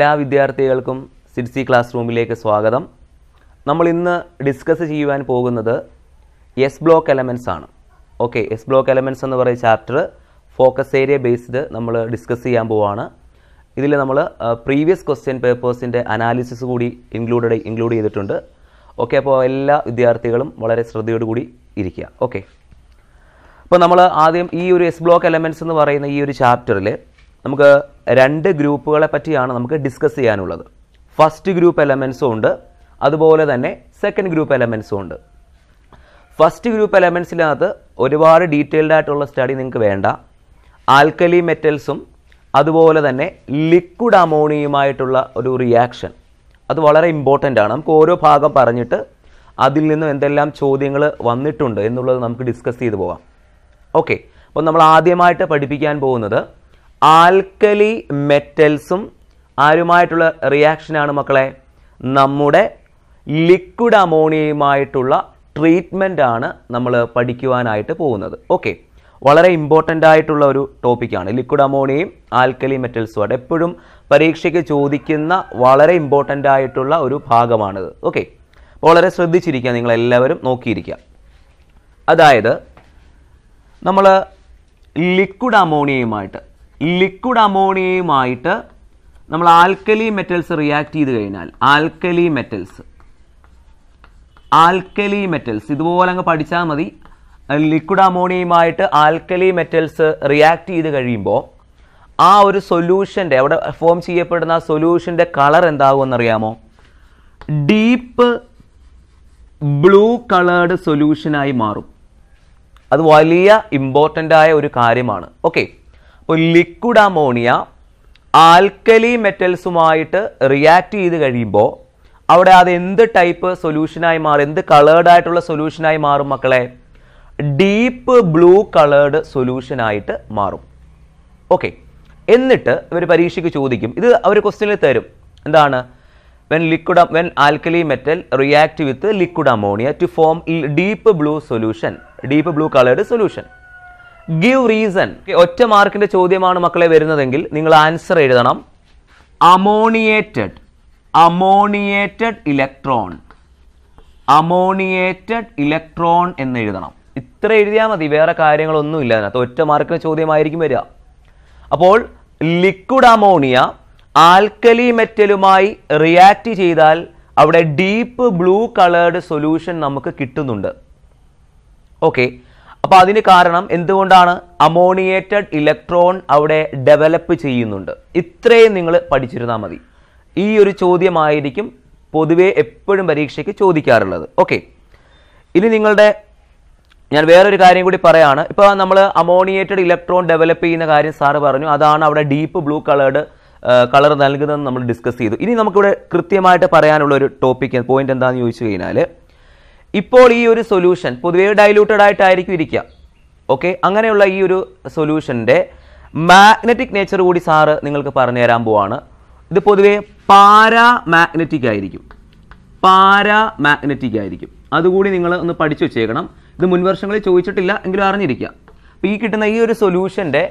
എല്ലാ വിദ്യാർത്ഥികൾക്കും സിഡ്സി ക്ലാസ് റൂമിലേക്ക് സ്വാഗതം നമ്മൾ ഇന്ന് ഡിസ്കസ് ചെയ്യുവാൻ പോകുന്നത് എസ് ബ്ലോക്ക് എലമെൻസ് ആണ് ഓക്കെ എസ് ബ്ലോക്ക് എലമെൻസ് എന്ന് പറയുന്ന ചാപ്റ്റർ ഫോക്കസ് ഏരിയ ബേസ്ഡ് നമ്മൾ ഡിസ്കസ് ചെയ്യാൻ പോവാണ് ഇതിൽ നമ്മൾ പ്രീവിയസ് ക്വസ്റ്റ്യൻ പേപ്പേഴ്സിൻ്റെ അനാലിസിസ് കൂടി ഇൻക്ലൂഡഡ് ഇൻക്ലൂഡ് ചെയ്തിട്ടുണ്ട് ഓക്കെ അപ്പോൾ എല്ലാ വിദ്യാർത്ഥികളും വളരെ ശ്രദ്ധയോടുകൂടി ഇരിക്കുക ഓക്കെ അപ്പോൾ നമ്മൾ ആദ്യം ഈ ഒരു എസ് ബ്ലോക്ക് എലമെൻസ് എന്ന് പറയുന്ന ഈ ഒരു ചാപ്റ്ററിൽ നമുക്ക് രണ്ട് ഗ്രൂപ്പുകളെ പറ്റിയാണ് നമുക്ക് ഡിസ്കസ് ചെയ്യാനുള്ളത് ഫസ്റ്റ് ഗ്രൂപ്പ് എലമെൻസും ഉണ്ട് അതുപോലെ തന്നെ സെക്കൻഡ് ഗ്രൂപ്പ് എലമെൻസും ഉണ്ട് ഫസ്റ്റ് ഗ്രൂപ്പ് എലമെൻസിനകത്ത് ഒരുപാട് ഡീറ്റെയിൽഡ് ആയിട്ടുള്ള സ്റ്റഡി നിങ്ങൾക്ക് വേണ്ട ആൽക്കലി മെറ്റൽസും അതുപോലെ തന്നെ ലിക്വിഡ് അമോണിയുമായിട്ടുള്ള ഒരു റിയാക്ഷൻ അത് വളരെ ഇമ്പോർട്ടൻ്റ് ആണ് നമുക്ക് ഓരോ ഭാഗം പറഞ്ഞിട്ട് അതിൽ നിന്നും എന്തെല്ലാം ചോദ്യങ്ങൾ വന്നിട്ടുണ്ട് എന്നുള്ളത് നമുക്ക് ഡിസ്കസ് ചെയ്തു പോവാം ഓക്കെ അപ്പോൾ നമ്മൾ ആദ്യമായിട്ട് പഠിപ്പിക്കാൻ പോകുന്നത് ആൽക്കലി മെറ്റൽസും ആരുമായിട്ടുള്ള റിയാക്ഷനാണ് മക്കളെ നമ്മുടെ ലിക്വിഡ് അമോണിയയുമായിട്ടുള്ള ട്രീറ്റ്മെൻ്റ് ആണ് നമ്മൾ പഠിക്കുവാനായിട്ട് പോകുന്നത് ഓക്കെ വളരെ ഇമ്പോർട്ടൻ്റ് ആയിട്ടുള്ള ഒരു ടോപ്പിക്കാണ് ലിക്വിഡ് അമോണിയയും ആൽക്കലി മെറ്റൽസുമായിട്ട് എപ്പോഴും പരീക്ഷയ്ക്ക് ചോദിക്കുന്ന വളരെ ഇമ്പോർട്ടൻ്റ് ആയിട്ടുള്ള ഒരു ഭാഗമാണിത് ഓക്കെ വളരെ ശ്രദ്ധിച്ചിരിക്കുക നിങ്ങളെല്ലാവരും നോക്കിയിരിക്കുക അതായത് നമ്മൾ ലിക്വിഡ് അമോണിയയുമായിട്ട് ലിക്വിഡ് അമോണിയയുമായിട്ട് നമ്മൾ ആൽക്കലി മെറ്റൽസ് റിയാക്ട് ചെയ്ത് കഴിഞ്ഞാൽ ആൽക്കലി മെറ്റൽസ് ആൽക്കലി മെറ്റൽസ് ഇതുപോലെ അങ്ങ് പഠിച്ചാൽ മതി ലിക്വിഡ് അമോണിയയുമായിട്ട് ആൽക്കലി മെറ്റൽസ് റിയാക്ട് ചെയ്ത് കഴിയുമ്പോൾ ആ ഒരു സൊല്യൂഷൻ്റെ അവിടെ ഫോം ചെയ്യപ്പെടുന്ന ആ സൊല്യൂഷൻ്റെ കളർ എന്താകുമെന്നറിയാമോ ഡീപ്പ് ബ്ലൂ കളേർഡ് സൊല്യൂഷനായി മാറും അത് വലിയ ഇമ്പോർട്ടൻ്റ് ആയ ഒരു കാര്യമാണ് ഓക്കെ ലിക്വിഡ് അമോണിയ ആൽക്കലി മെറ്റൽസുമായിട്ട് റിയാക്ട് ചെയ്ത് കഴിയുമ്പോൾ അവിടെ അത് എന്ത് ടൈപ്പ് സൊല്യൂഷനായി മാറും എന്ത് കളേർഡ് ആയിട്ടുള്ള സൊല്യൂഷനായി മാറും മക്കളെ ഡീപ്പ് ബ്ലൂ കളേർഡ് സൊല്യൂഷനായിട്ട് മാറും ഓക്കെ എന്നിട്ട് ഇവർ പരീക്ഷയ്ക്ക് ചോദിക്കും ഇത് അവർ ക്വസ്റ്റ്യനിൽ തരും എന്താണ് when liquid when alkali metal react with liquid ammonia to form deep blue solution deep blue coloured solution give reason ഒറ്റ മാർക്കിന്റെ ചോദ്യമാണ് മക്കളെ വരുന്നതെങ്കിൽ നിങ്ങൾ ആൻസർ എഴുതണം ammoniated ammoniated electron ammoniated electron എന്ന് എഴുതണം ഇത്ര എഴുതിയാൽ മതി വേറെ ഇല്ല അതിനകത്ത് ഒറ്റ മാർക്കിന് ചോദ്യമായിരിക്കും വരിക അപ്പോൾ ലിക്വിഡ് അമോണിയ ആൽക്കലി മെറ്റലുമായി റിയാക്ട് ചെയ്താൽ അവിടെ ഡീപ്പ് ബ്ലൂ കളേർഡ് സൊല്യൂഷൻ നമുക്ക് കിട്ടുന്നുണ്ട് ഓക്കെ അപ്പോൾ അതിന് കാരണം എന്തുകൊണ്ടാണ് അമോണിയേറ്റഡ് ഇലക്ട്രോൺ അവിടെ ഡെവലപ്പ് ചെയ്യുന്നുണ്ട് ഇത്രയും നിങ്ങൾ പഠിച്ചിരുന്നാൽ മതി ഈ ഒരു ചോദ്യമായിരിക്കും പൊതുവേ എപ്പോഴും പരീക്ഷയ്ക്ക് ചോദിക്കാറുള്ളത് ഓക്കെ ഇനി നിങ്ങളുടെ ഞാൻ വേറൊരു കാര്യം കൂടി പറയാണ് ഇപ്പൊ നമ്മൾ അമോണിയേറ്റഡ് ഇലക്ട്രോൺ ഡെവലപ്പ് ചെയ്യുന്ന കാര്യം സാറ് പറഞ്ഞു അതാണ് അവിടെ ഡീപ്പ് ബ്ലൂ കളേർഡ് കളർ നൽകുന്നതെന്ന് നമ്മൾ ഡിസ്കസ് ചെയ്തു ഇനി നമുക്കിവിടെ കൃത്യമായിട്ട് പറയാനുള്ള ഒരു ടോപ്പിക് പോയിന്റ് എന്താണെന്ന് ചോദിച്ചു കഴിഞ്ഞാൽ ഇപ്പോൾ ഈ ഒരു സൊല്യൂഷൻ പൊതുവേ ഡൈലൂട്ടഡ് ആയിട്ടായിരിക്കും ഇരിക്കുക ഓക്കെ അങ്ങനെയുള്ള ഈ ഒരു സൊല്യൂഷൻ്റെ മാഗ്നറ്റിക് നേച്ചർ കൂടി സാറ് നിങ്ങൾക്ക് പറഞ്ഞു തരാൻ പോവാണ് ഇത് പൊതുവേ പാരാ മാഗ്നറ്റിക് ആയിരിക്കും പാരാ മാഗ്നറ്റിക് ആയിരിക്കും അതുകൂടി നിങ്ങൾ ഒന്ന് പഠിച്ചു വെച്ചേക്കണം ഇത് മുൻവർഷങ്ങളിൽ ചോദിച്ചിട്ടില്ല എങ്കിലും അറിഞ്ഞിരിക്കുക അപ്പോൾ ഈ കിട്ടുന്ന ഈ ഒരു സൊല്യൂഷൻ്റെ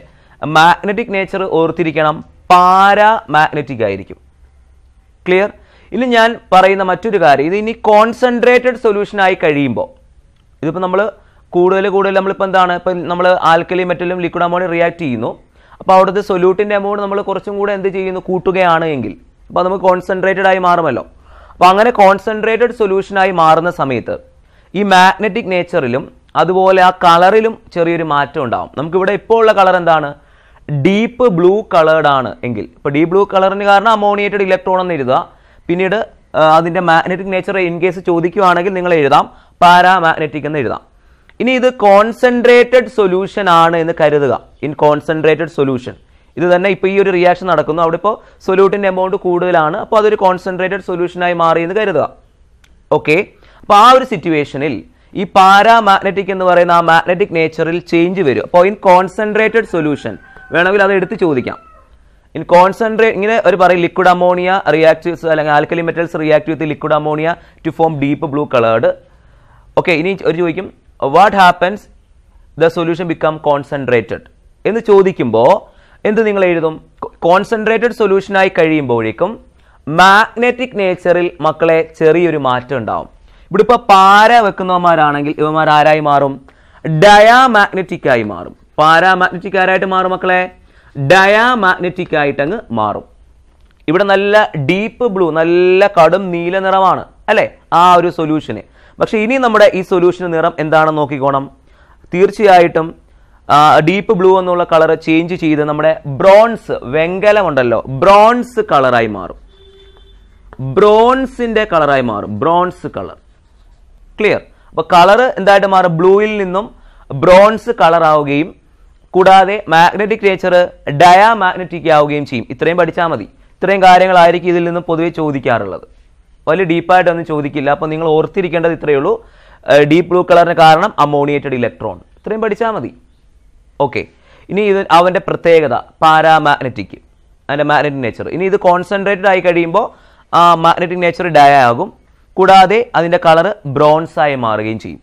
മാഗ്നറ്റിക് നേച്ചർ ഓർത്തിരിക്കണം പാരാ മാഗ്നറ്റിക് ആയിരിക്കും ക്ലിയർ ഇനി ഞാൻ പറയുന്ന മറ്റൊരു കാര്യം ഇത് ഇനി കോൺസെൻട്രേറ്റഡ് സൊല്യൂഷൻ ആയി കഴിയുമ്പോൾ ഇതിപ്പോൾ നമ്മൾ കൂടുതൽ കൂടുതൽ നമ്മളിപ്പോൾ എന്താണ് ഇപ്പം നമ്മൾ ആൽക്കലി മെറ്റലും ലിക്വിഡ് അമോണി റിയാക്ട് ചെയ്യുന്നു അപ്പോൾ അവിടുത്തെ സൊല്യൂട്ടിൻ്റെ എമൗണ്ട് നമ്മൾ കുറച്ചും കൂടെ എന്ത് ചെയ്യുന്നു കൂട്ടുകയാണ് എങ്കിൽ അപ്പോൾ നമുക്ക് കോൺസെൻട്രേറ്റഡ് ആയി മാറുമല്ലോ അപ്പോൾ അങ്ങനെ കോൺസെൻട്രേറ്റഡ് സൊല്യൂഷനായി മാറുന്ന സമയത്ത് ഈ മാഗ്നറ്റിക് നേച്ചറിലും അതുപോലെ ആ കളറിലും ചെറിയൊരു മാറ്റം ഉണ്ടാകും നമുക്കിവിടെ ഇപ്പോൾ ഉള്ള കളർ എന്താണ് ഡീപ്പ് ബ്ലൂ കളേർഡ് ആണ് എങ്കിൽ ഇപ്പോൾ ഡീപ്പ് ബ്ലൂ കളറിന് കാരണം അമോണിയേറ്റഡ് ഇലക്ട്രോൺ എന്ന് എഴുതുക പിന്നീട് അതിൻ്റെ മാഗ്നറ്റിക് നേച്ചർ ഇൻ കേസ് ചോദിക്കുകയാണെങ്കിൽ നിങ്ങൾ എഴുതാം പാരാ മാഗ്നറ്റിക് എന്ന് എഴുതാം ഇനി ഇത് കോൺസെൻട്രേറ്റഡ് സൊല്യൂഷൻ ആണ് എന്ന് കരുതുക ഇൻ കോൺസെൻട്രേറ്റഡ് സൊല്യൂഷൻ ഇത് തന്നെ ഇപ്പോൾ ഈ ഒരു റിയാക്ഷൻ നടക്കുന്നു അവിടെ ഇപ്പോൾ സൊല്യൂട്ടിൻ്റെ എമൗണ്ട് കൂടുതലാണ് അപ്പോൾ അതൊരു കോൺസെൻട്രേറ്റഡ് സൊല്യൂഷനായി മാറി എന്ന് കരുതുക ഓക്കെ അപ്പോൾ ആ ഒരു സിറ്റുവേഷനിൽ ഈ പാരാ മാഗ്നറ്റിക് എന്ന് പറയുന്ന ആ മാഗ്നറ്റിക് നേച്ചറിൽ ചേഞ്ച് വരും അപ്പോൾ ഇൻ കോൺസെൻട്രേറ്റഡ് സൊല്യൂഷൻ വേണമെങ്കിൽ അത് എടുത്ത് ചോദിക്കാം ഇൻ കോൺസെൻട്രേറ്റ് ഇങ്ങനെ ഒരു പറയും ലിക്വിഡ് അമോണിയ റിയാക്റ്റീവ്സ് അല്ലെങ്കിൽ alkali metals react with liquid ammonia to form deep blue coloured okay ഇനി ഒരു ചോദിക്കും what happens the solution become concentrated എന്ന് ചോദിക്കുമ്പോൾ എന്ത് നിങ്ങൾ എഴുതും കോൺസെൻട്രേറ്റഡ് സൊല്യൂഷനായി കഴിയുമ്പോഴേക്കും മാഗ്നറ്റിക് നേച്ചറിൽ മക്കളെ ചെറിയൊരു മാറ്റം ഉണ്ടാവും ഇവിടെ ഇപ്പോൾ പാര വെക്കുന്നവന്മാരാണെങ്കിൽ ഇവന്മാർ ആരായി മാറും ഡയാ ആയി മാറും പാരാ മാഗ്നറ്റിക് ആരായിട്ട് മാറും മക്കളെ ഡയാമാഗ്നറ്റിക് ആയിട്ട് അങ്ങ് മാറും ഇവിടെ നല്ല ഡീപ്പ് ബ്ലൂ നല്ല കടും നീല നിറമാണ് അല്ലേ ആ ഒരു സൊല്യൂഷന് പക്ഷെ ഇനി നമ്മുടെ ഈ സൊല്യൂഷന് നിറം എന്താണെന്ന് നോക്കിക്കോണം തീർച്ചയായിട്ടും ഡീപ്പ് ബ്ലൂ എന്നുള്ള കളർ ചേഞ്ച് ചെയ്ത് നമ്മുടെ ബ്രോൺസ് വെങ്കലമുണ്ടല്ലോ ബ്രോൺസ് കളറായി മാറും ബ്രോൺസിന്റെ കളറായി മാറും ബ്രോൺസ് കളർ ക്ലിയർ അപ്പോൾ കളർ എന്തായിട്ട് മാറും ബ്ലൂവിൽ നിന്നും ബ്രോൺസ് ആവുകയും കൂടാതെ മാഗ്നറ്റിക് നേച്ചർ ഡയാ മാഗ്നറ്റിക് ആവുകയും ചെയ്യും ഇത്രയും പഠിച്ചാൽ മതി ഇത്രയും കാര്യങ്ങളായിരിക്കും ഇതിൽ നിന്നും പൊതുവെ ചോദിക്കാറുള്ളത് വലിയ ഡീപ്പായിട്ടൊന്നും ചോദിക്കില്ല അപ്പോൾ നിങ്ങൾ ഓർത്തിരിക്കേണ്ടത് ഇത്രയേ ഉള്ളൂ ഡീപ്പ് ബ്ലൂ കളറിന് കാരണം അമോണിയേറ്റഡ് ഇലക്ട്രോൺ ഇത്രയും പഠിച്ചാൽ മതി ഓക്കെ ഇനി ഇത് അവൻ്റെ പ്രത്യേകത പാരാമാഗ്നറ്റിക് അതിൻ്റെ മാഗ്നറ്റിക് നേച്ചർ ഇനി ഇത് കോൺസെൻട്രേറ്റഡ് ആയി കഴിയുമ്പോൾ ആ മാഗ്നറ്റിക് നേച്ചർ ഡയ ആകും കൂടാതെ അതിൻ്റെ കളറ് ബ്രോൺസായി മാറുകയും ചെയ്യും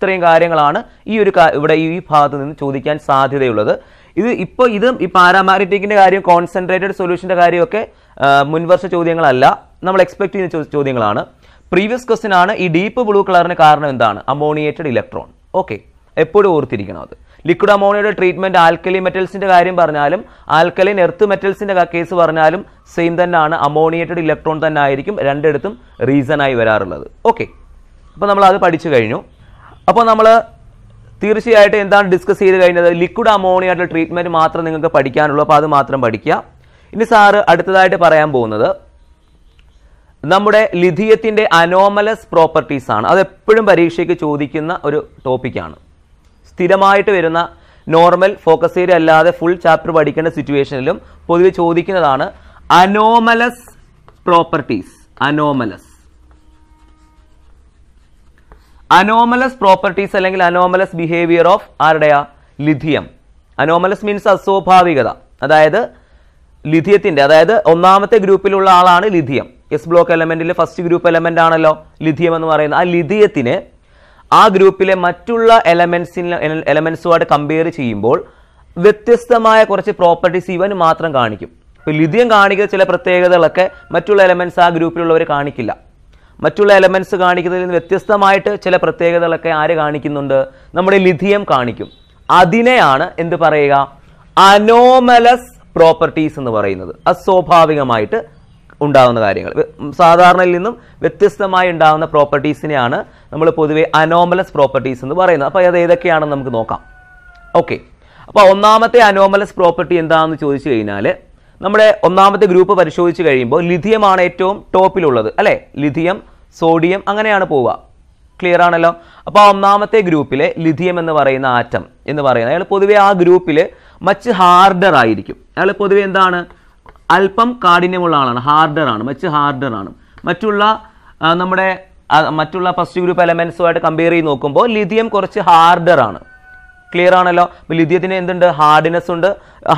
ഇത്രയും കാര്യങ്ങളാണ് ഈ ഒരു ഇവിടെ ഈ ഭാഗത്ത് നിന്ന് ചോദിക്കാൻ സാധ്യതയുള്ളത് ഇത് ഇപ്പോൾ ഇത് ഈ പാരാമാഗ്നറ്റിക്കിൻ്റെ കാര്യം കോൺസെൻട്രേറ്റഡ് സൊല്യൂഷൻ്റെ കാര്യമൊക്കെ മുൻവർഷ ചോദ്യങ്ങളല്ല നമ്മൾ എക്സ്പെക്ട് ചെയ്യുന്ന ചോദ്യങ്ങളാണ് പ്രീവിയസ് ക്വസ്റ്റ്യൻ ആണ് ഈ ഡീപ്പ് ബ്ലൂ കളറിന് കാരണം എന്താണ് അമോണിയേറ്റഡ് ഇലക്ട്രോൺ ഓക്കെ എപ്പോഴും ഓർത്തിരിക്കണം അത് ലിക്വിഡ് അമോണിയയുടെ ട്രീറ്റ്മെന്റ് ആൽക്കലി മെറ്റൽസിന്റെ കാര്യം പറഞ്ഞാലും ആൽക്കലിൻ എർത്ത് മെറ്റൽസിന്റെ കേസ് പറഞ്ഞാലും സെയിം തന്നെയാണ് അമോണിയേറ്റഡ് ഇലക്ട്രോൺ തന്നെ ആയിരിക്കും രണ്ടിടത്തും റീസൺ ആയി വരാറുള്ളത് ഓക്കെ അപ്പോൾ നമ്മൾ അത് പഠിച്ചു കഴിഞ്ഞു അപ്പോൾ നമ്മൾ തീർച്ചയായിട്ടും എന്താണ് ഡിസ്കസ് ചെയ്ത് കഴിഞ്ഞത് ലിക്വിഡ് അമോണിയ ട്രീറ്റ്മെൻറ്റ് മാത്രം നിങ്ങൾക്ക് പഠിക്കാനുള്ളൂ അപ്പോൾ അത് മാത്രം പഠിക്കുക ഇനി സാറ് അടുത്തതായിട്ട് പറയാൻ പോകുന്നത് നമ്മുടെ ലിഥിയത്തിൻ്റെ അനോമലസ് പ്രോപ്പർട്ടീസ് ആണ് അതെപ്പോഴും പരീക്ഷയ്ക്ക് ചോദിക്കുന്ന ഒരു ടോപ്പിക്കാണ് സ്ഥിരമായിട്ട് വരുന്ന നോർമൽ ഫോക്കസ് ഏരിയ അല്ലാതെ ഫുൾ ചാപ്റ്റർ പഠിക്കേണ്ട സിറ്റുവേഷനിലും പൊതുവെ ചോദിക്കുന്നതാണ് anomalous properties anomalous anomalous properties അല്ലെങ്കിൽ അനോമലസ് ബിഹേവിയർ ഓഫ് ആരുടെയാ ലിഥിയം അനോമലസ് മീൻസ് അസ്വാഭാവികത അതായത് ലിഥിയത്തിൻ്റെ അതായത് ഒന്നാമത്തെ ഗ്രൂപ്പിലുള്ള ആളാണ് ലിഥിയം എസ് ബ്ലോക്ക് എലമെൻറ്റിലെ ഫസ്റ്റ് ഗ്രൂപ്പ് എലമെൻ്റ് ആണല്ലോ ലിഥിയം എന്ന് പറയുന്നത് ആ ലിഥിയത്തിന് ആ ഗ്രൂപ്പിലെ മറ്റുള്ള എലമെൻസിന് എലമെൻസുമായിട്ട് കമ്പയർ ചെയ്യുമ്പോൾ വ്യത്യസ്തമായ കുറച്ച് പ്രോപ്പർട്ടീസ് ഇവൻ മാത്രം കാണിക്കും ഇപ്പോൾ ലിഥിയം കാണിക്കുന്ന ചില പ്രത്യേകതകളൊക്കെ മറ്റുള്ള എലമെൻസ് ആ ഗ്രൂപ്പിലുള്ളവർ കാണിക്കില്ല മറ്റുള്ള എലമെൻറ്റ്സ് കാണിക്കുന്നതിൽ നിന്ന് വ്യത്യസ്തമായിട്ട് ചില പ്രത്യേകതകളൊക്കെ ആര് കാണിക്കുന്നുണ്ട് നമ്മുടെ ലിഥിയം കാണിക്കും അതിനെയാണ് എന്ത് പറയുക അനോമലസ് പ്രോപ്പർട്ടീസ് എന്ന് പറയുന്നത് അസ്വാഭാവികമായിട്ട് ഉണ്ടാകുന്ന കാര്യങ്ങൾ സാധാരണയിൽ നിന്നും വ്യത്യസ്തമായി ഉണ്ടാകുന്ന പ്രോപ്പർട്ടീസിനെയാണ് നമ്മൾ പൊതുവേ അനോമലസ് പ്രോപ്പർട്ടീസ് എന്ന് പറയുന്നത് അപ്പോൾ അത് ഏതൊക്കെയാണെന്ന് നമുക്ക് നോക്കാം ഓക്കെ അപ്പോൾ ഒന്നാമത്തെ അനോമലസ് പ്രോപ്പർട്ടി എന്താണെന്ന് ചോദിച്ചു കഴിഞ്ഞാൽ നമ്മുടെ ഒന്നാമത്തെ ഗ്രൂപ്പ് പരിശോധിച്ച് കഴിയുമ്പോൾ ലിഥിയമാണ് ഏറ്റവും ടോപ്പിലുള്ളത് അല്ലേ ലിഥിയം സോഡിയം അങ്ങനെയാണ് പോവുക ക്ലിയർ ആണല്ലോ അപ്പോൾ ഒന്നാമത്തെ ഗ്രൂപ്പിലെ ലിഥിയം എന്ന് പറയുന്ന ആറ്റം എന്ന് പറയുന്നത് അയാൾ പൊതുവെ ആ ഗ്രൂപ്പിൽ മച്ച് ഹാർഡർ ആയിരിക്കും അയാൾ പൊതുവെ എന്താണ് അല്പം കാഠിന്യമുള്ള ആളാണ് ഹാർഡറാണ് മച്ച് ഹാർഡറാണ് മറ്റുള്ള നമ്മുടെ മറ്റുള്ള ഫസ്റ്റ് ഗ്രൂപ്പ് എലമെൻസുമായിട്ട് കമ്പയർ ചെയ്ത് നോക്കുമ്പോൾ ലിഥിയം കുറച്ച് ഹാർഡറാണ് ക്ലിയർ ആണല്ലോ അപ്പോൾ ലിഥിയത്തിന് എന്തുണ്ട് ഹാർഡിനെസ് ഉണ്ട്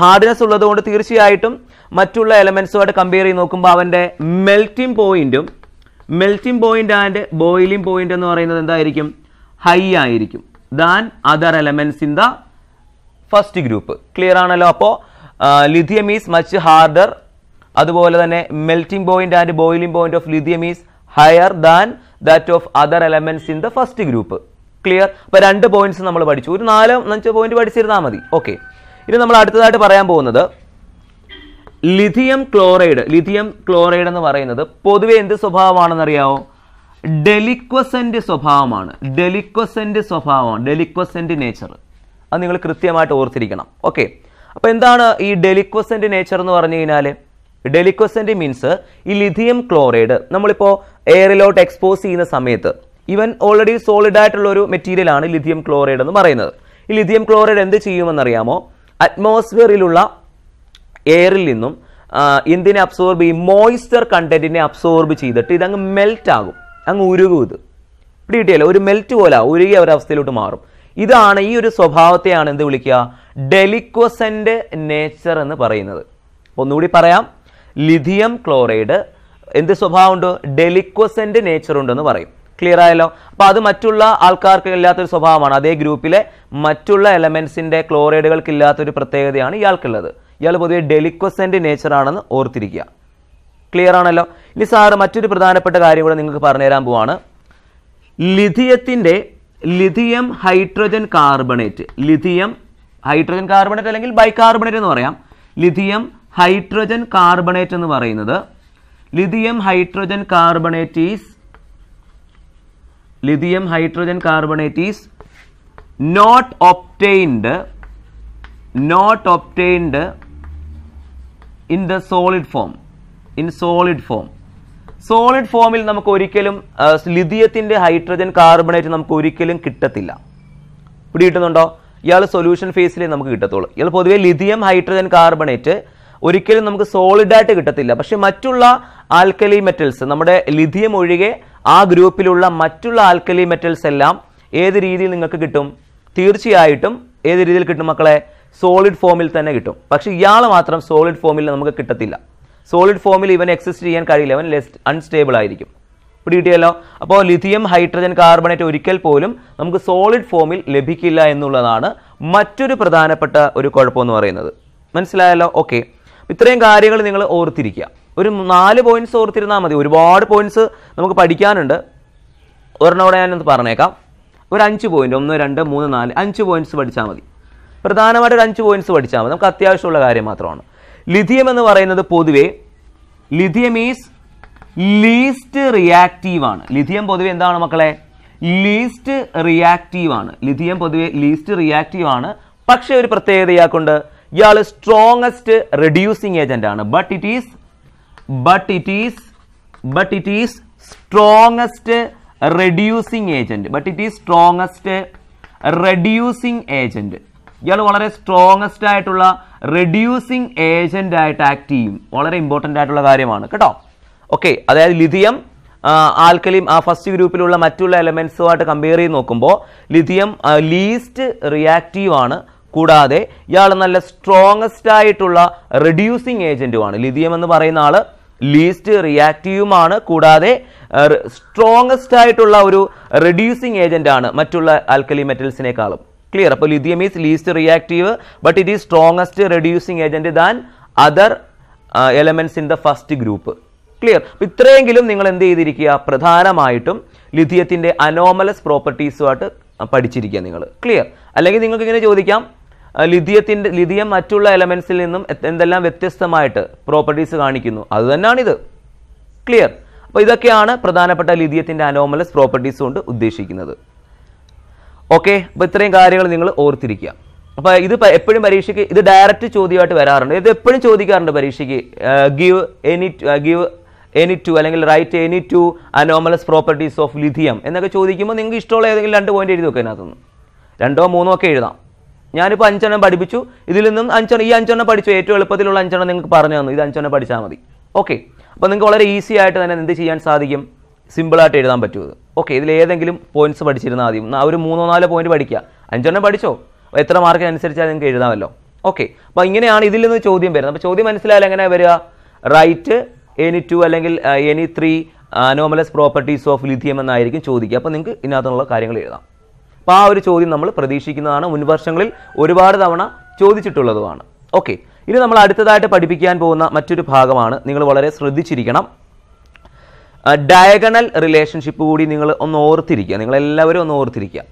ഹാർഡിനെസ് ഉള്ളത് കൊണ്ട് തീർച്ചയായിട്ടും മറ്റുള്ള എലമെൻസുമായിട്ട് കമ്പയർ ചെയ്ത് നോക്കുമ്പോൾ അവൻ്റെ മെൽറ്റിംഗ് പോയിന്റും melting point and boiling point എന്ന് പറയുന്നത് എന്തായിരിക്കും ഹൈ ആയിരിക്കും than other elements in the first group clear ആണല്ലോ അപ്പോൾ ലിഥിയം ഈസ് മച്ച് ഹാർഡർ അതുപോലെ തന്നെ melting point and boiling point of lithium is higher than that of other elements in the first group clear അപ്പോൾ രണ്ട് points നമ്മൾ പഠിച്ചു ഒരു നാല് അഞ്ച് പോയിന്റ് പഠിച്ചിരുന്നാൽ മതി ഓക്കെ ഇനി നമ്മൾ അടുത്തതായിട്ട് പറയാൻ പോകുന്നത് ലിഥിയം ക്ലോറൈഡ് ലിഥിയം ക്ലോറൈഡ് എന്ന് പറയുന്നത് പൊതുവെ എന്ത് അറിയാമോ ഡെലിക്വസന്റ് സ്വഭാവമാണ് ഡെലിക്വസന്റ് സ്വഭാവമാണ് ഡെലിക്വസന്റ് നേച്ചർ അത് നിങ്ങൾ കൃത്യമായിട്ട് ഓർത്തിരിക്കണം ഓക്കെ അപ്പോൾ എന്താണ് ഈ ഡെലിക്വസന്റ് നേച്ചർ എന്ന് പറഞ്ഞു കഴിഞ്ഞാൽ ഡെലിക്വസന്റ് മീൻസ് ഈ ലിഥിയം ക്ലോറൈഡ് നമ്മളിപ്പോ എയറിലോട്ട് എക്സ്പോസ് ചെയ്യുന്ന സമയത്ത് ഇവൻ ഓൾറെഡി സോളിഡ് ആയിട്ടുള്ള ഒരു മെറ്റീരിയലാണ് ലിഥിയം ക്ലോറൈഡ് എന്ന് പറയുന്നത് ഈ ലിഥിയം ക്ലോറൈഡ് എന്ത് ചെയ്യുമെന്നറിയാമോ അറ്റ്മോസ്ഫിയറിലുള്ള എയറിൽ നിന്നും എന്തിനെ അബ്സോർബ് ചെയ്യും മോയ്സ്ചർ കണ്ടന്റിനെ അബ്സോർബ് ചെയ്തിട്ട് ഇതങ്ങ് മെൽറ്റ് ആകും അങ്ങ് ഉരുകും ഇത് കിട്ടിയല്ലോ ഒരു മെൽറ്റ് പോലെ ഉരുകിയ ഒരവസ്ഥയിലോട്ട് മാറും ഇതാണ് ഈ ഒരു സ്വഭാവത്തെയാണ് എന്ത് വിളിക്കുക ഡെലിക്വസൻ്റ് നേച്ചർ എന്ന് പറയുന്നത് ഒന്നുകൂടി പറയാം ലിഥിയം ക്ലോറൈഡ് എന്ത് സ്വഭാവമുണ്ട് ഡെലിക്വസൻ്റ് നേച്ചർ ഉണ്ടെന്ന് പറയും ക്ലിയർ ആയല്ലോ അപ്പോൾ അത് മറ്റുള്ള ആൾക്കാർക്ക് ഇല്ലാത്തൊരു സ്വഭാവമാണ് അതേ ഗ്രൂപ്പിലെ മറ്റുള്ള എലമെൻസിൻ്റെ ക്ലോറൈഡുകൾക്ക് ഇല്ലാത്തൊരു പ്രത്യേകതയാണ് ഇയാൾക്കുള്ളത് ഇയാൾ പൊതുവെ ഡെലിക്വസൻ്റ് നേച്ചർ ആണെന്ന് ഓർത്തിരിക്കുക ക്ലിയർ ആണല്ലോ ഇനി സാറ് മറ്റൊരു പ്രധാനപ്പെട്ട കാര്യം കൂടെ നിങ്ങൾക്ക് പറഞ്ഞുതരാൻ പോവാണ് ലിഥിയത്തിൻ്റെ lithium hydrogen carbonate lithium hydrogen carbonate അല്ലെങ്കിൽ ബൈകാർബണേറ്റ് എന്ന് പറയാം ലിഥിയം ഹൈഡ്രജൻ കാർബണേറ്റ് എന്ന് പറയുന്നത് lithium hydrogen carbonate is lithium hydrogen carbonate is not obtained not obtained in the solid form in solid form solid ഫോമിൽ നമുക്ക് ഒരിക്കലും ലിഥിയത്തിൻ്റെ ഹൈഡ്രജൻ കാർബണേറ്റ് നമുക്ക് ഒരിക്കലും കിട്ടത്തില്ല ഇവിടെ കിട്ടുന്നുണ്ടോ ഇയാൾ സൊല്യൂഷൻ ഫേസിലേ നമുക്ക് കിട്ടത്തുള്ളൂ ഇയാൾ പൊതുവേ ലിഥിയം ഹൈഡ്രജൻ കാർബണേറ്റ് ഒരിക്കലും നമുക്ക് സോളിഡായിട്ട് കിട്ടത്തില്ല പക്ഷേ മറ്റുള്ള ആൽക്കലി മെറ്റൽസ് നമ്മുടെ ലിഥിയം ഒഴികെ ആ ഗ്രൂപ്പിലുള്ള മറ്റുള്ള ആൽക്കലി മെറ്റൽസ് എല്ലാം ഏത് രീതിയിൽ നിങ്ങൾക്ക് കിട്ടും തീർച്ചയായിട്ടും ഏത് രീതിയിൽ കിട്ടും മക്കളെ സോളിഡ് ഫോമിൽ തന്നെ കിട്ടും പക്ഷേ ഇയാൾ മാത്രം സോളിഡ് ഫോമിൽ നമുക്ക് കിട്ടത്തില്ല സോളിഡ് ഫോമിൽ ഇവൻ എക്സിസ്റ്റ് ചെയ്യാൻ കഴിയില്ല അവൻ ലെസ് അൺസ്റ്റേബിൾ ആയിരിക്കും ഇവിടെ കിട്ടിയല്ലോ അപ്പോൾ ലിഥിയം ഹൈഡ്രജൻ കാർബണേറ്റ് ഒരിക്കൽ പോലും നമുക്ക് സോളിഡ് ഫോമിൽ ലഭിക്കില്ല എന്നുള്ളതാണ് മറ്റൊരു പ്രധാനപ്പെട്ട ഒരു കുഴപ്പമെന്ന് പറയുന്നത് മനസ്സിലായല്ലോ ഓക്കെ ഇത്രയും കാര്യങ്ങൾ നിങ്ങൾ ഓർത്തിരിക്കുക ഒരു നാല് പോയിന്റ്സ് ഓർത്തിരുന്നാൽ മതി ഒരുപാട് പോയിന്റ്സ് നമുക്ക് പഠിക്കാനുണ്ട് ഒരെണ്ണോടെ ഞാനൊന്ന് പറഞ്ഞേക്കാം ഒരു അഞ്ച് പോയിന്റ് ഒന്ന് രണ്ട് മൂന്ന് നാല് അഞ്ച് പോയിന്റ്സ് പഠിച്ചാൽ മതി പ്രധാനമായിട്ട് ഒരു അഞ്ച് പോയിന്റ്സ് പഠിച്ചാൽ മതി നമുക്ക് അത്യാവശ്യമുള്ള കാര്യം മാത്രമാണ് ലിഥിയം എന്ന് പറയുന്നത് പൊതുവേ ലിഥിയം ഈസ് ലീസ്റ്റ് റിയാക്റ്റീവ് ആണ് ലിഥിയം പൊതുവെ എന്താണ് മക്കളെ ലീസ്റ്റ് റിയാക്റ്റീവ് ആണ് ലിഥിയം പൊതുവെ ലീസ്റ്റ് റിയാക്റ്റീവ് ആണ് പക്ഷേ ഒരു പ്രത്യേകത ഇയാൾക്കുണ്ട് ഇയാൾ സ്ട്രോങ്ങസ്റ്റ് റെഡ്യൂസിങ് ഏജന്റ് ആണ് but it is but it is but it is strongest reducing agent but it is strongest reducing agent ഇയാൾ വളരെ സ്ട്രോങ്സ്റ്റ് ആയിട്ടുള്ള റെഡ്യൂസിങ് ഏജൻ്റ് ആയിട്ട് ആക്ട് ചെയ്യും വളരെ ഇമ്പോർട്ടൻ്റ് ആയിട്ടുള്ള കാര്യമാണ് കേട്ടോ ഓക്കെ അതായത് ലിഥിയം ആൽക്കലിയും ആ ഫസ്റ്റ് ഗ്രൂപ്പിലുള്ള മറ്റുള്ള എലമെൻസുമായിട്ട് കമ്പയർ ചെയ്ത് നോക്കുമ്പോൾ ലിഥിയം ലീസ്റ്റ് റിയാക്റ്റീവ് ആണ് കൂടാതെ ഇയാൾ നല്ല സ്ട്രോങ്ങസ്റ്റ് ആയിട്ടുള്ള റെഡ്യൂസിങ് ഏജൻറ്റുമാണ് ലിഥിയം എന്ന് പറയുന്ന ആൾ ലീസ്റ്റ് റിയാക്റ്റീവുമാണ് കൂടാതെ സ്ട്രോങ്ങസ്റ്റ് ആയിട്ടുള്ള ഒരു റെഡ്യൂസിങ് ആണ് മറ്റുള്ള ആൽക്കലി മെറ്റൽസിനേക്കാളും ക്ലിയർ അപ്പോൾ lithium is least reactive but it is strongest reducing agent than other elements in the first group clear അപ്പോൾ ഇത്രയെങ്കിലും നിങ്ങൾ എന്ത് ചെയ്തിരിക്കുക പ്രധാനമായിട്ടും ലിഥിയത്തിൻ്റെ അനോമലസ് പ്രോപ്പർട്ടീസുമായിട്ട് പഠിച്ചിരിക്കുക നിങ്ങൾ ക്ലിയർ അല്ലെങ്കിൽ നിങ്ങൾക്ക് ഇങ്ങനെ ചോദിക്കാം ലിഥിയത്തിൻ്റെ ലിഥിയം മറ്റുള്ള എലമെൻസിൽ നിന്നും എന്തെല്ലാം വ്യത്യസ്തമായിട്ട് പ്രോപ്പർട്ടീസ് കാണിക്കുന്നു അത് തന്നെയാണിത് ക്ലിയർ അപ്പോൾ ഇതൊക്കെയാണ് പ്രധാനപ്പെട്ട ലിഥിയത്തിൻ്റെ അനോമലസ് പ്രോപ്പർട്ടീസ് കൊണ്ട് ഉദ്ദേശിക്കുന്നത് ഓക്കെ അപ്പോൾ ഇത്രയും കാര്യങ്ങൾ നിങ്ങൾ ഓർത്തിരിക്കുക അപ്പോൾ ഇത് എപ്പോഴും പരീക്ഷയ്ക്ക് ഇത് ഡയറക്റ്റ് ചോദ്യമായിട്ട് വരാറുണ്ട് ഇത് എപ്പോഴും ചോദിക്കാറുണ്ട് പരീക്ഷയ്ക്ക് give any give any two അല്ലെങ്കിൽ write any two anomalous properties of lithium എന്നൊക്കെ ചോദിക്കുമ്പോൾ നിങ്ങൾക്ക് ഇഷ്ടമുള്ള ഏതെങ്കിലും രണ്ട് പോയിന്റ് എഴുതി നോക്കുക അതിനകത്തുനിന്ന് രണ്ടോ മൂന്നോ ഒക്കെ എഴുതാം ഞാനിപ്പോൾ അഞ്ചെണ്ണം പഠിപ്പിച്ചു ഇതിൽ നിന്നും അഞ്ചെണ്ണം ഈ അഞ്ചെണ്ണം പഠിച്ചു ഏറ്റവും എളുപ്പത്തിലുള്ള അഞ്ചെണ്ണം നിങ്ങൾക്ക് പറഞ്ഞു തന്നു ഇത് അഞ്ചെണ്ണം പഠിച്ചാൽ മതി ഓക്കെ അപ്പോൾ നിങ്ങൾക്ക് വളരെ ഈസി ആയിട്ട് തന്നെ എന്ത് ചെയ്യാൻ സാധിക്കും സിമ്പിളായിട്ട് എഴുതാൻ പറ്റുമത് ഓക്കെ ഇതിൽ ഏതെങ്കിലും പോയിന്റ്സ് പഠിച്ചിരുന്നാൽ ആദ്യം ഒരു മൂന്നോ നാലോ പോയിന്റ് പഠിക്കുക അഞ്ചെണ്ണം പഠിച്ചോ എത്ര മാർക്കിനനുസരിച്ചാൽ നിങ്ങൾക്ക് എഴുതാമല്ലോ ഓക്കെ അപ്പോൾ ഇങ്ങനെയാണ് ഇതിൽ നിന്ന് ചോദ്യം വരുന്നത് അപ്പോൾ ചോദ്യം മനസ്സിലായാലും എങ്ങനെ വരിക റൈറ്റ് എനി ടു അല്ലെങ്കിൽ any three anomalous properties of lithium എന്നായിരിക്കും ചോദിക്കുക അപ്പോൾ നിങ്ങൾക്ക് ഇതിനകത്തുള്ള കാര്യങ്ങൾ എഴുതാം അപ്പോൾ ആ ഒരു ചോദ്യം നമ്മൾ പ്രതീക്ഷിക്കുന്നതാണ് മുൻവർഷങ്ങളിൽ ഒരുപാട് തവണ ചോദിച്ചിട്ടുള്ളതുമാണ് ഓക്കെ ഇനി നമ്മൾ അടുത്തതായിട്ട് പഠിപ്പിക്കാൻ പോകുന്ന മറ്റൊരു ഭാഗമാണ് നിങ്ങൾ വളരെ ശ്രദ്ധിച്ചിരിക്കണം ഡയഗണൽ റിലേഷൻഷിപ്പ് കൂടി നിങ്ങൾ ഒന്ന് ഓർത്തിരിക്കുക നിങ്ങളെല്ലാവരും ഒന്ന് ഓർത്തിരിക്കുക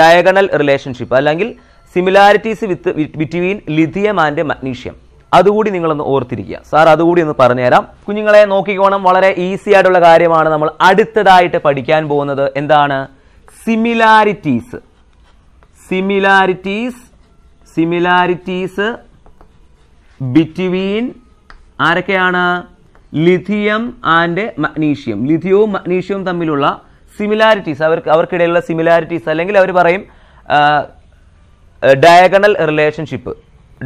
ഡയഗണൽ റിലേഷൻഷിപ്പ് അല്ലെങ്കിൽ similarities with between lithium and magnesium അതുകൂടി നിങ്ങളൊന്ന് ഓർത്തിരിക്കുക സാർ അതുകൂടി ഒന്ന് പറഞ്ഞുതരാം കുഞ്ഞുങ്ങളെ നോക്കിക്കോണം വളരെ ഈസി ആയിട്ടുള്ള കാര്യമാണ് നമ്മൾ അടുത്തതായിട്ട് പഠിക്കാൻ പോകുന്നത് എന്താണ് സിമിലാരിറ്റീസ് സിമിലാരിറ്റീസ് സിമിലാരിറ്റീസ് ബിറ്റ്വീൻ ആരൊക്കെയാണ് ലിഥിയം ആൻഡ് മഗ്നീഷ്യം ലിഥിയവും മഗ്നീഷ്യവും തമ്മിലുള്ള സിമിലാരിറ്റീസ് അവർക്ക് അവർക്കിടയിലുള്ള സിമിലാരിറ്റീസ് അല്ലെങ്കിൽ അവർ പറയും diagonal relationship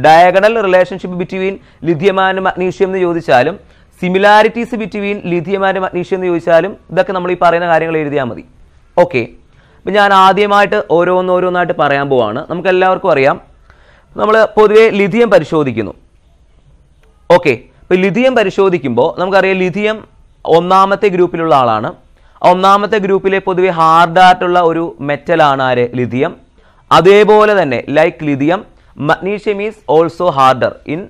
diagonal relationship between lithium and magnesium എന്ന് ചോദിച്ചാലും similarities between lithium and magnesium എന്ന് ചോദിച്ചാലും ഇതൊക്കെ നമ്മൾ ഈ പറയുന്ന കാര്യങ്ങൾ എഴുതിയാൽ മതി ഓക്കെ ഇപ്പം ഞാൻ ആദ്യമായിട്ട് ഓരോന്നോരോന്നായിട്ട് പറയാൻ പോവാണ് നമുക്ക് എല്ലാവർക്കും അറിയാം നമ്മൾ പൊതുവേ ലിഥിയം പരിശോധിക്കുന്നു ഓക്കെ ഇപ്പം ലിഥിയം പരിശോധിക്കുമ്പോൾ നമുക്കറിയാം ലിഥിയം ഒന്നാമത്തെ ഗ്രൂപ്പിലുള്ള ആളാണ് ഒന്നാമത്തെ ഗ്രൂപ്പിലെ പൊതുവെ ഹാർഡായിട്ടുള്ള ഒരു മെറ്റലാണ് ആര് ലിഥിയം അതേപോലെ തന്നെ like lithium magnesium is also harder in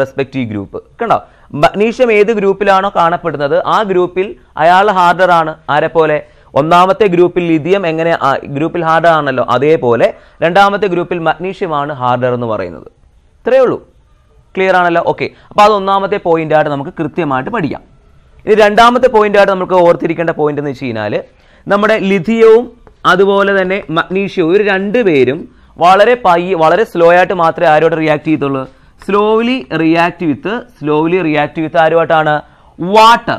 respective group കണ്ടോ മഗ്നീഷ്യം ഏത് ഗ്രൂപ്പിലാണോ കാണപ്പെടുന്നത് ആ ഗ്രൂപ്പിൽ അയാൾ ആണ് ആരെപ്പോലെ ഒന്നാമത്തെ ഗ്രൂപ്പിൽ ലിഥിയം എങ്ങനെ ഗ്രൂപ്പിൽ ഹാർഡർ ആണല്ലോ അതേപോലെ രണ്ടാമത്തെ ഗ്രൂപ്പിൽ മഗ്നീഷ്യമാണ് ഹാർഡർ എന്ന് പറയുന്നത് ഇത്രയേ ഉള്ളൂ ക്ലിയർ ആണല്ലോ ഓക്കെ അപ്പോൾ അത് ഒന്നാമത്തെ പോയിൻ്റായിട്ട് നമുക്ക് കൃത്യമായിട്ട് പഠിക്കാം ഇനി രണ്ടാമത്തെ പോയിൻ്റായിട്ട് നമുക്ക് ഓർത്തിരിക്കേണ്ട പോയിന്റ് എന്ന് വെച്ച് കഴിഞ്ഞാൽ നമ്മുടെ ലിഥിയവും അതുപോലെ തന്നെ മഗ്നീഷ്യവും ഇവർ പേരും വളരെ പയ്യെ വളരെ സ്ലോ ആയിട്ട് മാത്രമേ ആരോട് റിയാക്ട് ചെയ്യത്തുള്ളൂ slowly react with slowly react with ആരുമായിട്ടാണ് വാട്ടർ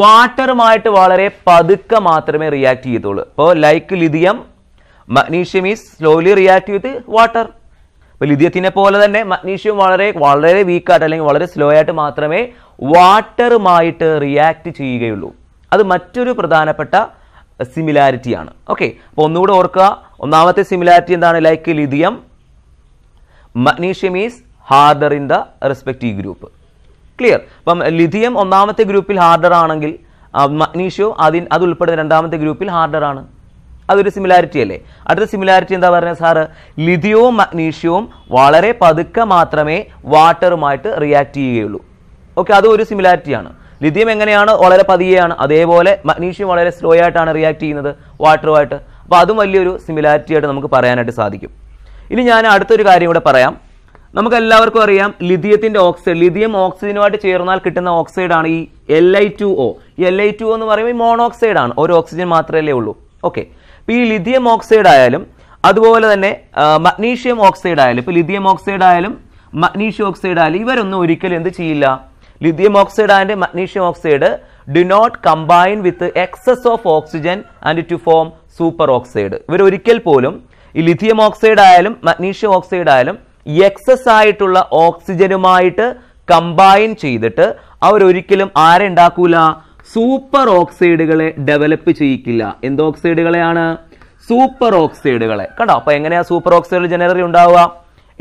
വാട്ടറുമായിട്ട് വളരെ പതുക്കെ മാത്രമേ റിയാക്ട് ചെയ്യത്തുള്ളൂ ഇപ്പോൾ like lithium magnesium is slowly react with water ഇപ്പോൾ ലിഥിയത്തിനെ പോലെ തന്നെ മഗ്നീഷ്യം വളരെ വളരെ വീക്കായിട്ട് അല്ലെങ്കിൽ വളരെ സ്ലോ ആയിട്ട് മാത്രമേ വാട്ടറുമായിട്ട് റിയാക്ട് ചെയ്യുകയുള്ളൂ അത് മറ്റൊരു പ്രധാനപ്പെട്ട സിമിലാരിറ്റിയാണ് ഓക്കെ അപ്പോൾ ഒന്നുകൂടെ ഓർക്കുക ഒന്നാമത്തെ സിമിലാരിറ്റി എന്താണ് like lithium magnesium is harder in the respective group clear അപ്പം ലിഥിയം ഒന്നാമത്തെ ഗ്രൂപ്പിൽ ഹാർഡർ ആണെങ്കിൽ മഗ്നീഷ്യോ അതിൽ അതുൾപ്പെടുന്ന രണ്ടാമത്തെ ഗ്രൂപ്പിൽ ഹാർഡർ ആണ് അതൊരു സിമിലാരിറ്റി അല്ലേ അടുത്ത സിമിലാരിറ്റി എന്താ പറയുന്നത് സാറ് ലിഥിയവും മഗ്നീഷ്യവും വളരെ പതുക്കെ മാത്രമേ വാട്ടറുമായിട്ട് റിയാക്ട് ചെയ്യുകയുള്ളൂ ഓക്കെ അതും ഒരു സിമിലാരിറ്റിയാണ് ലിഥിയം എങ്ങനെയാണ് വളരെ പതിയെയാണ് അതേപോലെ മഗ്നീഷ്യം വളരെ സ്ലോ ആയിട്ടാണ് റിയാക്ട് ചെയ്യുന്നത് വാട്ടറുമായിട്ട് അപ്പോൾ അതും വലിയൊരു സിമിലാരിറ്റി ആയിട്ട് നമുക്ക് പറയാനായിട്ട് സാധിക്കും ഇനി ഞാൻ അടുത്തൊരു കാര്യം കൂടെ പറയാം നമുക്ക് എല്ലാവർക്കും അറിയാം ലിഥിയത്തിന്റെ ഓക്സൈഡ് ലിഥിയം ഓക്സിജനുമായിട്ട് ചേർന്നാൽ കിട്ടുന്ന ഓക്സൈഡ് ആണ് ഈ L I two O L I two എന്ന് പറയുമ്പോൾ മോണോക്സൈഡ് ആണ് ഒരു ഓക്സിജൻ മാത്രമല്ലേ ഉള്ളൂ ഓക്കെ ഇപ്പോൾ ഈ ലിഥിയം ഓക്സൈഡ് ആയാലും അതുപോലെ തന്നെ മഗ്നീഷ്യം ഓക്സൈഡ് ആയാലും ഇപ്പോൾ ലിഥിയം ഓക്സൈഡ് ആയാലും മഗ്നീഷ്യം ഓക്സൈഡ് ആയാലും ഇവരൊന്നും ഒരിക്കലും എന്ത് ചെയ്യില്ല lithium oxide and magnesium oxide do not combine with excess of oxygen and to form superoxide ഇവർ ഒരിക്കൽ പോലും ഈ ലിഥിയം ഓക്സൈഡ് ആയാലും മഗ്നീഷ്യം ഓക്സൈഡ് ആയാലും എക്സസ് ആയിട്ടുള്ള ഓക്സിജനുമായിട്ട് കമ്പൈൻ ചെയ്തിട്ട് അവരൊരിക്കലും ആരെ ഉണ്ടാക്കൂല സൂപ്പർ ഓക്സൈഡുകളെ ഡെവലപ്പ് ചെയ്യിക്കില്ല എന്ത് ഓക്സൈഡുകളെയാണ് സൂപ്പർ ഓക്സൈഡുകളെ കണ്ടോ അപ്പോൾ എങ്ങനെയാ സൂപ്പർ ഓക്സൈഡ് ജനറി ഉണ്ടാവുക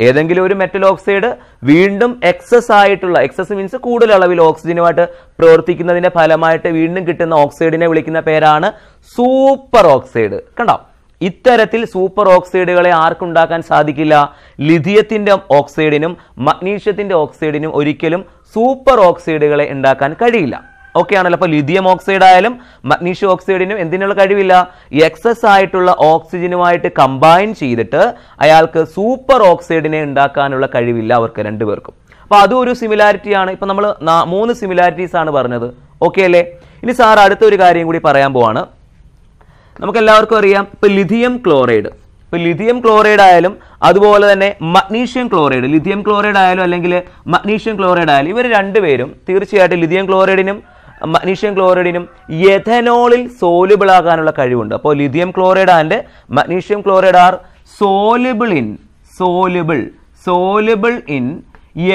ഏതെങ്കിലും ഒരു മെറ്റൽ ഓക്സൈഡ് വീണ്ടും എക്സസ് ആയിട്ടുള്ള എക്സസ് മീൻസ് കൂടുതൽ അളവിൽ ഓക്സിജനുമായിട്ട് പ്രവർത്തിക്കുന്നതിന്റെ ഫലമായിട്ട് വീണ്ടും കിട്ടുന്ന ഓക്സൈഡിനെ വിളിക്കുന്ന പേരാണ് സൂപ്പർ ഓക്സൈഡ് കണ്ടോ ഇത്തരത്തിൽ സൂപ്പർ ഓക്സൈഡുകളെ ആർക്കുണ്ടാക്കാൻ സാധിക്കില്ല ലിഥിയത്തിൻ്റെ ഓക്സൈഡിനും മഗ്നീഷ്യത്തിൻ്റെ ഓക്സൈഡിനും ഒരിക്കലും സൂപ്പർ ഓക്സൈഡുകളെ ഉണ്ടാക്കാൻ കഴിയില്ല ഓക്കെ ആണല്ലോ അപ്പോൾ ലിഥിയം ഓക്സൈഡ് ആയാലും മഗ്നീഷ്യം ഓക്സൈഡിനും എന്തിനുള്ള കഴിവില്ല എക്സസ് ആയിട്ടുള്ള ഓക്സിജനുമായിട്ട് കമ്പൈൻ ചെയ്തിട്ട് അയാൾക്ക് സൂപ്പർ ഓക്സൈഡിനെ ഉണ്ടാക്കാനുള്ള കഴിവില്ല അവർക്ക് രണ്ടുപേർക്കും അപ്പോൾ അതും ഒരു സിമിലാരിറ്റിയാണ് ഇപ്പോൾ നമ്മൾ മൂന്ന് സിമിലാരിറ്റീസ് ആണ് പറഞ്ഞത് ഓക്കെ അല്ലേ ഇനി സാർ അടുത്തൊരു കാര്യം കൂടി പറയാൻ പോവാണ് നമുക്ക് എല്ലാവർക്കും അറിയാം ഇപ്പോൾ ലിഥിയം ക്ലോറൈഡ് ഇപ്പോൾ ലിഥിയം ക്ലോറൈഡ് ആയാലും അതുപോലെ തന്നെ മഗ്നീഷ്യം ക്ലോറൈഡ് ലിഥിയം ക്ലോറൈഡ് ആയാലും അല്ലെങ്കിൽ മഗ്നീഷ്യം ക്ലോറൈഡ് ആയാലും ഇവർ രണ്ടുപേരും തീർച്ചയായിട്ടും ലിഥിയം ക്ലോറൈഡിനും മഗ്നീഷ്യം ക്ലോറൈഡിനും എഥനോളിൽ സോലുബിൾ ആകാനുള്ള കഴിവുണ്ട് അപ്പോൾ lithium chloride and magnesium chloride are soluble in soluble soluble in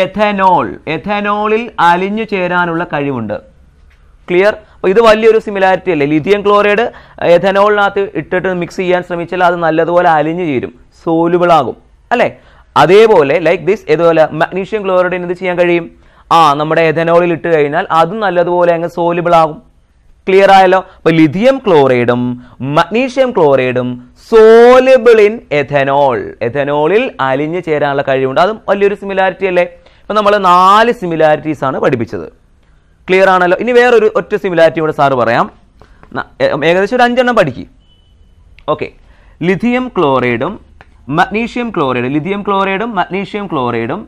ethanol എഥനോളിൽ അലിഞ്ഞു ചേരാനുള്ള കഴിവുണ്ട് ക്ലിയർ അപ്പോൾ ഇത് വലിയൊരു സിമിലാരിറ്റി അല്ലേ ലിഥിയം ക്ലോറൈഡ് എഥനോളിനകത്ത് ഇട്ടിട്ട് മിക്സ് ചെയ്യാൻ ശ്രമിച്ചാൽ അത് നല്ലതുപോലെ അലിഞ്ഞു ചേരും സോലുബിളാകും ആകും അല്ലേ അതേപോലെ ലൈക്ക് ദിസ് ഇതുപോലെ മഗ്നീഷ്യം ക്ലോറൈഡിന് എന്ത് ചെയ്യാൻ കഴിയും ആ നമ്മുടെ എഥനോളിൽ ഇട്ട് കഴിഞ്ഞാൽ അതും നല്ലതുപോലെ അങ്ങ് സോലുബിളാകും ആകും ക്ലിയർ ആയല്ലോ അപ്പോൾ ലിഥിയം ക്ലോറൈഡും മഗ്നീഷ്യം ക്ലോറൈഡും സോലബിൾ ഇൻ എഥനോൾ എഥനോളിൽ അലിഞ്ഞു ചേരാനുള്ള കഴിവുണ്ട് അതും വലിയൊരു സിമിലാരിറ്റി അല്ലേ അപ്പോൾ നമ്മൾ നാല് സിമിലാരിറ്റീസ് ആണ് പഠിപ്പിച്ചത് ക്ലിയർ ആണല്ലോ ഇനി വേറൊരു ഒറ്റ സിമിലാരിറ്റി ഇവിടെ സാറ് പറയാം ഏകദേശം ഒരു അഞ്ചെണ്ണം പഠിക്കും ഓക്കെ ലിഥിയം ക്ലോറൈഡും മഗ്നീഷ്യം ക്ലോറൈഡ് ലിഥിയം ക്ലോറൈഡും മഗ്നീഷ്യം ക്ലോറൈഡും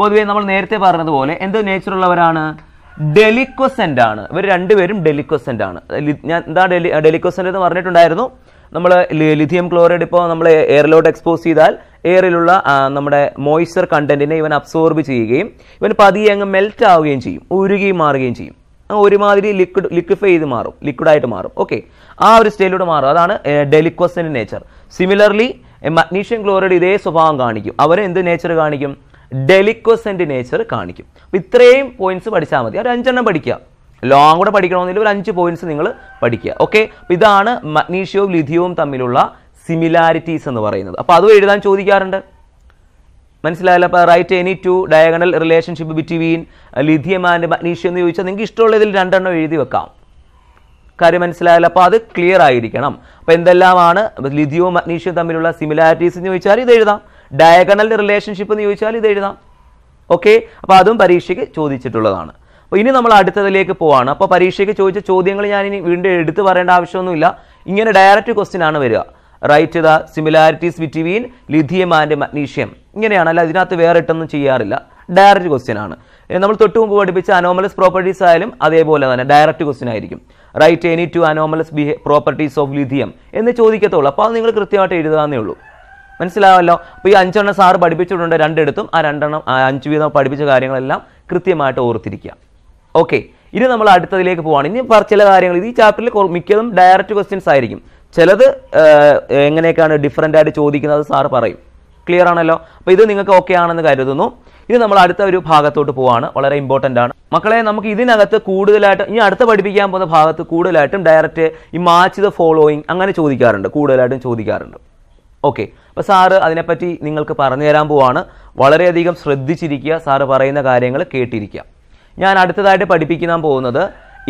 പൊതുവേ നമ്മൾ നേരത്തെ പറഞ്ഞതുപോലെ എന്ത് നേച്ചറുള്ളവരാണ് ഡെലിക്വസെൻ്റ് ആണ് ഇവർ രണ്ടുപേരും ഡെലിക്വസെൻ്റ് ആണ് ഞാൻ എന്താ ഡെലി ഡെലിക്വസെൻ്റ് എന്ന് പറഞ്ഞിട്ടുണ്ടായിരുന്നു നമ്മൾ ലിഥിയം ക്ലോറൈഡ് ഇപ്പോൾ നമ്മൾ എയറിലോട്ട് എക്സ്പോസ് ചെയ്താൽ എയറിലുള്ള നമ്മുടെ മോയ്സ്ചർ കണ്ടന്റിനെ ഇവൻ അബ്സോർബ് ചെയ്യുകയും ഇവൻ പതിയെ അങ്ങ് മെൽറ്റ് ആവുകയും ചെയ്യും ഉരുകി മാറുകയും ചെയ്യും ഒരുമാതിരി ലിക്വിഡ് ലിക്വിഫൈ ചെയ്ത് മാറും ലിക്വിഡായിട്ട് മാറും ഓക്കെ ആ ഒരു സ്റ്റേജിലൂടെ മാറും അതാണ് ഡെലിക്വസിൻ്റെ നേച്ചർ സിമിലർലി മഗ്നീഷ്യം ക്ലോറൈഡ് ഇതേ സ്വഭാവം കാണിക്കും അവരെ എന്ത് നേച്ചർ കാണിക്കും ഡെലിക്വസൻ്റ് നേച്ചർ കാണിക്കും ഇത്രയും പോയിന്റ്സ് പഠിച്ചാൽ മതി ഒരു അഞ്ചെണ്ണം പഠിക്കുക ലോങ് കൂടെ പഠിക്കണമെങ്കിൽ ഒരു അഞ്ച് പോയിന്റ്സ് നിങ്ങൾ പഠിക്കുക ഓക്കെ അപ്പോൾ ഇതാണ് മഗ്നീഷ്യവും ലിഥിയവും തമ്മിലുള്ള സിമിലാരിറ്റീസ് എന്ന് പറയുന്നത് അപ്പോൾ അതും എഴുതാൻ ചോദിക്കാറുണ്ട് മനസ്സിലായില്ല അപ്പോൾ write any two diagonal relationship between lithium and magnesium എന്ന് ചോദിച്ചാൽ നിങ്ങൾക്ക് ഇഷ്ടമുള്ളതിൽ രണ്ടെണ്ണം എഴുതി വെക്കാം കാര്യം മനസ്സിലായാലും അപ്പോൾ അത് ക്ലിയർ ആയിരിക്കണം അപ്പോൾ എന്തെല്ലാമാണ് ലിഥിയവും മഗ്നീഷ്യവും തമ്മിലുള്ള സിമിലാരിറ്റീസ് എന്ന് ചോദിച്ചാൽ ഇത് എഴുതാം ഡയഗണൽ റിലേഷൻഷിപ്പ് എന്ന് ചോദിച്ചാൽ ഇത് എഴുതാം ഓക്കെ അപ്പോൾ അതും പരീക്ഷയ്ക്ക് ചോദിച്ചിട്ടുള്ളതാണ് അപ്പോൾ ഇനി നമ്മൾ അടുത്തതിലേക്ക് പോവാണ് അപ്പോൾ പരീക്ഷയ്ക്ക് ചോദിച്ച ചോദ്യങ്ങൾ ഞാൻ ഇനി വീണ്ടും എടുത്തു പറയേണ്ട ആവശ്യമൊന്നുമില്ല ഇങ്ങനെ ഡയറക്റ്റ് ക്വസ്റ്റ്യൻ ആണ് വരിക write the similarities between lithium and magnesium ഇങ്ങനെയാണ് അല്ല ഇതിനകത്ത് വേറെ ഇട്ടൊന്നും ചെയ്യാറില്ല ഡയറക്റ്റ് ക്വസ്റ്റ്യൻ ആണ് നമ്മൾ തൊട്ട് മുമ്പ് പഠിപ്പിച്ച അനോമലസ് പ്രോപ്പർട്ടീസ് ആയാലും അതേപോലെ തന്നെ ഡയറക്റ്റ് ക്വസ്റ്റ്യൻ ആയിരിക്കും write any two anomalous behaviour properties of lithium എന്ന് ചോദിക്കത്തുള്ളൂ അപ്പോൾ അത് നിങ്ങൾ കൃത്യമായിട്ട് എഴുതാന്നേ ഉള്ളൂ മനസ്സിലാവല്ലോ അപ്പോൾ ഈ അഞ്ചെണ്ണം സാറ് പഠിപ്പിച്ചിട്ടുണ്ട് രണ്ടെടുത്തും ആ രണ്ടെണ്ണം അഞ്ച് വീതം പഠിപ്പിച്ച കാര്യങ്ങളെല്ലാം കൃത്യമായിട്ട് ഓർത്തിരിക്കുക ഓക്കെ ഇനി നമ്മൾ അടുത്തതിലേക്ക് പോവാണ് ഇനി ചില കാര്യങ്ങൾ ഈ ചാപ്റ്ററിൽ മിക്കതും ഡയറക്റ്റ് ക്വസ്റ്റ്യൻസ് ആയിരിക്കും ചിലത് എങ്ങനെയൊക്കെയാണ് ഡിഫറൻ്റ് ആയിട്ട് ചോദിക്കുന്നത് സാറ് പറയും ക്ലിയർ ആണല്ലോ അപ്പോൾ ഇത് നിങ്ങൾക്ക് ഓക്കെ ആണെന്ന് കരുതുന്നു ഇനി നമ്മൾ അടുത്ത ഒരു ഭാഗത്തോട്ട് പോവാണ് വളരെ ഇമ്പോർട്ടൻ്റ് ആണ് മക്കളെ നമുക്ക് ഇതിനകത്ത് കൂടുതലായിട്ട് ഇനി അടുത്ത പഠിപ്പിക്കാൻ പോകുന്ന ഭാഗത്ത് കൂടുതലായിട്ടും ഡയറക്റ്റ് ഈ മാച്ച് ദ ഫോളോയിങ് അങ്ങനെ ചോദിക്കാറുണ്ട് കൂടുതലായിട്ടും ചോദിക്കാറുണ്ട് ഓക്കെ അപ്പോൾ സാറ് അതിനെപ്പറ്റി നിങ്ങൾക്ക് പറഞ്ഞു തരാൻ പോവാണ് വളരെയധികം ശ്രദ്ധിച്ചിരിക്കുക സാറ് പറയുന്ന കാര്യങ്ങൾ കേട്ടിരിക്കുക ഞാൻ അടുത്തതായിട്ട് പഠിപ്പിക്കാൻ പോകുന്നത്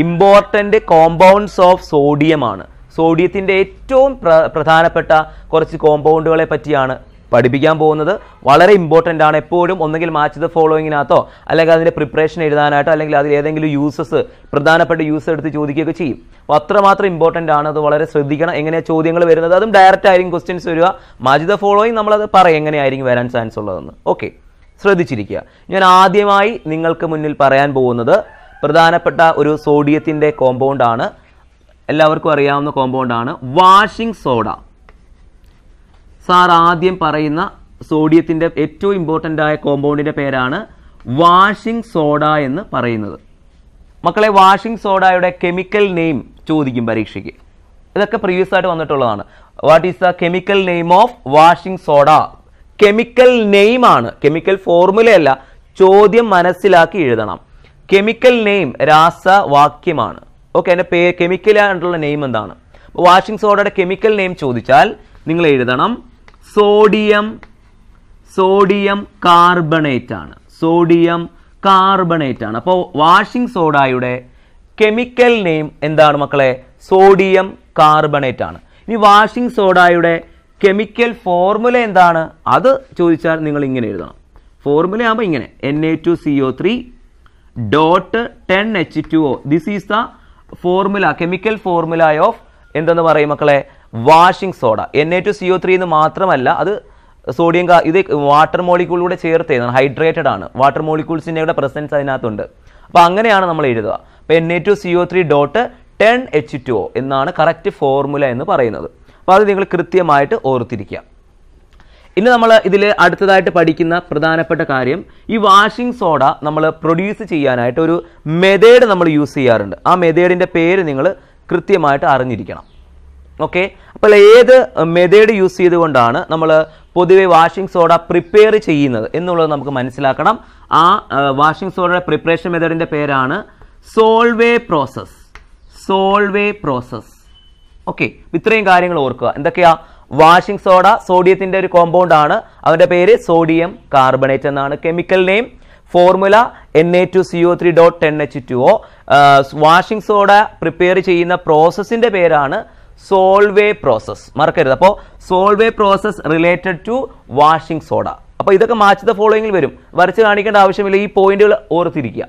ഇമ്പോർട്ടൻ്റ് കോമ്പൗണ്ട്സ് ഓഫ് സോഡിയം ആണ് സോഡിയത്തിൻ്റെ ഏറ്റവും പ്രധാനപ്പെട്ട കുറച്ച് കോമ്പൗണ്ടുകളെ പറ്റിയാണ് പഠിപ്പിക്കാൻ പോകുന്നത് വളരെ ഇമ്പോർട്ടൻ്റ് ആണ് എപ്പോഴും ഒന്നെങ്കിൽ മാച്ച് ദ ഫോളോയിങ്ങിനകത്തോ അല്ലെങ്കിൽ അതിൻ്റെ പ്രിപ്പറേഷൻ എഴുതാനായിട്ടോ അല്ലെങ്കിൽ അതിൽ ഏതെങ്കിലും യൂസസ് പ്രധാനപ്പെട്ട യൂസ് എടുത്ത് ചോദിക്കുകയൊക്കെ ചെയ്യും അപ്പോൾ അത്രമാത്രം ഇമ്പോർട്ടൻ്റ് ആണ് അത് വളരെ ശ്രദ്ധിക്കണം എങ്ങനെയാണ് ചോദ്യങ്ങൾ വരുന്നത് അതും ഡയറക്റ്റ് ആയിരിക്കും ക്വസ്റ്റ്യൻസ് വരിക മാച്ച് ദ ഫോളോയിങ് നമ്മളത് പറയും എങ്ങനെയായിരിക്കും വരാൻ ചാൻസ് ഉള്ളതെന്ന് ഓക്കെ ശ്രദ്ധിച്ചിരിക്കുക ഞാൻ ആദ്യമായി നിങ്ങൾക്ക് മുന്നിൽ പറയാൻ പോകുന്നത് പ്രധാനപ്പെട്ട ഒരു സോഡിയത്തിൻ്റെ കോമ്പൗണ്ടാണ് എല്ലാവർക്കും അറിയാവുന്ന കോമ്പൗണ്ടാണ് വാഷിംഗ് സോഡ സാർ ആദ്യം പറയുന്ന സോഡിയത്തിൻ്റെ ഏറ്റവും ഇമ്പോർട്ടൻ്റ് ആയ കോമ്പൗണ്ടിൻ്റെ പേരാണ് വാഷിംഗ് സോഡ എന്ന് പറയുന്നത് മക്കളെ വാഷിംഗ് സോഡയുടെ കെമിക്കൽ നെയിം ചോദിക്കും പരീക്ഷയ്ക്ക് ഇതൊക്കെ പ്രീവിയസ് ആയിട്ട് വന്നിട്ടുള്ളതാണ് what is the chemical name of washing soda chemical നെയിമാണ് കെമിക്കൽ ഫോർമുലയല്ല ചോദ്യം മനസ്സിലാക്കി എഴുതണം കെമിക്കൽ നെയിം രാസവാക്യമാണ് ഓക്കെ എൻ്റെ പേ കെമിക്കലായിട്ടുള്ള നെയിം എന്താണ് വാഷിംഗ് സോഡയുടെ കെമിക്കൽ നെയിം ചോദിച്ചാൽ നിങ്ങൾ എഴുതണം സോഡിയം സോഡിയം കാർബണേറ്റ് ആണ് സോഡിയം കാർബണേറ്റ് ആണ് അപ്പോൾ വാഷിംഗ് സോഡായുടെ കെമിക്കൽ നെയിം എന്താണ് മക്കളെ സോഡിയം കാർബണേറ്റ് ആണ് ഇനി വാഷിംഗ് സോഡായുടെ കെമിക്കൽ ഫോർമുല എന്താണ് അത് ചോദിച്ചാൽ നിങ്ങൾ ഇങ്ങനെ എഴുതണം ഫോർമുല ആകുമ്പോൾ ഇങ്ങനെ N A two C O three dot ten H two O this is the formula chemical formula of എന്തെന്ന് പറയും മക്കളെ washing soda N A two C O three എന്ന് മാത്രമല്ല അത് സോഡിയം കാ ഇത് വാട്ടർ മോളിക്യൂളിലൂടെ ചേർത്ത് എഴുതണം ഹൈഡ്രേറ്റഡ് ആണ് വാട്ടർ മോളിക്യൂൾസിൻ്റെ ഇവിടെ പ്രസൻസ് അതിനകത്തുണ്ട് അപ്പോൾ അങ്ങനെയാണ് നമ്മൾ എഴുതുക അപ്പോൾ N A two C O three dot ten H two O എന്നാണ് കറക്റ്റ് ഫോർമുല എന്ന് പറയുന്നത് അപ്പോൾ അത് നിങ്ങൾ കൃത്യമായിട്ട് ഓർത്തിരിക്കുക ഇനി നമ്മൾ ഇതിൽ അടുത്തതായിട്ട് പഠിക്കുന്ന പ്രധാനപ്പെട്ട കാര്യം ഈ വാഷിംഗ് സോഡ നമ്മൾ പ്രൊഡ്യൂസ് ചെയ്യാനായിട്ട് ഒരു മെതേഡ് നമ്മൾ യൂസ് ചെയ്യാറുണ്ട് ആ മെതേഡിൻ്റെ പേര് നിങ്ങൾ കൃത്യമായിട്ട് അറിഞ്ഞിരിക്കണം ഓക്കെ അപ്പോൾ ഏത് മെതേഡ് യൂസ് ചെയ്തുകൊണ്ടാണ് നമ്മൾ പൊതുവെ വാഷിംഗ് സോഡ പ്രിപ്പയർ ചെയ്യുന്നത് എന്നുള്ളത് നമുക്ക് മനസ്സിലാക്കണം ആ വാഷിംഗ് സോഡയുടെ പ്രിപ്പറേഷൻ മെതേഡിൻ്റെ പേരാണ് Solvay process Solvay process okay ഇത്രയും കാര്യങ്ങൾ ഓർക്കുക എന്തൊക്കെയാ വാഷിംഗ് സോഡ സോഡിയത്തിൻ്റെ ഒരു കോമ്പൗണ്ട് ആണ് അവൻ്റെ പേര് സോഡിയം കാർബണേറ്റ് എന്നാണ് chemical name formula N A two C O three dot N H two O washing soda prepare ചെയ്യുന്ന പ്രോസസ്സിൻ്റെ പേരാണ് സോൾവേ പ്രോസസ് മറക്കരുത് അപ്പോൾ Solvay process related to washing soda അപ്പോൾ ഇതൊക്കെ മാച്ച് ദ ഫോളോയിങ്ങിൽ വരും വരച്ച് കാണിക്കേണ്ട ആവശ്യമില്ല ഈ പോയിന്റുകൾ ഓർത്തിരിക്കുക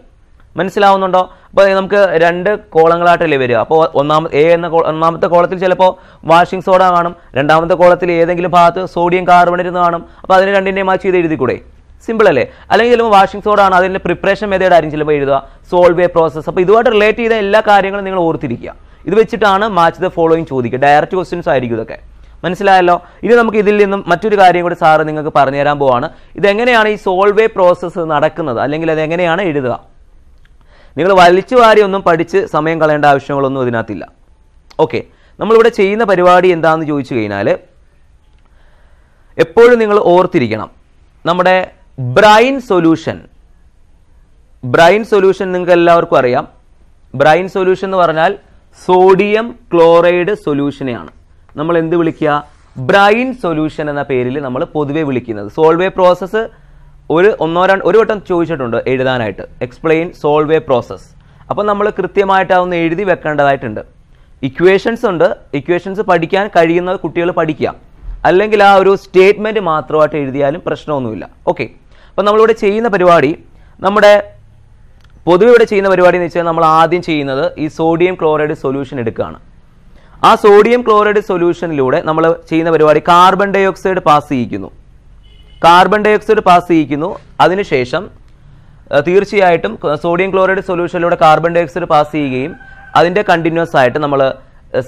മനസ്സിലാവുന്നുണ്ടോ അപ്പോൾ നമുക്ക് രണ്ട് കോളങ്ങളായിട്ടല്ലേ വരിക അപ്പോൾ ഒന്നാമത്തെ എ എന്ന ഒന്നാമത്തെ കോളത്തിൽ ചിലപ്പോൾ വാഷിംഗ് സോഡ കാണും രണ്ടാമത്തെ കോളത്തിൽ ഏതെങ്കിലും ഭാഗത്ത് സോഡിയം കാർബണേറ്റ് കാണും അപ്പോൾ അതിന് രണ്ടിനെയും മാച്ച് ചെയ്ത് എഴുതിക്കൂടെ സിമ്പിൾ അല്ലേ അല്ലെങ്കിൽ ചിലപ്പോൾ വാഷിംഗ് സോഡ ആണ് അതിൻ്റെ പ്രിപ്പറേഷൻ മെത്തേഡ് ആയിരിക്കും ചിലപ്പോൾ എഴുതുക സോൾവേ പ്രോസസ്സ് അപ്പോൾ ഇതുമായിട്ട് റിലേറ്റ് ചെയ്ത എല്ലാ കാര്യങ്ങളും നിങ്ങൾ ഓർത്തിരിക്കുക ഇത് വെച്ചിട്ടാണ് മാച്ച് ദ ഫോളോയിങ് ചോദിക്കുക ഡയറക്റ്റ് ക്വസ്റ്റ്യൻസ് ആയിരിക്കും ഇതൊക്കെ മനസ്സിലായല്ലോ ഇനി നമുക്ക് ഇതിൽ നിന്നും മറ്റൊരു കാര്യം കൂടി സാറ് നിങ്ങൾക്ക് പറഞ്ഞു പോവാണ് ഇതെങ്ങനെയാണ് ഈ സോൾവേ പ്രോസസ്സ് നടക്കുന്നത് അല്ലെങ്കിൽ അതെങ്ങനെയാണ് എഴുതുക നിങ്ങൾ വലിച്ചു വാരി ഒന്നും പഠിച്ച് സമയം കളയേണ്ട ആവശ്യങ്ങളൊന്നും ഇതിനകത്തില്ല ഓക്കെ നമ്മളിവിടെ ചെയ്യുന്ന പരിപാടി എന്താണെന്ന് ചോദിച്ചു കഴിഞ്ഞാൽ എപ്പോഴും നിങ്ങൾ ഓർത്തിരിക്കണം നമ്മുടെ ബ്രൈൻ സൊല്യൂഷൻ ബ്രൈൻ സൊല്യൂഷൻ നിങ്ങൾക്ക് എല്ലാവർക്കും അറിയാം ബ്രൈൻ സൊല്യൂഷൻ എന്ന് പറഞ്ഞാൽ സോഡിയം ക്ലോറൈഡ് സൊല്യൂഷനെയാണ് നമ്മൾ എന്ത് വിളിക്കുക ബ്രൈൻ സൊല്യൂഷൻ എന്ന പേരിൽ നമ്മൾ പൊതുവെ വിളിക്കുന്നത് സോൾവേ പ്രോസസ്സ് ഒരു ഒന്നോ രണ്ട് ഒരു വട്ടം ചോദിച്ചിട്ടുണ്ട് എഴുതാനായിട്ട് എക്സ്പ്ലെയിൻ സോൾവ് എ പ്രോസസ്സ് അപ്പോൾ നമ്മൾ കൃത്യമായിട്ട് അതൊന്ന് എഴുതി വെക്കേണ്ടതായിട്ടുണ്ട് ഇക്വേഷൻസ് ഉണ്ട് ഇക്വേഷൻസ് പഠിക്കാൻ കഴിയുന്ന കുട്ടികൾ പഠിക്കുക അല്ലെങ്കിൽ ആ ഒരു സ്റ്റേറ്റ്മെൻറ്റ് മാത്രമായിട്ട് എഴുതിയാലും പ്രശ്നമൊന്നുമില്ല ഓക്കെ അപ്പോൾ നമ്മളിവിടെ ചെയ്യുന്ന പരിപാടി നമ്മുടെ പൊതുവെ ഇവിടെ ചെയ്യുന്ന പരിപാടി എന്ന് വെച്ചാൽ നമ്മൾ ആദ്യം ചെയ്യുന്നത് ഈ സോഡിയം ക്ലോറൈഡ് സൊല്യൂഷൻ എടുക്കുകയാണ് ആ സോഡിയം ക്ലോറൈഡ് സൊല്യൂഷനിലൂടെ നമ്മൾ ചെയ്യുന്ന പരിപാടി കാർബൺ ഡൈ ഓക്സൈഡ് പാസ് ചെയ്യിക്കുന്നു കാർബൺ ഡൈ ഓക്സൈഡ് പാസ് ചെയ്യിക്കുന്നു അതിനുശേഷം തീർച്ചയായിട്ടും സോഡിയം ക്ലോറൈഡ് സൊല്യൂഷനിലൂടെ കാർബൺ ഡൈ ഓക്സൈഡ് പാസ് ചെയ്യുകയും അതിൻ്റെ കണ്ടിന്യൂസ് ആയിട്ട് നമ്മൾ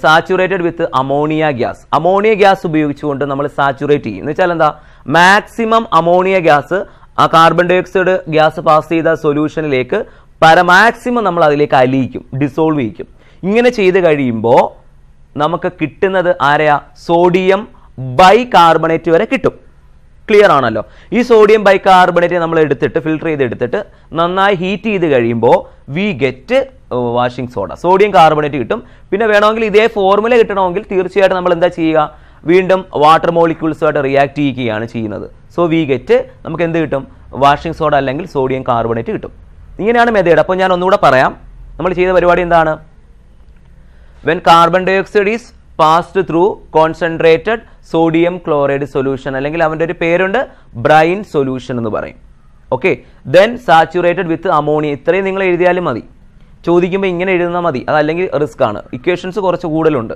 saturated with ammonia gas ammonia gas ഉപയോഗിച്ചുകൊണ്ട് നമ്മൾ സാച്ചുറേറ്റ് ചെയ്യും എന്ന് വെച്ചാൽ എന്താ മാക്സിമം അമോണിയ ഗ്യാസ് ആ carbon dioxide gas pass ചെയ്ത സൊല്യൂഷനിലേക്ക് പരമാക്സിമം നമ്മൾ അതിലേക്ക് അലിയിക്കും ഡിസോൾവ് ചെയ്യിക്കും ഇങ്ങനെ ചെയ്ത് കഴിയുമ്പോൾ നമുക്ക് കിട്ടുന്നത് ആരെയാ സോഡിയം ബൈ കാർബണേറ്റ് വരെ കിട്ടും ക്ലിയർ ആണല്ലോ ഈ സോഡിയം ബൈകാർബണേറ്റ് നമ്മൾ എടുത്തിട്ട് ഫിൽട്ടർ ചെയ്ത് എടുത്തിട്ട് നന്നായി ഹീറ്റ് ചെയ്ത് കഴിയുമ്പോൾ we get washing soda sodium carbonate കിട്ടും പിന്നെ വേണമെങ്കിൽ ഇതേ ഫോർമുല കിട്ടണമെങ്കിൽ തീർച്ചയായിട്ടും നമ്മൾ എന്താ ചെയ്യുക വീണ്ടും വാട്ടർ മോളിക്യൂൾസുമായിട്ട് റിയാക്ട് ചെയ്യുകയാണ് ചെയ്യുന്നത് സോ വി ഗെറ്റ് നമുക്ക് എന്ത് കിട്ടും വാഷിംഗ് സോഡ അല്ലെങ്കിൽ സോഡിയം കാർബണേറ്റ് കിട്ടും ഇങ്ങനെയാണ് മെതേഡ് അപ്പോൾ ഞാൻ ഒന്നുകൂടെ പറയാം നമ്മൾ ചെയ്ത പരിപാടി എന്താണ് when carbon dioxide is passed through concentrated sodium chloride solution അല്ലെങ്കിൽ അവൻ്റെ ഒരു പേരുണ്ട് ബ്രൈൻ സൊല്യൂഷൻ എന്ന് പറയും okay then saturated with ammonia ഇത്രയും നിങ്ങൾ എഴുതിയാലും മതി ചോദിക്കുമ്പോൾ ഇങ്ങനെ എഴുതുന്നാൽ മതി അതല്ലെങ്കിൽ റിസ്ക് ആണ് ഇക്വേഷൻസ് കുറച്ച് കൂടുതലുണ്ട്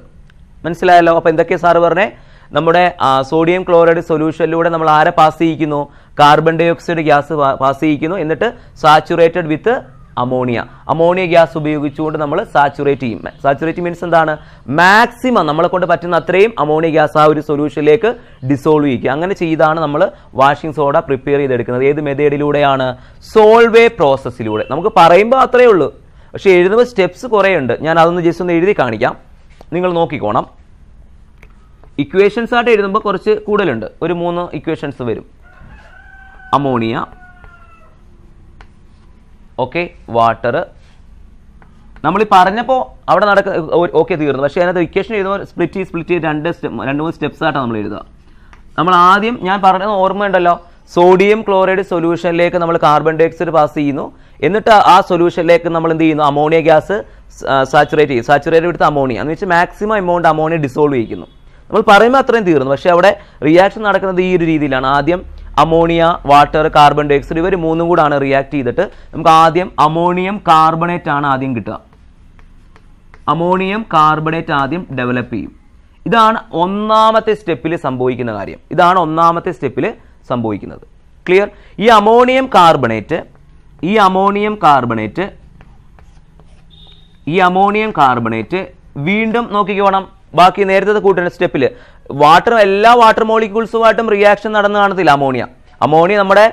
മനസ്സിലായല്ലോ അപ്പോൾ എന്തൊക്കെയാണ് സാറ് പറഞ്ഞേ നമ്മുടെ സോഡിയം ക്ലോറൈഡ് സൊല്യൂഷനിലൂടെ നമ്മൾ ആരെ പാസ് ചെയ്യിക്കുന്നു carbon dioxide gas pass ചെയ്യിക്കുന്നു എന്നിട്ട് saturated with ammonia ammonia gas ഉപയോഗിച്ചുകൊണ്ട് നമ്മൾ സാച്ചുറേറ്റ് ചെയ്യും സാച്ചുറേറ്റ് മീൻസ് എന്താണ് മാക്സിമം നമ്മളെ കൊണ്ട് പറ്റുന്ന അത്രയും അമോണിയ ഗ്യാസ് ആ ഒരു സൊല്യൂഷനിലേക്ക് ഡിസോൾവ് ചെയ്യിക്കുക അങ്ങനെ ചെയ്താണ് നമ്മൾ വാഷിംഗ് സോഡ പ്രിപ്പയർ ചെയ്തെടുക്കുന്നത് ഏത് മെതേഡിലൂടെയാണ് സോൾവേ പ്രോസസ്സിലൂടെ നമുക്ക് പറയുമ്പോൾ അത്രയേ ഉള്ളൂ പക്ഷേ എഴുതുമ്പോൾ സ്റ്റെപ്സ് കുറേ ഉണ്ട് ഞാൻ അതൊന്ന് ജസ്റ്റ് ഒന്ന് എഴുതി കാണിക്കാം നിങ്ങൾ നോക്കിക്കോണം ഇക്വേഷൻസ് ആയിട്ട് എഴുതുമ്പോൾ കുറച്ച് കൂടുതലുണ്ട് ഒരു മൂന്ന് ഇക്വേഷൻസ് വരും അമോണിയ ഓക്കെ വാട്ടർ നമ്മൾ ഈ പറഞ്ഞപ്പോൾ അവിടെ നടക്ക ഓക്കെ തീർന്നു പക്ഷേ അതിനകത്ത് ഇക്വേഷൻ എഴുതുമ്പോൾ സ്പ്ലിറ്റ് സ്പ്ലിറ്റ് രണ്ട് സ്റ്റെപ്പ് രണ്ട് മൂന്ന് സ്റ്റെപ്സ് ആയിട്ടാണ് നമ്മൾ എഴുതുക നമ്മൾ ആദ്യം ഞാൻ പറഞ്ഞത് ഓർമ്മയുണ്ടല്ലോ സോഡിയം ക്ലോറൈഡ് സൊല്യൂഷനിലേക്ക് നമ്മൾ കാർബൺ ഡൈ ഓക്സൈഡ് പാസ് ചെയ്യുന്നു എന്നിട്ട് ആ സൊല്യൂഷനിലേക്ക് നമ്മൾ എന്ത് ചെയ്യുന്നു അമോണിയ ഗ്യാസ് സാച്ചുറേറ്റ് ചെയ്യും സാച്ചുറേറ്റ് എടുത്ത് അമോണിയ എന്ന് വെച്ചാൽ മാക്സിമം എമൗണ്ട് അമോണിയ ഡിസോൾവ് ചെയ്യുന്നു നമ്മൾ പറയുമ്പോൾ അത്രയും തീർന്നു പക്ഷേ അവിടെ റിയാക്ഷൻ നടക്കുന്നത് ഈ ഒരു രീതിയിലാണ് ആദ്യം ammonia water carbon dioxide ഇവർ മൂന്നും കൂടാണ് റിയാക്ട് ചെയ്തിട്ട് നമുക്ക് ആദ്യം അമോണിയം കാർബണേറ്റ് ആണ് ആദ്യം കിട്ടുക അമോണിയം കാർബണേറ്റ് ആദ്യം ഡെവലപ്പ് ചെയ്യും ഇതാണ് ഒന്നാമത്തെ സ്റ്റെപ്പിൽ സംഭവിക്കുന്ന കാര്യം ഇതാണ് ഒന്നാമത്തെ സ്റ്റെപ്പിൽ സംഭവിക്കുന്നത് ക്ലിയർ ഈ അമോണിയം കാർബണേറ്റ് ഈ അമോണിയം കാർബണേറ്റ് ഈ അമോണിയം കാർബണേറ്റ് വീണ്ടും നോക്കിക്കോണം ബാക്കി നേരത്തെ കൂട്ടുന്ന സ്റ്റെപ്പിൽ വാട്ടർ എല്ലാ വാട്ടർ മോളിക്യൂൾസുമായിട്ടും റിയാക്ഷൻ നടന്നു കാണത്തില്ല അമോണിയ അമോണിയ നമ്മുടെ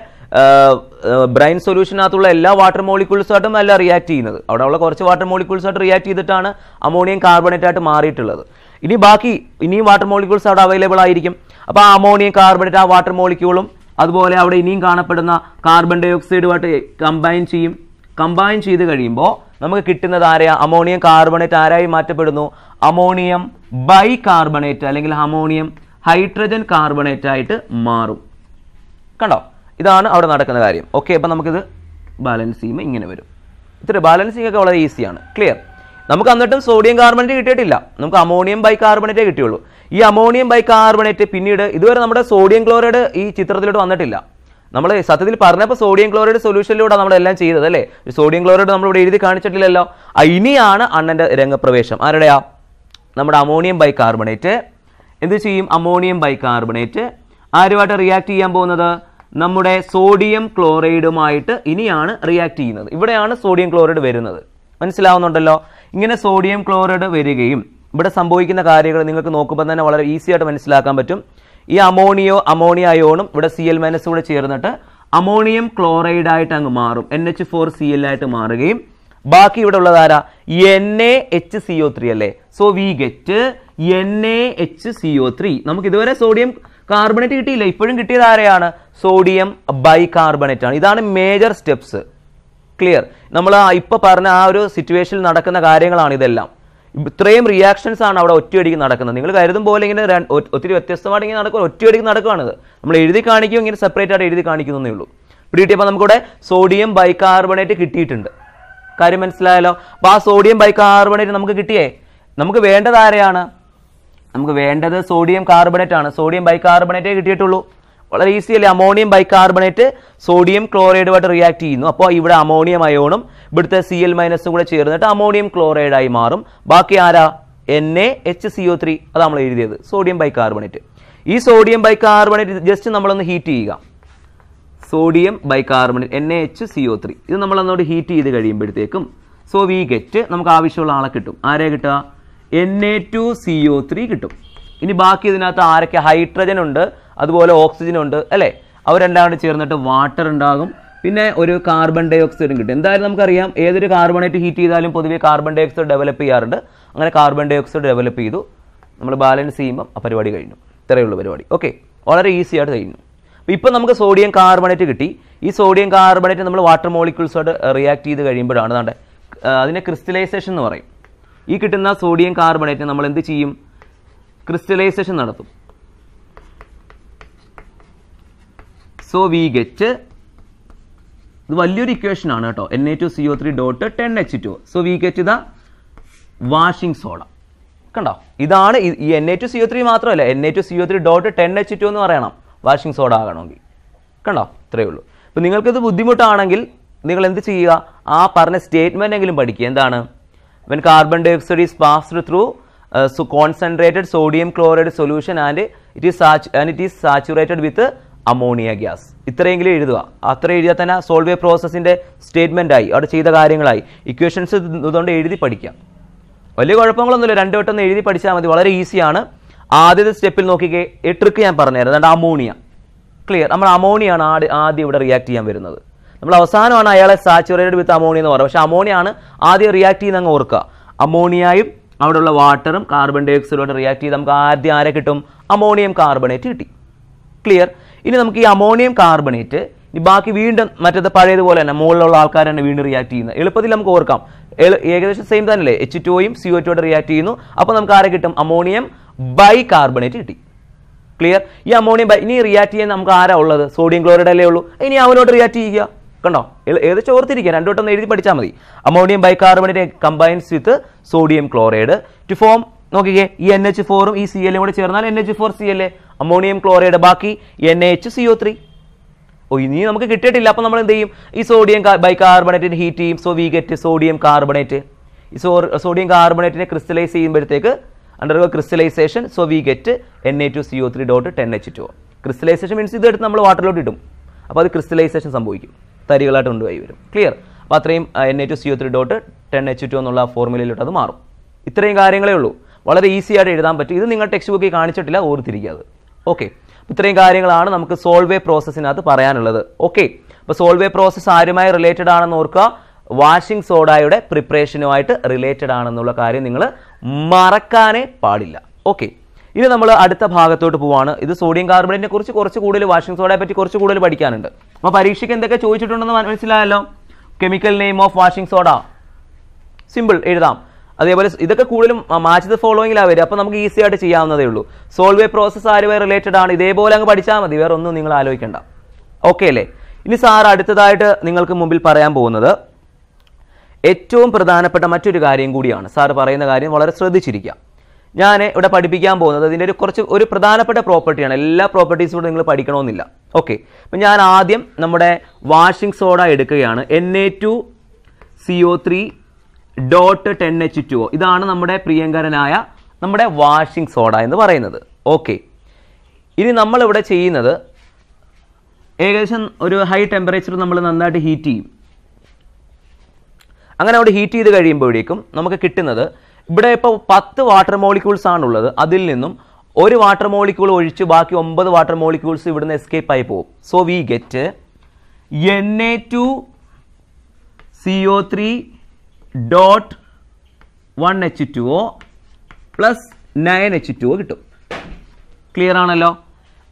ബ്രെയിൻ സൊല്യൂഷനകത്തുള്ള എല്ലാ വാട്ടർ മോളിക്യൂൾസുമായിട്ടും അല്ല റിയാക്ട് ചെയ്യുന്നത് അവിടെ ഉള്ള കുറച്ച് വാട്ടർ മോളിക്യൂൾസായിട്ട് റിയാക്ട് ചെയ്തിട്ടാണ് അമോണിയം കാർബണേറ്റ് ആയിട്ട് മാറിയിട്ടുള്ളത് ഇനി ബാക്കി ഇനിയും വാട്ടർ മോളിക്യൂൾസ് അവിടെ അവൈലബിൾ ആയിരിക്കും അപ്പോൾ ആ അമോണിയം കാർബണേറ്റ് ആ വാട്ടർ മോളിക്യൂളും അതുപോലെ അവിടെ ഇനിയും കാണപ്പെടുന്ന കാർബൺ ഡൈ ഓക്സൈഡുമായിട്ട് കമ്പൈൻ ചെയ്യും കമ്പൈൻ ചെയ്ത് കഴിയുമ്പോൾ നമുക്ക് കിട്ടുന്നത് ആരെയാണ് അമോണിയം കാർബണേറ്റ് ആരായി മാറ്റപ്പെടുന്നു അമോണിയം ബൈ കാർബണേറ്റ് അല്ലെങ്കിൽ ഹമോണിയം ഹൈഡ്രജൻ കാർബണേറ്റ് ആയിട്ട് മാറും കണ്ടോ ഇതാണ് അവിടെ നടക്കുന്ന കാര്യം ഓക്കെ അപ്പം നമുക്കിത് ബാലൻസ് ചെയ്യുമ്പോൾ ഇങ്ങനെ വരും ഇത്ര ബാലൻസിങ് ഒക്കെ വളരെ ഈസിയാണ് ക്ലിയർ നമുക്ക് എന്നിട്ടും സോഡിയം കാർബണേറ്റ് കിട്ടിയിട്ടില്ല നമുക്ക് അമോണിയം ബൈ കാർബണേറ്റേ കിട്ടിയുള്ളൂ ഈ അമോണിയം ബൈ കാർബണേറ്റ് പിന്നീട് ഇതുവരെ നമ്മുടെ സോഡിയം ക്ലോറൈഡ് ഈ ചിത്രത്തിലോട്ട് വന്നിട്ടില്ല നമ്മൾ സത്യത്തിൽ പറഞ്ഞപ്പോൾ സോഡിയം ക്ലോറൈഡ് സൊല്യൂഷനിലൂടെ നമ്മളെല്ലാം ചെയ്തത് അല്ലേ സോഡിയം ക്ലോറൈഡ് നമ്മളിവിടെ എഴുതി കാണിച്ചിട്ടില്ലല്ലോ ഇനിയാണ് അണ്ണൻ്റെ രംഗപ്രവേശം ആരുടെയാ നമ്മുടെ അമോണിയം ബൈ കാർബണേറ്റ് എന്ത് ചെയ്യും അമോണിയം ബൈ കാർബണേറ്റ് ആരുമായിട്ട് റിയാക്ട് ചെയ്യാൻ പോകുന്നത് നമ്മുടെ സോഡിയം ക്ലോറൈഡുമായിട്ട് ഇനിയാണ് റിയാക്ട് ചെയ്യുന്നത് ഇവിടെയാണ് സോഡിയം ക്ലോറൈഡ് വരുന്നത് മനസ്സിലാവുന്നുണ്ടല്ലോ ഇങ്ങനെ സോഡിയം ക്ലോറൈഡ് വരികയും ഇവിടെ സംഭവിക്കുന്ന കാര്യങ്ങൾ നിങ്ങൾക്ക് നോക്കുമ്പോൾ തന്നെ വളരെ ഈസി ആയിട്ട് മനസ്സിലാക്കാൻ പറ്റും ഈ അമോണിയോ അമോണിയ അയോണും ഇവിടെ സി എൽ മൈനസ് കൂടെ ചേർന്നിട്ട് അമോണിയം ക്ലോറൈഡ് ആയിട്ട് അങ്ങ് മാറും N H four C L ആയിട്ട് മാറുകയും ബാക്കി ഇവിടെ ഉള്ളത് ആരാ N A H C O three അല്ലേ so we get N A H C O three നമുക്ക് ഇതുവരെ സോഡിയം കാർബണേറ്റ് കിട്ടിയില്ല ഇപ്പോഴും കിട്ടിയത് ആരെയാണ് സോഡിയം ബൈ കാർബണേറ്റ് ആണ് ഇതാണ് മേജർ സ്റ്റെപ്സ് ക്ലിയർ നമ്മൾ ഇപ്പൊ പറഞ്ഞ ആ ഒരു സിറ്റുവേഷനിൽ നടക്കുന്ന കാര്യങ്ങളാണ് ഇതെല്ലാം ഇത്രയും റിയാക്ഷൻസ് ആണ് അവിടെ ഒറ്റയടിക്ക് നടക്കുന്നത് നിങ്ങൾ കരുതും പോലെ ഇങ്ങനെ ഒത്തിരി വ്യത്യസ്തമായിട്ട് ഇങ്ങനെ നടക്കുക ഒറ്റയടിക്ക് നടക്കുകയാണത് നമ്മൾ എഴുതി കാണിക്കും ഇങ്ങനെ സെപ്പറേറ്റ് ആയിട്ട് എഴുതി കാണിക്കുന്നേ ഉള്ളൂ പിടി കിട്ടിയപ്പോൾ നമുക്കിവിടെ സോഡിയം ബൈകാർബണേറ്റ് കിട്ടിയിട്ടുണ്ട് കാര്യം മനസ്സിലായല്ലോ അപ്പോൾ ആ സോഡിയം ബൈകാർബണേറ്റ് നമുക്ക് കിട്ടിയേ നമുക്ക് വേണ്ടത് ആരെയാണ് നമുക്ക് വേണ്ടത് സോഡിയം കാർബണേറ്റ് ആണ് സോഡിയം ബൈകാർബണേറ്റേ കിട്ടിയിട്ടുള്ളൂ വളരെ ഈസി അല്ലേ അമോണിയം ബൈകാർബണേറ്റ് സോഡിയം ക്ലോറൈഡുമായിട്ട് റിയാക്ട് ചെയ്യുന്നു അപ്പോൾ ഇവിടെ അമോണിയം അയോണും ഇവിടുത്തെ സി എൽ മൈനസും കൂടെ ചേർന്നിട്ട് അമോണിയം ക്ലോറൈഡായി മാറും ബാക്കി ആരാ N A H C O three അതാണ് നമ്മൾ എഴുതിയത് സോഡിയം ബൈകാർബണേറ്റ് ഈ സോഡിയം ബൈകാർബണേറ്റ് ജസ്റ്റ് നമ്മളൊന്ന് ഹീറ്റ് ചെയ്യുക sodium bicarbonate N A H C O three ഇത് നമ്മൾ അന്നോട് ഹീറ്റ് ചെയ്ത് കഴിയുമ്പോഴത്തേക്കും സോ വി ഗെറ്റ് നമുക്ക് ആവശ്യമുള്ള ആളെ കിട്ടും ആരെ കിട്ടുക N A two C O three കിട്ടും ഇനി ബാക്കി ഇതിനകത്ത് ആരൊക്കെ ഹൈഡ്രജൻ ഉണ്ട് അതുപോലെ ഓക്സിജൻ ഉണ്ട് അല്ലേ അവർ രണ്ടാമത് ചേർന്നിട്ട് വാട്ടർ ഉണ്ടാകും പിന്നെ ഒരു കാർബൺ ഡൈ ഓക്സൈഡും കിട്ടും എന്തായാലും നമുക്കറിയാം ഏതൊരു കാർബണേറ്റ് ഹീറ്റ് ചെയ്താലും പൊതുവേ കാർബൺ ഡൈ ഓക്സൈഡ് ഡെവലപ്പ് ചെയ്യാറുണ്ട് അങ്ങനെ കാർബൺ ഡൈ ഓക്സൈഡ് ഡെവലപ്പ് ചെയ്തു നമ്മൾ ബാലൻസ് ചെയ്യുമ്പം ആ പരിപാടി കഴിഞ്ഞു ഇത്രയുള്ള പരിപാടി ഓക്കെ വളരെ ഈസി ആയിട്ട് കഴിഞ്ഞു ഇപ്പം നമുക്ക് സോഡിയം കാർബണേറ്റ് കിട്ടി ഈ സോഡിയം കാർബണേറ്റ് നമ്മൾ വാട്ടർ മോളിക്യൂൾസായിട്ട് റിയാക്ട് ചെയ്ത് കഴിയുമ്പോഴാണ് നമ്മുടെ അതിനെ ക്രിസ്റ്റലൈസേഷൻ എന്ന് പറയും ഈ കിട്ടുന്ന സോഡിയം കാർബണേറ്റ് നമ്മൾ എന്ത് ചെയ്യും ക്രിസ്റ്റലൈസേഷൻ നടത്തും സോ വി ഗെറ്റ് ഇത് വലിയൊരു ഇക്വേഷൻ ആണ് കേട്ടോ N A two C O three dot ten H two so we get the washing soda കണ്ടോ ഇതാണ് ഈ N A two C O three മാത്രമല്ല N A two C O three dot ten H two എന്ന് പറയണം washing soda ആകണമെങ്കിൽ കണ്ടോ ഇത്രയേ ഉള്ളൂ അപ്പോൾ നിങ്ങൾക്കിത് ബുദ്ധിമുട്ടാണെങ്കിൽ നിങ്ങൾ എന്ത് ചെയ്യുക ആ പറഞ്ഞ സ്റ്റേറ്റ്മെൻ്റ് എങ്കിലും പഠിക്കുക എന്താണ് when carbon dioxide is passed through concentrated sodium chloride solution and it is and it is saturated with ammonia gas ഇത്രയെങ്കിലും എഴുതുക അത്ര എഴുതിയാൽ തന്നെ സോൾവ് ചെയ്യ പ്രോസസ്സിൻ്റെ ആയി അവിടെ ചെയ്ത കാര്യങ്ങളായി ഇക്വേഷൻസ് ഇതുകൊണ്ട് എഴുതി പഠിക്കാം വലിയ കുഴപ്പങ്ങളൊന്നുമില്ല രണ്ട് വട്ടം എഴുതി പഠിച്ചാൽ മതി വളരെ ഈസിയാണ് ആദ്യത്തെ സ്റ്റെപ്പിൽ നോക്കിക്കേ ട്രിക്ക് ഞാൻ പറഞ്ഞായിരുന്നു അതുകൊണ്ട് അമോണിയ ക്ലിയർ നമ്മൾ അമോണിയാണ് ആട് ആദ്യം ഇവിടെ റിയാക്ട് ചെയ്യാൻ വരുന്നത് നമ്മൾ അവസാനമാണ് അയാളെ സാച്ചുറേറ്റഡ് വിത്ത് അമോണിയ എന്ന് പറയുന്നത് പക്ഷേ ആണ് ആദ്യം റിയാക്ട് ചെയ്യുന്ന അങ്ങ് ഓർക്കുക അമോണിയയും അവിടെയുള്ള വാട്ടറും കാർബൺ ഡൈ ഓക്സൈഡുമായിട്ട് റിയാക്ട് ചെയ്ത് നമുക്ക് ആദ്യം ആരെ കിട്ടും അമോണിയം കാർബണേറ്റ് കിട്ടി ക്ലിയർ ഇനി നമുക്ക് ഈ അമോണിയം കാർബണേറ്റ് ഇനി ബാക്കി വീണ്ടും മറ്റത് പഴയതുപോലെ തന്നെ മുകളിലുള്ള ആൾക്കാർ തന്നെ വീണ്ടും റിയാക്ട് ചെയ്യുന്നത് എളുപ്പത്തിൽ നമുക്ക് ഓർക്കാം ഏകദേശം സെയിം തന്നെയല്ലേ എച്ച് ടു ഒയും സി ഒ റിയാക്ട് ചെയ്യുന്നു അപ്പോൾ നമുക്ക് ആരെ കിട്ടും അമോണിയം ബൈ കാർബണേറ്റ് കിട്ടി ക്ലിയർ ഈ അമോണിയം ബൈ ഇനി റിയാക്ട് ചെയ്യാൻ നമുക്ക് ആരാ ഉള്ളത് സോഡിയം ക്ലോറൈഡ് അല്ലേ ഉള്ളൂ ഇനി അവനോട് റിയാക്ട് ചെയ്യുക കണ്ടോ ഏത് ചോർത്തിരിക്കുക രണ്ടു വട്ടം എഴുതി പഠിച്ചാൽ മതി ammonium carbonate combines with sodium chloride to form നോക്കിക്കേ ഈ എൻ എച്ച് ഫോറും ഈ സി എല്ലും കൂടെ ചേർന്നാൽ എൻ എച്ച് ഫോർ സി എല്ലേ അമോണിയം ക്ലോറൈഡ് ബാക്കി N H C O three ഓ ഇനി നമുക്ക് കിട്ടിയിട്ടില്ല അപ്പോൾ നമ്മൾ എന്ത് ചെയ്യും ഈ സോഡിയം കാർബണേറ്റിന് ഹീറ്റ് ചെയ്യും so we get sodium carbonate ഈ സോ സോഡിയം കാർബണേറ്റിനെ ക്രിസ്റ്റലൈസ് ചെയ്യുമ്പോഴത്തേക്ക് two C O three dot ten H two crystallization means ഇത് എടുത്ത് നമ്മൾ വാട്ടറിലോട്ട് ഇടും അപ്പോൾ അത് ക്രിസ്റ്റലൈസേഷൻ സംഭവിക്കും തരികളായിട്ട് കൊണ്ടുപോയി വരും ക്ലിയർ അപ്പോൾ അത്രയും N A two C O three dot ten H two എന്നുള്ള ഫോർമുലയിലോട്ട് അത് മാറും ഇത്രയും കാര്യങ്ങളേ ഉള്ളൂ വളരെ ഈസി ആയിട്ട് എഴുതാൻ പറ്റും ഇത് നിങ്ങൾ ടെക്സ്റ്റ് ബുക്കിൽ കാണിച്ചിട്ടില്ല ഓർത്തിരിക്കുക അത് ഓക്കെ ഇത്രയും കാര്യങ്ങളാണ് നമുക്ക് സോൾവേ പ്രോസസ്സിനകത്ത് പറയാനുള്ളത് ഓക്കെ അപ്പോൾ സോൾവേ പ്രോസസ്സ് ആരുമായി റിലേറ്റഡ് ആണെന്ന് ഓർക്കുക വാഷിംഗ് സോഡായുടെ പ്രിപ്പറേഷനുമായിട്ട് റിലേറ്റഡ് ആണെന്നുള്ള കാര്യം നിങ്ങൾ മറക്കാനേ പാടില്ല ഓക്കെ ഇനി നമ്മൾ അടുത്ത ഭാഗത്തോട്ട് പോവാണ് ഇത് സോഡിയം കാർബണിനെ കുറിച്ച് കുറച്ച് കൂടുതൽ വാഷിംഗ് സോഡയെ പറ്റി കുറച്ച് കൂടുതൽ പഠിക്കാനുണ്ട് അപ്പൊ പരീക്ഷയ്ക്ക് എന്തൊക്കെ ചോദിച്ചിട്ടുണ്ടെന്ന് മനസ്സിലായല്ലോ chemical name of washing soda simple എഴുതാം അതേപോലെ ഇതൊക്കെ കൂടുതലും മാച്ച് ദ ഫോളോയിങ്ങിലാണ് വരിക അപ്പോൾ നമുക്ക് ഈസി ആയിട്ട് ചെയ്യാവുന്നതേ ഉള്ളൂ സോൾവേ പ്രോസസ്സ് ആരുവേ റിലേറ്റഡ് ആണ് ഇതേപോലെ അങ്ങ് പഠിച്ചാൽ മതി വേറെ ഒന്നും നിങ്ങൾ ആലോചിക്കേണ്ട ഓക്കെ അല്ലേ ഇനി സാർ അടുത്തതായിട്ട് നിങ്ങൾക്ക് മുമ്പിൽ പറയാൻ പോകുന്നത് ഏറ്റവും പ്രധാനപ്പെട്ട മറ്റൊരു കാര്യം കൂടിയാണ് സാർ പറയുന്ന കാര്യം വളരെ ശ്രദ്ധിച്ചിരിക്കുക ഞാൻ ഇവിടെ പഠിപ്പിക്കാൻ പോകുന്നത് അതിൻ്റെ ഒരു കുറച്ച് ഒരു പ്രധാനപ്പെട്ട പ്രോപ്പർട്ടിയാണ് എല്ലാ പ്രോപ്പർട്ടീസും കൂടെ നിങ്ങൾ പഠിക്കണമെന്നില്ല ഓക്കെ അപ്പം ഞാൻ ആദ്യം നമ്മുടെ വാഷിംഗ് സോഡ എടുക്കുകയാണ് N A two C O three dot ten H two O ഇതാണ് നമ്മുടെ പ്രിയങ്കരനായ നമ്മുടെ വാഷിംഗ് സോഡ എന്ന് പറയുന്നത് ഓക്കെ ഇനി നമ്മളിവിടെ ചെയ്യുന്നത് ഏകദേശം ഒരു ഹൈ ടെമ്പറേച്ചർ നമ്മൾ നന്നായിട്ട് ഹീറ്റ് ചെയ്യും അങ്ങനെ അവിടെ ഹീറ്റ് ചെയ്ത് കഴിയുമ്പോഴേക്കും നമുക്ക് കിട്ടുന്നത് ഇവിടെ ഇപ്പോൾ പത്ത് വാട്ടർ മോളിക്യൂൾസ് ആണുള്ളത് അതിൽ നിന്നും ഒരു വാട്ടർ മോളിക്യൂൾ ഒഴിച്ച് ബാക്കി ഒമ്പത് വാട്ടർ മോളിക്യൂൾസ് ഇവിടുന്ന് എസ്കേപ്പ് ആയി പോകും so we get N A two C O three dot one H two O plus nine H two O കിട്ടും ക്ലിയർ ആണല്ലോ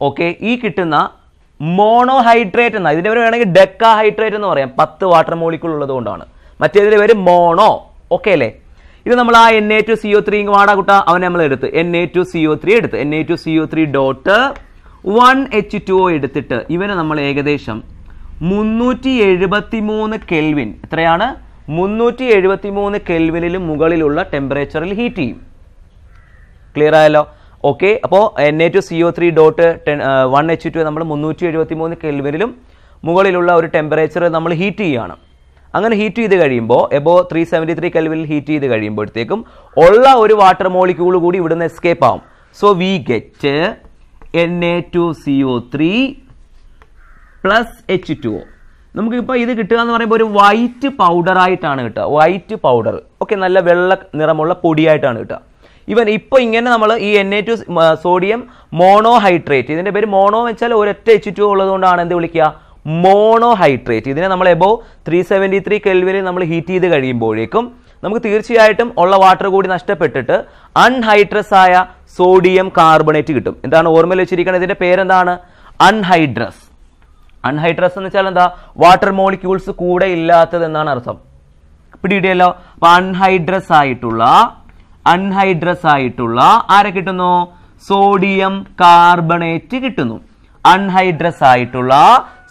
ഓക്കെ ഈ കിട്ടുന്ന മോണോഹൈഡ്രേറ്റ് എന്ന ഇതിൻ്റെ പേര് വേണമെങ്കിൽ ഹൈഡ്രേറ്റ് എന്ന് പറയാം പത്ത് വാട്ടർ മോളിക്കൂൾ ഉള്ളതുകൊണ്ടാണ് മറ്റേതിൽ പേര് മോണോ ഓക്കെ അല്ലേ ഇത് നമ്മൾ ആ N A two C O three വാടാ കുട്ട അവൻ നമ്മൾ എടുത്ത് N A two C O three എടുത്ത് N A two C O three dot one H two O എടുത്തിട്ട് ഇവന് നമ്മൾ ഏകദേശം മുന്നൂറ്റി എഴുപത്തി മൂന്ന് കെൽവിൻ എത്രയാണ് മുന്നൂറ്റി എഴുപത്തി മൂന്ന് കെൽവിനിൽ മുകളിലുള്ള ടെമ്പറേച്ചറിൽ ഹീറ്റ് ചെയ്യും ക്ലിയർ ആയല്ലോ ഓക്കെ അപ്പോൾ N A two C O three dot ten one H two നമ്മൾ മുന്നൂറ്റി എഴുപത്തി മൂന്ന് കെൽവിനിലും മുകളിലുള്ള ഒരു ടെമ്പറേച്ചർ നമ്മൾ ഹീറ്റ് ചെയ്യുകയാണ് അങ്ങനെ ഹീറ്റ് ചെയ്ത് കഴിയുമ്പോൾ എബോ ത്രീ സെവൻറ്റി ത്രീ കെൽവിനിൽ ഹീറ്റ് ചെയ്ത് കഴിയുമ്പോഴത്തേക്കും ഉള്ള ഒരു വാട്ടർ മോളിക്യൂൾ കൂടി ഇവിടുന്ന് എസ്കേപ്പ് ആവും so we get N A two C O three plus H two O നമുക്കിപ്പോൾ ഇത് കിട്ടുക എന്ന് പറയുമ്പോൾ ഒരു വൈറ്റ് പൗഡർ ആയിട്ടാണ് കിട്ടുക വൈറ്റ് പൗഡർ ഓക്കെ നല്ല വെള്ള നിറമുള്ള പൊടിയായിട്ടാണ് കിട്ടുക ഇവൻ ഇപ്പോൾ ഇങ്ങനെ നമ്മൾ ഈ N A two sodium mono hydrate ഇതിൻ്റെ പേര് മോണോ വെച്ചാൽ ഒരൊറ്റ എച്ച് ടു ഉള്ളതുകൊണ്ടാണ് എന്ത് വിളിക്കുക മോണോഹൈഡ്രേറ്റ് ഇതിനെ നമ്മൾ എബോ ത്രീ സെവൻറ്റി ത്രീ കെൽവിനിൽ നമ്മൾ ഹീറ്റ് ചെയ്ത് കഴിയുമ്പോഴേക്കും നമുക്ക് തീർച്ചയായിട്ടും ഉള്ള വാട്ടർ കൂടി നഷ്ടപ്പെട്ടിട്ട് അൺഹൈഡ്രസ് ആയ സോഡിയം കാർബണേറ്റ് കിട്ടും എന്താണ് ഓർമ്മയിൽ വെച്ചിരിക്കുന്നത് ഇതിന്റെ പേരെന്താണ് അൺഹൈഡ്രസ് അൺഹൈഡ്രസ് എന്ന് വെച്ചാൽ എന്താ വാട്ടർ മോളിക്യൂൾസ് കൂടെ ഇല്ലാത്തത് എന്നാണ് അർത്ഥം പിടിയിട്ടല്ലോ അപ്പൊ അൺഹൈഡ്രസ് ആയിട്ടുള്ള അൺഹൈഡ്രസ് ആയിട്ടുള്ള ആരെ കിട്ടുന്നു സോഡിയം കാർബണേറ്റ് കിട്ടുന്നു അൺഹൈഡ്രസ് ആയിട്ടുള്ള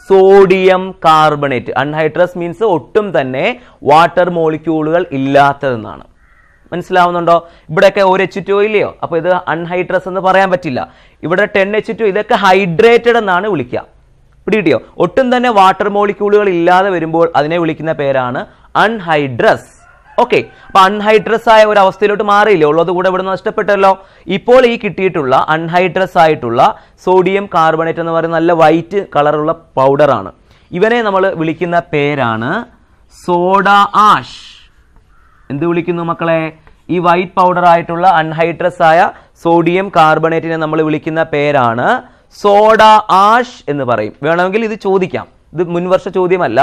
സോഡിയം കാർബണേറ്റ് അൺഹൈഡ്രസ് മീൻസ് ഒട്ടും തന്നെ വാട്ടർ മോളിക്യൂളുകൾ ഇല്ലാത്തതെന്നാണ് മനസ്സിലാവുന്നുണ്ടോ ഇവിടെയൊക്കെ ഒരു എച്ച് ടു ഇല്ലയോ അപ്പോൾ ഇത് അൺഹൈഡ്രസ് എന്ന് പറയാൻ പറ്റില്ല ഇവിടെ ടെൻ എച്ച് ടു ഇതൊക്കെ ഹൈഡ്രേറ്റഡ് എന്നാണ് വിളിക്കുക പിടികിട്ടിയോ ഒട്ടും തന്നെ വാട്ടർ മോളിക്യൂളുകൾ ഇല്ലാതെ വരുമ്പോൾ അതിനെ വിളിക്കുന്ന പേരാണ് അൺഹൈഡ്രസ് ഓക്കെ അപ്പൊ അൺഹൈഡ്രസ് ആയ ഒരു അവസ്ഥയിലോട്ട് മാറിയില്ലേ ഉള്ളത് കൂടെ ഇവിടെ നഷ്ടപ്പെട്ടല്ലോ ഇപ്പോൾ ഈ കിട്ടിയിട്ടുള്ള അൺഹൈഡ്രസ് ആയിട്ടുള്ള സോഡിയം കാർബണേറ്റ് എന്ന് പറയുന്ന നല്ല വൈറ്റ് കളറുള്ള പൗഡറാണ് ഇവനെ നമ്മൾ വിളിക്കുന്ന പേരാണ് സോഡ ആഷ് എന്ത് വിളിക്കുന്നു മക്കളെ ഈ വൈറ്റ് പൗഡർ ആയിട്ടുള്ള അൺഹൈഡ്രസ് ആയ സോഡിയം കാർബണേറ്റിനെ നമ്മൾ വിളിക്കുന്ന പേരാണ് സോഡ ആഷ് എന്ന് പറയും വേണമെങ്കിൽ ഇത് ചോദിക്കാം ഇത് മുൻവർഷ ചോദ്യമല്ല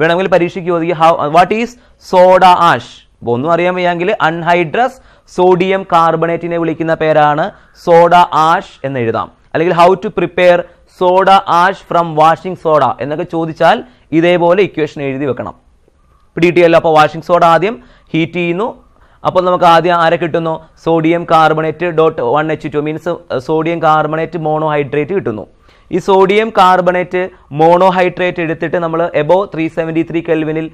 വേണമെങ്കിൽ പരീക്ഷയ്ക്ക് ചോദിക്കുക വാട്ട് ഈസ് സോഡ ആഷ് ഒന്നും അറിയാൻ വയ്യാങ്കിൽ അൺഹൈഡ്രസ് സോഡിയം കാർബണേറ്റിനെ വിളിക്കുന്ന പേരാണ് സോഡ ആഷ് എന്ന് എഴുതാം അല്ലെങ്കിൽ how to prepare soda ash from washing soda എന്നൊക്കെ ചോദിച്ചാൽ ഇതേപോലെ ഇക്വേഷൻ എഴുതി വെക്കണം പിടിയിട്ടിയല്ലോ അപ്പോൾ വാഷിംഗ് സോഡ ആദ്യം ഹീറ്റ് ചെയ്യുന്നു അപ്പോൾ നമുക്ക് ആദ്യം ആരെ കിട്ടുന്നു sodium carbonate dot one H two means sodium carbonate monohydrate കിട്ടുന്നു ഈ സോഡിയം കാർബണേറ്റ് മോണോഹൈഡ്രേറ്റ് എടുത്തിട്ട് നമ്മൾ എബോ ത്രീ സെവൻറ്റി ത്രീ കെൽവിനിൽ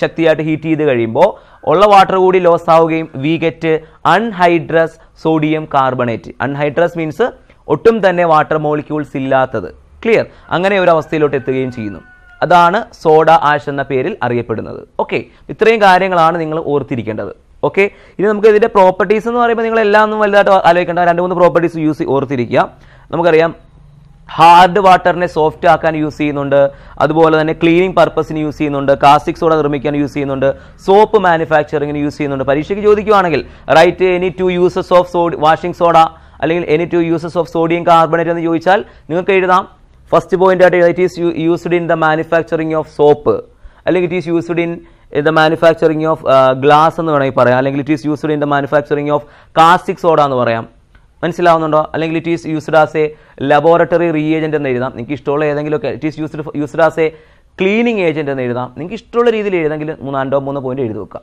ശക്തിയായിട്ട് ഹീറ്റ് ചെയ്ത് കഴിയുമ്പോൾ ഉള്ള വാട്ടർ കൂടി ലോസ് ആവുകയും we get anhydrous sodium carbonate anhydrous means ഒട്ടും തന്നെ വാട്ടർ മോളിക്യൂൾസ് ഇല്ലാത്തത് ക്ലിയർ അങ്ങനെ ഒരു അവസ്ഥയിലോട്ട് എത്തുകയും ചെയ്യുന്നു അതാണ് സോഡ ആഷ് എന്ന പേരിൽ അറിയപ്പെടുന്നത് ഓക്കെ ഇത്രയും കാര്യങ്ങളാണ് നിങ്ങൾ ഓർത്തിരിക്കേണ്ടത് ഓക്കെ ഇനി നമുക്ക് ഇതിൻ്റെ പ്രോപ്പർട്ടീസ് എന്ന് പറയുമ്പോൾ നിങ്ങൾ എല്ലാം ഒന്നും വലുതായിട്ട് ആലോചിക്കേണ്ട രണ്ട് മൂന്ന് പ്രോപ്പർട്ടീസ് യൂസ് ഓർത്തിരിക്കുക നമുക്കറിയാം ഹാർഡ് വാട്ടറിനെ സോഫ്റ്റ് ആക്കാൻ യൂസ് ചെയ്യുന്നുണ്ട് അതുപോലെ തന്നെ ക്ലീനിങ് പർപ്പസിന് യൂസ് ചെയ്യുന്നുണ്ട് കാസ്റ്റിക് സോഡ നിർമ്മിക്കാൻ യൂസ് ചെയ്യുന്നുണ്ട് സോപ്പ് മാനുഫാക്ചറിങ്ങിന് യൂസ് ചെയ്യുന്നുണ്ട് പരീക്ഷയ്ക്ക് ചോദിക്കുകയാണെങ്കിൽ write any two uses of sod washing soda അല്ലെങ്കിൽ any two uses of sodium carbonate എന്ന് ചോദിച്ചാൽ നിങ്ങൾക്ക് എഴുതാം ഫസ്റ്റ് പോയിന്റ് ആയിട്ട് it is used in the manufacturing of soap അല്ലെങ്കിൽ it is used in the manufacturing of glass എന്ന് വേണമെങ്കിൽ പറയാം അല്ലെങ്കിൽ it is used in the manufacturing of caustic soda എന്ന് പറയാം മനസ്സിലാവുന്നുണ്ടോ അല്ലെങ്കിൽ it is used as a laboratory reagent എന്ന് എഴുതാം നിങ്ങൾക്ക് ഇഷ്ടമുള്ള ഏതെങ്കിലുമൊക്കെ it is used used as a cleaning agent എന്ന് എഴുതാം നിങ്ങൾക്ക് ഇഷ്ടമുള്ള രീതിയിൽ എഴുതെങ്കിൽ മൂന്നാണ്ടോ മൂന്ന് പോയിന്റ് എഴുതി വെക്കുക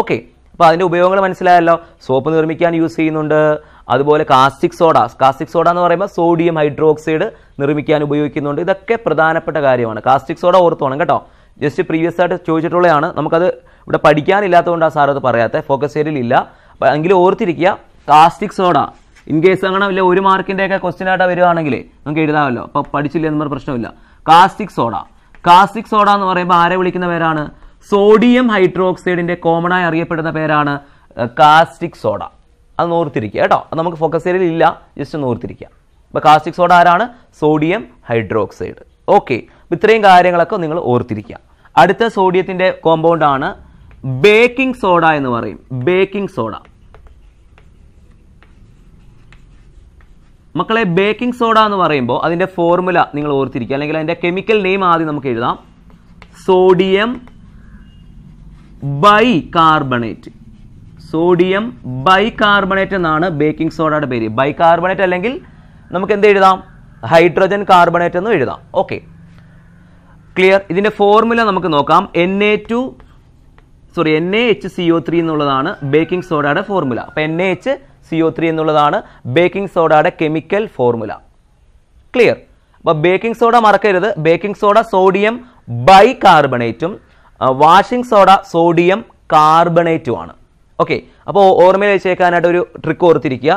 ഓക്കെ അപ്പോൾ അതിൻ്റെ ഉപയോഗങ്ങൾ മനസ്സിലായല്ലോ സോപ്പ് നിർമ്മിക്കാൻ യൂസ് ചെയ്യുന്നുണ്ട് അതുപോലെ കാസ്റ്റിക് സോഡ കാസ്റ്റിക് സോഡ എന്ന് പറയുമ്പോൾ സോഡിയം ഹൈഡ്രോക്സൈഡ് നിർമ്മിക്കാൻ ഉപയോഗിക്കുന്നുണ്ട് ഇതൊക്കെ പ്രധാനപ്പെട്ട കാര്യമാണ് കാസ്റ്റിക് സോഡ ഓർത്തോണം കേട്ടോ ജസ്റ്റ് പ്രീവിയസ് ആയിട്ട് ചോദിച്ചിട്ടുള്ളതാണ് നമുക്കത് ഇവിടെ പഠിക്കാനില്ലാത്തതുകൊണ്ട് ആ സാർ അത് പറയാത്ത ഫോക്കസ് ഏരിയയിലില്ല എങ്കിലും ഓർത്തിരിക്കുക കാസ്റ്റിക് സോഡ ഇൻ കേസ് അങ്ങനെ വലിയ ഒരു മാർക്കിൻ്റെയൊക്കെ ക്വസ്റ്റ്യൻ ആയിട്ട് വരുവാണെങ്കിൽ നമുക്ക് എഴുതാമല്ലോ അപ്പോൾ പഠിച്ചില്ല പറഞ്ഞ പ്രശ്നമില്ല കാസ്റ്റിക് സോഡ കാസ്റ്റിക് സോഡ എന്ന് പറയുമ്പോൾ ആരെ വിളിക്കുന്ന പേരാണ് സോഡിയം ഹൈഡ്രോക്സൈഡിൻ്റെ കോമണായി അറിയപ്പെടുന്ന പേരാണ് കാസ്റ്റിക് സോഡ അത് നോർത്തിരിക്കുക കേട്ടോ അത് നമുക്ക് ഫോക്കസ് ഏരിയയിൽ ഇല്ല ജസ്റ്റ് ഒന്ന് ഓർത്തിരിക്കുക അപ്പോൾ കാസ്റ്റിക് സോഡ ആരാണ് സോഡിയം ഹൈഡ്രോക്സൈഡ് ഓക്കെ ഇത്രയും കാര്യങ്ങളൊക്കെ നിങ്ങൾ ഓർത്തിരിക്കുക അടുത്ത സോഡിയത്തിൻ്റെ കോമ്പൗണ്ടാണ് ബേക്കിംഗ് സോഡ എന്ന് പറയും ബേക്കിംഗ് സോഡ മക്കളെ ബേക്കിംഗ് സോഡ എന്ന് പറയുമ്പോൾ അതിൻ്റെ ഫോർമുല നിങ്ങൾ ഓർത്തിരിക്കുക അല്ലെങ്കിൽ അതിൻ്റെ കെമിക്കൽ നെയിം ആദ്യം നമുക്ക് എഴുതാം sodium bicarbonate sodium bicarbonate എന്നാണ് ബേക്കിംഗ് സോഡയുടെ പേര് ബൈ കാർബണേറ്റ് അല്ലെങ്കിൽ നമുക്ക് എന്ത് എഴുതാം ഹൈഡ്രജൻ കാർബണേറ്റ് എന്ന് എഴുതാം ഓക്കെ ക്ലിയർ ഇതിൻ്റെ ഫോർമുല നമുക്ക് നോക്കാം N A two sorry N A H C O three എന്നുള്ളതാണ് ബേക്കിംഗ് സോഡയുടെ ഫോർമുല അപ്പോൾ N A H C O three എന്നുള്ളതാണ് ബേക്കിംഗ് സോഡയുടെ കെമിക്കൽ ഫോർമുല ക്ലിയർ അപ്പോൾ ബേക്കിംഗ് സോഡ മറക്കരുത് ബേക്കിംഗ് സോഡ സോഡിയം ബൈ കാർബണേറ്റും വാഷിംഗ് സോഡ സോഡിയം കാർബണേറ്റുമാണ് ഓക്കെ അപ്പോൾ ഓർമ്മയിൽ വെച്ചേക്കാനായിട്ട് ഒരു ട്രിക്ക് ഓർത്തിരിക്കുക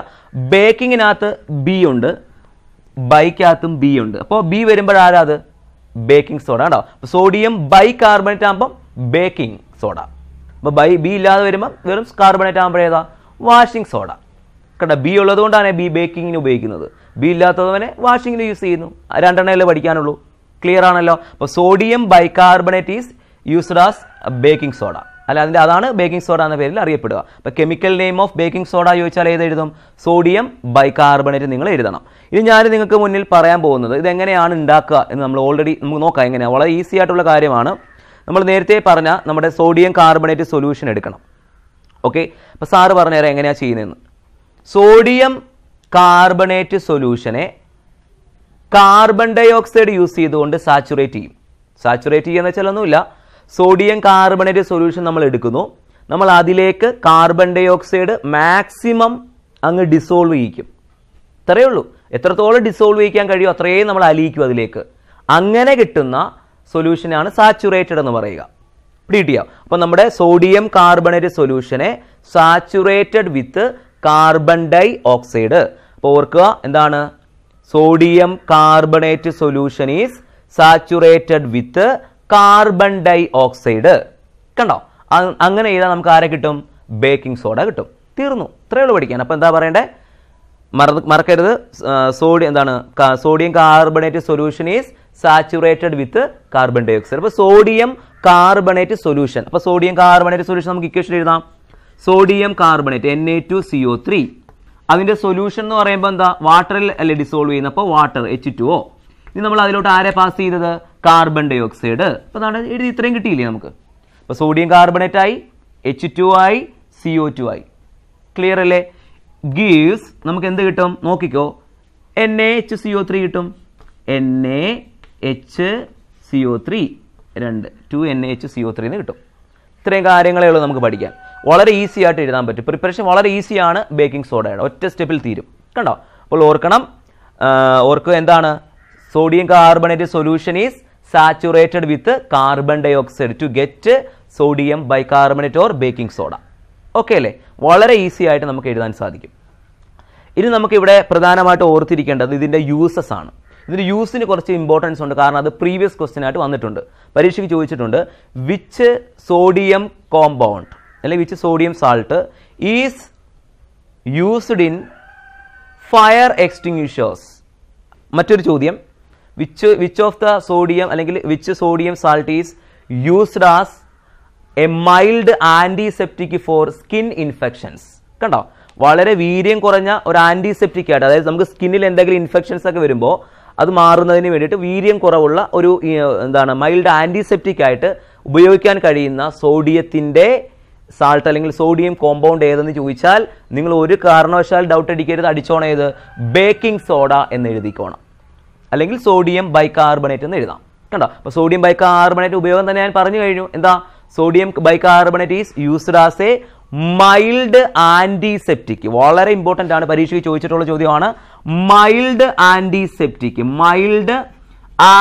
ബേക്കിങ്ങിനകത്ത് ബി ഉണ്ട് ബൈക്കകത്തും ബി ഉണ്ട് അപ്പോൾ ബി വരുമ്പോഴാരാത് അത് ബേക്കിംഗ് സോഡ ഉണ്ടോ സോഡിയം ബൈ കാർബണേറ്റ് ആകുമ്പം ബേക്കിംഗ് സോഡ അപ്പോൾ ബൈ ബി ഇല്ലാതെ വരുമ്പം വെറും കാർബണേറ്റ് ആകുമ്പോഴേതാ വാഷിംഗ് സോഡ കണ്ട ബി ഉള്ളതുകൊണ്ടാണ് ബി ബേക്കിങ്ങിന് ഉപയോഗിക്കുന്നത് ബി ഇല്ലാത്തവനെ വാഷിങ്ങിന് യൂസ് ചെയ്യുന്നു രണ്ടെണ്ണയല്ലേ പഠിക്കാനുള്ളൂ ക്ലിയർ ആണല്ലോ അപ്പോൾ sodium bicarbonate is used as baking soda അല്ല അതിൻ്റെ അതാണ് ബേക്കിംഗ് സോഡ എന്ന പേരിൽ അറിയപ്പെടുക അപ്പോൾ chemical name of baking soda ചോദിച്ചാൽ ഏത് എഴുതും സോഡിയം ബൈകാർബണേറ്റ് നിങ്ങൾ എഴുതണം ഇനി ഞാൻ നിങ്ങൾക്ക് മുന്നിൽ പറയാൻ പോകുന്നത് ഇതെങ്ങനെയാണ് ഉണ്ടാക്കുക എന്ന് നമ്മൾ ഓൾറെഡി നമുക്ക് നോക്കാം എങ്ങനെയാണ് വളരെ ഈസി ആയിട്ടുള്ള കാര്യമാണ് നമ്മൾ നേരത്തെ പറഞ്ഞ നമ്മുടെ സോഡിയം കാർബണേറ്റ് സൊല്യൂഷൻ എടുക്കണം ഓക്കെ അപ്പോൾ സാറ് പറഞ്ഞുതരാം എങ്ങനെയാണ് ചെയ്യുന്നതെന്ന് സോഡിയം കാർബണേറ്റ് സൊല്യൂഷനെ കാർബൺ ഡൈ ഓക്സൈഡ് യൂസ് ചെയ്തുകൊണ്ട് സാച്ചുറേറ്റ് ചെയ്യും സാച്ചുറേറ്റ് ചെയ്യുന്ന വെച്ചാൽ ഒന്നുമില്ല സോഡിയം കാർബണേറ്റ് സൊല്യൂഷൻ നമ്മൾ എടുക്കുന്നു നമ്മൾ അതിലേക്ക് കാർബൺ ഡൈ ഓക്സൈഡ് മാക്സിമം അങ്ങ് ഡിസോൾവ് ചെയ്യിക്കും ഇത്രയേ ഉള്ളൂ എത്രത്തോളം ഡിസോൾവ് ചെയ്യിക്കാൻ കഴിയും അത്രയും നമ്മൾ അലിയിക്കും അതിലേക്ക് അങ്ങനെ കിട്ടുന്ന സൊല്യൂഷനാണ് സാച്ചുറേറ്റഡ് എന്ന് പറയുക പിടിക്കുക അപ്പോൾ നമ്മുടെ സോഡിയം കാർബണേറ്റ് സൊല്യൂഷനെ saturated with carbon dioxide അപ്പോൾ ഓർക്കുക എന്താണ് sodium carbonate solution is saturated with carbon dioxide കണ്ടോ അങ്ങനെ ചെയ്താൽ നമുക്ക് ആരെ കിട്ടും ബേക്കിംഗ് സോഡ കിട്ടും തീർന്നു ഇത്രയേ ഉള്ളൂ പഠിക്കാൻ അപ്പോൾ എന്താ പറയണ്ടേ മറക്കരുത് സോഡിയം എന്താണ് sodium carbonate solution is saturated with carbon dioxide അപ്പോൾ സോഡിയം കാർബണേറ്റ് സൊല്യൂഷൻ അപ്പോൾ സോഡിയം കാർബണേറ്റ് സൊല്യൂഷൻ നമുക്ക് ഇക്വേഷൻ എഴുതാം sodium carbonate N A two C O three അതിൻ്റെ സൊല്യൂഷൻ എന്ന് പറയുമ്പോൾ എന്താ വാട്ടറിൽ അല്ലേ ഡിസോൾവ് ചെയ്യുന്നത് അപ്പോൾ വാട്ടർ എച്ച് ടു ഒ ഇനി നമ്മൾ അതിലോട്ട് ആരെ പാസ് ചെയ്തത് കാർബൺ ഡൈ ഓക്സൈഡ് അപ്പോൾ അതാണ് എഴുതി ഇത്രയും കിട്ടിയില്ലേ നമുക്ക് അപ്പോൾ സോഡിയം കാർബണേറ്റ് ആയി എച്ച് ടു ആയി സി ഒ ടു ആയി ക്ലിയർ അല്ലേ ഗീവ്സ് നമുക്ക് എന്ത് കിട്ടും നോക്കിക്കോ N A H C O three കിട്ടും N A H C O three രണ്ട് two N A H C O three എന്ന് കിട്ടും ഇത്രയും കാര്യങ്ങളേ ഉള്ളൂ നമുക്ക് പഠിക്കാൻ വളരെ ഈസി ആയിട്ട് എഴുതാൻ പറ്റും പ്രിപ്പറേഷൻ വളരെ ഈസിയാണ് ബേക്കിംഗ് സോഡയുടെ ഒറ്റ സ്റ്റെപ്പിൽ തീരും കണ്ടോ അപ്പോൾ ഓർക്കണം ഓർക്കുക എന്താണ് sodium carbonate solution is saturated with carbon dioxide to get sodium bicarbonate or baking soda okay അല്ലേ വളരെ ഈസി ആയിട്ട് നമുക്ക് എഴുതാൻ സാധിക്കും ഇനി നമുക്കിവിടെ പ്രധാനമായിട്ട് ഓർത്തിരിക്കേണ്ടത് ഇതിൻ്റെ യൂസസ് ആണ് ഇതിൻ്റെ യൂസിന് കുറച്ച് ഇമ്പോർട്ടൻസ് ഉണ്ട് കാരണം അത് പ്രീവിയസ് ക്വസ്റ്റ്യൻ ആയിട്ട് വന്നിട്ടുണ്ട് പരീക്ഷയ്ക്ക് ചോദിച്ചിട്ടുണ്ട് വിച്ച് സോഡിയം കോമ്പൗണ്ട് അല്ലെ which sodium salt is used in fire extinguishers മറ്റൊരു ചോദ്യം which which of the sodium അല്ലെങ്കിൽ which sodium salt is used as a mild antiseptic for skin infections കണ്ടോ വളരെ വീര്യം കുറഞ്ഞ ഒരു ആൻറ്റിസെപ്റ്റിക് ആയിട്ട് അതായത് നമുക്ക് സ്കിന്നിൽ എന്തെങ്കിലും ഇൻഫെക്ഷൻസ് ഒക്കെ വരുമ്പോൾ അത് മാറുന്നതിന് വേണ്ടിയിട്ട് വീര്യം കുറവുള്ള ഒരു എന്താണ് മൈൽഡ് ആൻറ്റിസെപ്റ്റിക് ആയിട്ട് ഉപയോഗിക്കാൻ കഴിയുന്ന സോഡിയത്തിൻ്റെ സാൾട്ട് അല്ലെങ്കിൽ സോഡിയം കോമ്പൗണ്ട് ഏതെന്ന് ചോദിച്ചാൽ നിങ്ങൾ ഒരു കാരണവശാൽ ഡൗട്ട് അടിക്കരുത് അടിച്ചോണേത് ബേക്കിംഗ് സോഡ എന്ന് എഴുതിക്കോണം അല്ലെങ്കിൽ സോഡിയം ബൈകാർബണേറ്റ് എന്ന് എഴുതാം കണ്ടോ അപ്പോൾ സോഡിയം ബൈകാർബണേറ്റ് ഉപയോഗം തന്നെ ഞാൻ പറഞ്ഞു കഴിഞ്ഞു എന്താ sodium bicarbonate is used as a mild antiseptic വളരെ ഇമ്പോർട്ടൻ്റ് ആണ് പരീക്ഷയ്ക്ക് ചോദിച്ചിട്ടുള്ള ചോദ്യമാണ് മൈൽഡ് ആൻറ്റിസെപ്റ്റിക് മൈൽഡ്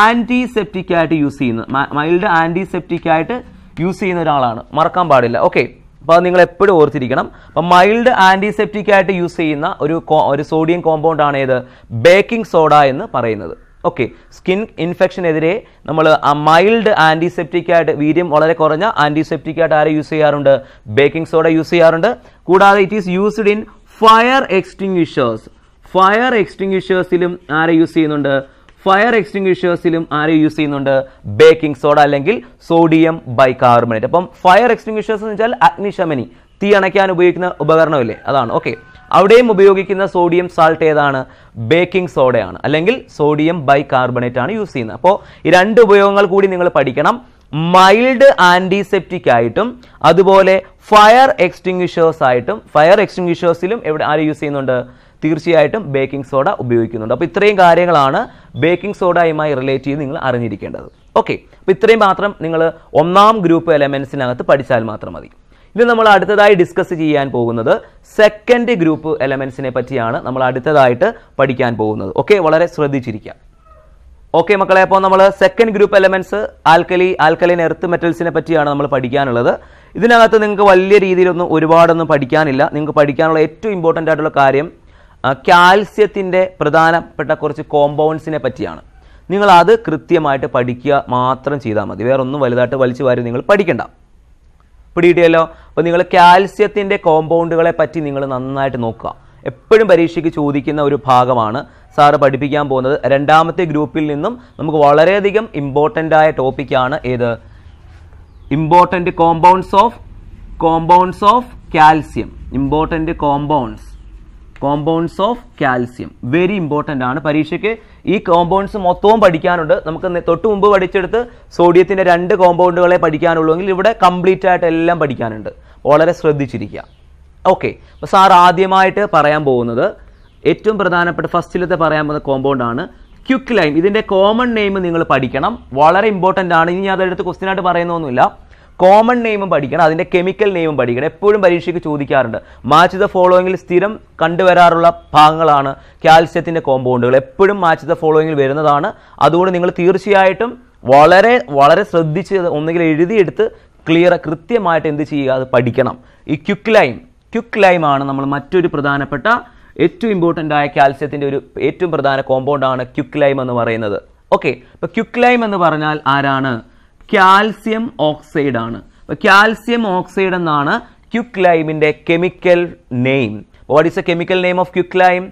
ആൻറ്റിസെപ്റ്റിക് ആയിട്ട് യൂസ് ചെയ്യുന്നത് മൈൽഡ് ആൻറ്റിസെപ്റ്റിക് ആയിട്ട് യൂസ് ചെയ്യുന്ന ഒരാളാണ് മറക്കാൻ പാടില്ല ഓക്കെ അപ്പോൾ അത് നിങ്ങൾ എപ്പോഴും ഓർത്തിരിക്കണം അപ്പം മൈൽഡ് ആൻറ്റിസെപ്റ്റിക് ആയിട്ട് യൂസ് ചെയ്യുന്ന ഒരു ഒരു സോഡിയം കോമ്പൗണ്ട് ആണ് ഏത് ബേക്കിംഗ് സോഡ എന്ന് പറയുന്നത് ഓക്കെ സ്കിൻ ഇൻഫെക്ഷനെതിരെ നമ്മൾ ആ മൈൽഡ് ആൻറ്റിസെപ്റ്റിക് ആയിട്ട് വീര്യം വളരെ കുറഞ്ഞ ആൻറ്റിസെപ്റ്റിക് ആയിട്ട് ആരെ യൂസ് ചെയ്യാറുണ്ട് ബേക്കിംഗ് സോഡ യൂസ് ചെയ്യാറുണ്ട് കൂടാതെ it is used in fire extinguishers fire എക്സ്റ്റിങ്വിഷേഴ്സിലും ആരെ യൂസ് ചെയ്യുന്നുണ്ട് ഫയർ എക്സ്റ്റിംഗ്വിഷേഴ്സിലും ആരെ യൂസ് ചെയ്യുന്നുണ്ട് ബേക്കിംഗ് സോഡ അല്ലെങ്കിൽ സോഡിയം ബൈകാർബണേറ്റ് അപ്പം ഫയർ എക്സ്റ്റിംഗ്വിഷേഴ്സ് എന്ന് വെച്ചാൽ അഗ്നിശമനി തീ അണയ്ക്കാൻ ഉപയോഗിക്കുന്ന ഉപകരണമില്ലേ അതാണ് ഓക്കെ അവിടെയും ഉപയോഗിക്കുന്ന സോഡിയം സാൾട്ട് ഏതാണ് ബേക്കിംഗ് സോഡയാണ് അല്ലെങ്കിൽ സോഡിയം ബൈകാർബണേറ്റ് ആണ് യൂസ് ചെയ്യുന്നത് അപ്പോൾ ഈ രണ്ട് ഉപയോഗങ്ങൾ കൂടി നിങ്ങൾ പഠിക്കണം മൈൽഡ് ആൻറ്റിസെപ്റ്റിക് ആയിട്ടും അതുപോലെ ഫയർ എക്സ്റ്റിംഗ്വിഷേഴ്സ് ആയിട്ടും ഫയർ എക്സ്റ്റിംഗ്വിഷേഴ്സിലും എവിടെ ആര് യൂസ് ചെയ്യുന്നുണ്ട് തീർച്ചയായിട്ടും ബേക്കിംഗ് സോഡ ഉപയോഗിക്കുന്നുണ്ട് അപ്പോൾ ഇത്രയും കാര്യങ്ങളാണ് ബേക്കിംഗ് സോഡയുമായി റിലേറ്റ് ചെയ്ത് നിങ്ങൾ അറിഞ്ഞിരിക്കേണ്ടത് ഓക്കെ അപ്പോൾ ഇത്രയും മാത്രം നിങ്ങൾ ഒന്നാം ഗ്രൂപ്പ് എലമെൻസിനകത്ത് പഠിച്ചാൽ മാത്രം മതി ഇനി നമ്മൾ അടുത്തതായി ഡിസ്കസ് ചെയ്യാൻ പോകുന്നത് സെക്കൻഡ് ഗ്രൂപ്പ് എലമെൻസിനെ പറ്റിയാണ് നമ്മൾ അടുത്തതായിട്ട് പഠിക്കാൻ പോകുന്നത് ഓക്കെ വളരെ ശ്രദ്ധിച്ചിരിക്കുക ഓക്കെ മക്കളെ അപ്പോൾ നമ്മൾ second group elements alkali alkaline earth മെറ്റൽസിനെ പറ്റിയാണ് നമ്മൾ പഠിക്കാനുള്ളത് ഇതിനകത്ത് നിങ്ങൾക്ക് വലിയ രീതിയിലൊന്നും ഒരുപാടൊന്നും പഠിക്കാനില്ല നിങ്ങൾക്ക് പഠിക്കാനുള്ള ഏറ്റവും ഇമ്പോർട്ടൻ്റ് ആയിട്ടുള്ള കാര്യം കാൽസ്യത്തിൻ്റെ പ്രധാനപ്പെട്ട കുറച്ച് കോമ്പൗണ്ട്സിനെ പറ്റിയാണ് നിങ്ങൾ അത് കൃത്യമായിട്ട് പഠിക്കുക മാത്രം ചെയ്താൽ മതി വേറെ ഒന്നും വലുതായിട്ട് വലിച്ചു വാരി നിങ്ങൾ പഠിക്കണ്ട പിടികിട്ടിയല്ലോ അപ്പോൾ നിങ്ങൾ കാൽസ്യത്തിൻ്റെ കോമ്പൗണ്ടുകളെ പറ്റി നിങ്ങൾ നന്നായിട്ട് നോക്കുക എപ്പോഴും പരീക്ഷയ്ക്ക് ചോദിക്കുന്ന ഒരു ഭാഗമാണ് സാറ് പഠിപ്പിക്കാൻ പോകുന്നത് രണ്ടാമത്തെ ഗ്രൂപ്പിൽ നിന്നും നമുക്ക് വളരെയധികം ഇമ്പോർട്ടൻ്റ് ആയ ടോപ്പിക്കാണ് ഏത് important compounds of compounds of calcium important compounds compounds of calcium very important ആണ് പരീക്ഷയ്ക്ക് ഈ കോമ്പൗണ്ട്സ് മൊത്തവും പഠിക്കാനുണ്ട് നമുക്ക് തൊട്ട് മുമ്പ് പഠിച്ചെടുത്ത് സോഡിയത്തിൻ്റെ രണ്ട് കോമ്പൗണ്ടുകളെ പഠിക്കാനുള്ളൂ എങ്കിൽ ഇവിടെ കംപ്ലീറ്റ് ആയിട്ട് എല്ലാം പഠിക്കാനുണ്ട് വളരെ ശ്രദ്ധിച്ചിരിക്കുക ഓക്കെ അപ്പോൾ സാർ ആദ്യമായിട്ട് പറയാൻ പോകുന്നത് ഏറ്റവും പ്രധാനപ്പെട്ട ഫസ്റ്റിലത്തെ പറയാൻ പോകുന്ന ആണ് ക്യുക്ക് ലൈം ഇതിൻ്റെ കോമൺ നെയിം നിങ്ങൾ പഠിക്കണം വളരെ ഇമ്പോർട്ടൻ്റ് ആണ് ഇനി അതെടുത്ത് ക്വസ്റ്റ്യനായിട്ട് പറയുന്നൊന്നുമില്ല കോമൺ നെയിമും പഠിക്കണം അതിൻ്റെ കെമിക്കൽ നെയിമും പഠിക്കണം എപ്പോഴും പരീക്ഷയ്ക്ക് ചോദിക്കാറുണ്ട് മാച്ച് ദ ഫോളോയിങ്ങിൽ സ്ഥിരം കണ്ടുവരാറുള്ള ഭാഗങ്ങളാണ് കാൽസ്യത്തിൻ്റെ കോമ്പൗണ്ടുകൾ എപ്പോഴും മാച്ച് ദ ഫോളോയിങ്ങിൽ വരുന്നതാണ് അതുകൊണ്ട് നിങ്ങൾ തീർച്ചയായിട്ടും വളരെ വളരെ ശ്രദ്ധിച്ച് ഒന്നുകിൽ എഴുതിയെടുത്ത് ക്ലിയർ കൃത്യമായിട്ട് എന്ത് ചെയ്യുക അത് പഠിക്കണം ഈ ക്യുക്ക് ലൈം ക്യുക്ക് ലൈമാണ് നമ്മൾ മറ്റൊരു പ്രധാനപ്പെട്ട ഏറ്റവും ഇമ്പോർട്ടൻ്റ് ആയ കാൽസ്യത്തിൻ്റെ ഒരു ഏറ്റവും പ്രധാന കോമ്പൗണ്ടാണ് ക്യുക്ക് ലൈം എന്ന് പറയുന്നത് ഓക്കെ ഇപ്പോൾ ക്യുക്ക് ലൈം എന്ന് പറഞ്ഞാൽ ആരാണ് കാൽസ്യം ഓക്സൈഡ് ആണ് കാൽസ്യം ഓക്സൈഡ് എന്നാണ് ക്യുക്ക് ലൈമിന്റെ chemical name what is a chemical name of quick lime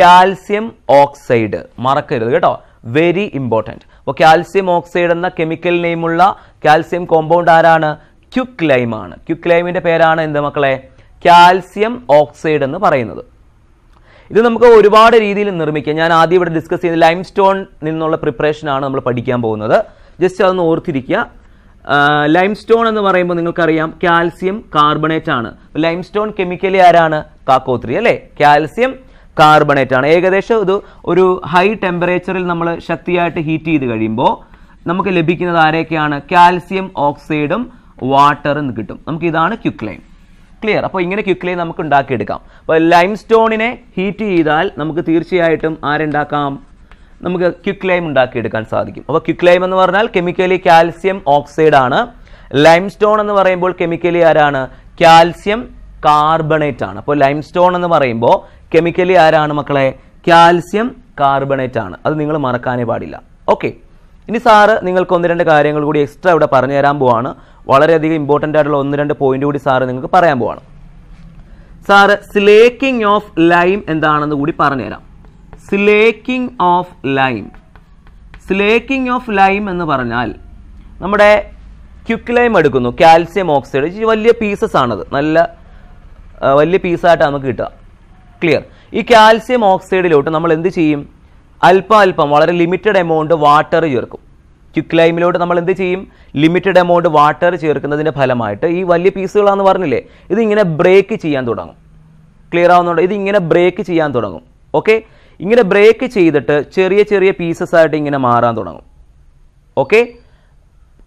calcium oxide മറക്കരുത് കേട്ടോ വെരി ഇമ്പോർട്ടൻറ്റ് അപ്പോൾ കാൽസ്യം ഓക്സൈഡ് എന്ന കെമിക്കൽ നെയിമുള്ള കാൽസ്യം കോമ്പൗണ്ട് ആരാണ് ക്യുക്ക് ലൈമാണ് ക്യുക്ക് ലൈമിൻ്റെ പേരാണ് എന്ത് മക്കളെ കാൽസ്യം ഓക്സൈഡ് എന്ന് പറയുന്നത് ഇത് നമുക്ക് ഒരുപാട് രീതിയിൽ നിർമ്മിക്കാം ഞാൻ ആദ്യം ഇവിടെ ഡിസ്കസ് ചെയ്ത് ലൈം സ്റ്റോൺ നിന്നുള്ള പ്രിപ്പറേഷനാണ് നമ്മൾ പഠിക്കാൻ പോകുന്നത് ജസ്റ്റ് അതൊന്ന് ഓർത്തിരിക്കുക ലൈം സ്റ്റോൺ എന്ന് പറയുമ്പോൾ നിങ്ങൾക്കറിയാം കാൽസ്യം കാർബണേറ്റ് ആണ് ലൈം സ്റ്റോൺ കെമിക്കലി ആരാണ് കാക്കോത്രി അല്ലേ കാൽസ്യം കാർബണേറ്റ് ആണ് ഏകദേശം ഇത് ഒരു ഹൈ ടെമ്പറേച്ചറിൽ നമ്മൾ ശക്തിയായിട്ട് ഹീറ്റ് ചെയ്ത് കഴിയുമ്പോൾ നമുക്ക് ലഭിക്കുന്നത് ആരെയൊക്കെയാണ് കാൽസ്യം ഓക്സൈഡും വാട്ടറും കിട്ടും നമുക്ക് ഇതാണ് ക്യുക്ലൈം ക്ലിയർ അപ്പോൾ ഇങ്ങനെ ക്യുക്ലൈം നമുക്ക് ഉണ്ടാക്കിയെടുക്കാം അപ്പോൾ ലൈം സ്റ്റോണിനെ ഹീറ്റ് ചെയ്താൽ നമുക്ക് തീർച്ചയായിട്ടും ആരുണ്ടാക്കാം നമുക്ക് ക്യുക്ക് ലൈം ഉണ്ടാക്കിയെടുക്കാൻ സാധിക്കും അപ്പോൾ ക്യുക്ക് ലൈം എന്ന് പറഞ്ഞാൽ കെമിക്കലി കാൽസ്യം ഓക്സൈഡ് ആണ് ലൈം സ്റ്റോൺ എന്ന് പറയുമ്പോൾ കെമിക്കലി ആരാണ് കാൽസ്യം കാർബണേറ്റ് ആണ് അപ്പോൾ ലൈം സ്റ്റോൺ എന്ന് പറയുമ്പോൾ കെമിക്കലി ആരാണ് മക്കളെ കാൽസ്യം കാർബണേറ്റ് ആണ് അത് നിങ്ങൾ മറക്കാനേ പാടില്ല ഓക്കെ ഇനി സാറ് നിങ്ങൾക്ക് ഒന്ന് രണ്ട് കാര്യങ്ങൾ കൂടി എക്സ്ട്രാ ഇവിടെ പറഞ്ഞു തരാൻ പോവാണ് വളരെയധികം ഇമ്പോർട്ടൻ്റ് ആയിട്ടുള്ള ഒന്ന് രണ്ട് പോയിന്റ് കൂടി സാറ് നിങ്ങൾക്ക് പറയാൻ പോവാണ് സാറ് സ്ലേക്കിംഗ് ഓഫ് ലൈം എന്താണെന്ന് കൂടി പറഞ്ഞുതരാം slaking of lime slaking of lime എന്ന് പറഞ്ഞാൽ നമ്മുടെ ക്യുക്ക് ലൈം എടുക്കുന്നു കാൽസ്യം ഓക്സൈഡ് വലിയ പീസസ് ആണത് നല്ല വലിയ പീസായിട്ടാണ് നമുക്ക് കിട്ടുക ക്ലിയർ ഈ കാൽസ്യം ഓക്സൈഡിലോട്ട് നമ്മൾ എന്ത് ചെയ്യും അല്പം അല്പം വളരെ ലിമിറ്റഡ് എമൗണ്ട് വാട്ടർ ചേർക്കും ക്യുക്ക് ലൈമിലോട്ട് നമ്മൾ എന്ത് ചെയ്യും ലിമിറ്റഡ് എമൗണ്ട് വാട്ടർ ചേർക്കുന്നതിൻ്റെ ഫലമായിട്ട് ഈ വലിയ പീസുകളാണെന്ന് പറഞ്ഞില്ലേ ഇതിങ്ങനെ ബ്രേക്ക് ചെയ്യാൻ തുടങ്ങും ക്ലിയർ ആവുന്നുണ്ട് ഇതിങ്ങനെ ബ്രേക്ക് ചെയ്യാൻ തുടങ്ങും ഓക്കെ ഇങ്ങനെ ബ്രേക്ക് ചെയ്തിട്ട് ചെറിയ ചെറിയ പീസസ് ആയിട്ട് ഇങ്ങനെ മാറാൻ തുടങ്ങും ഓക്കെ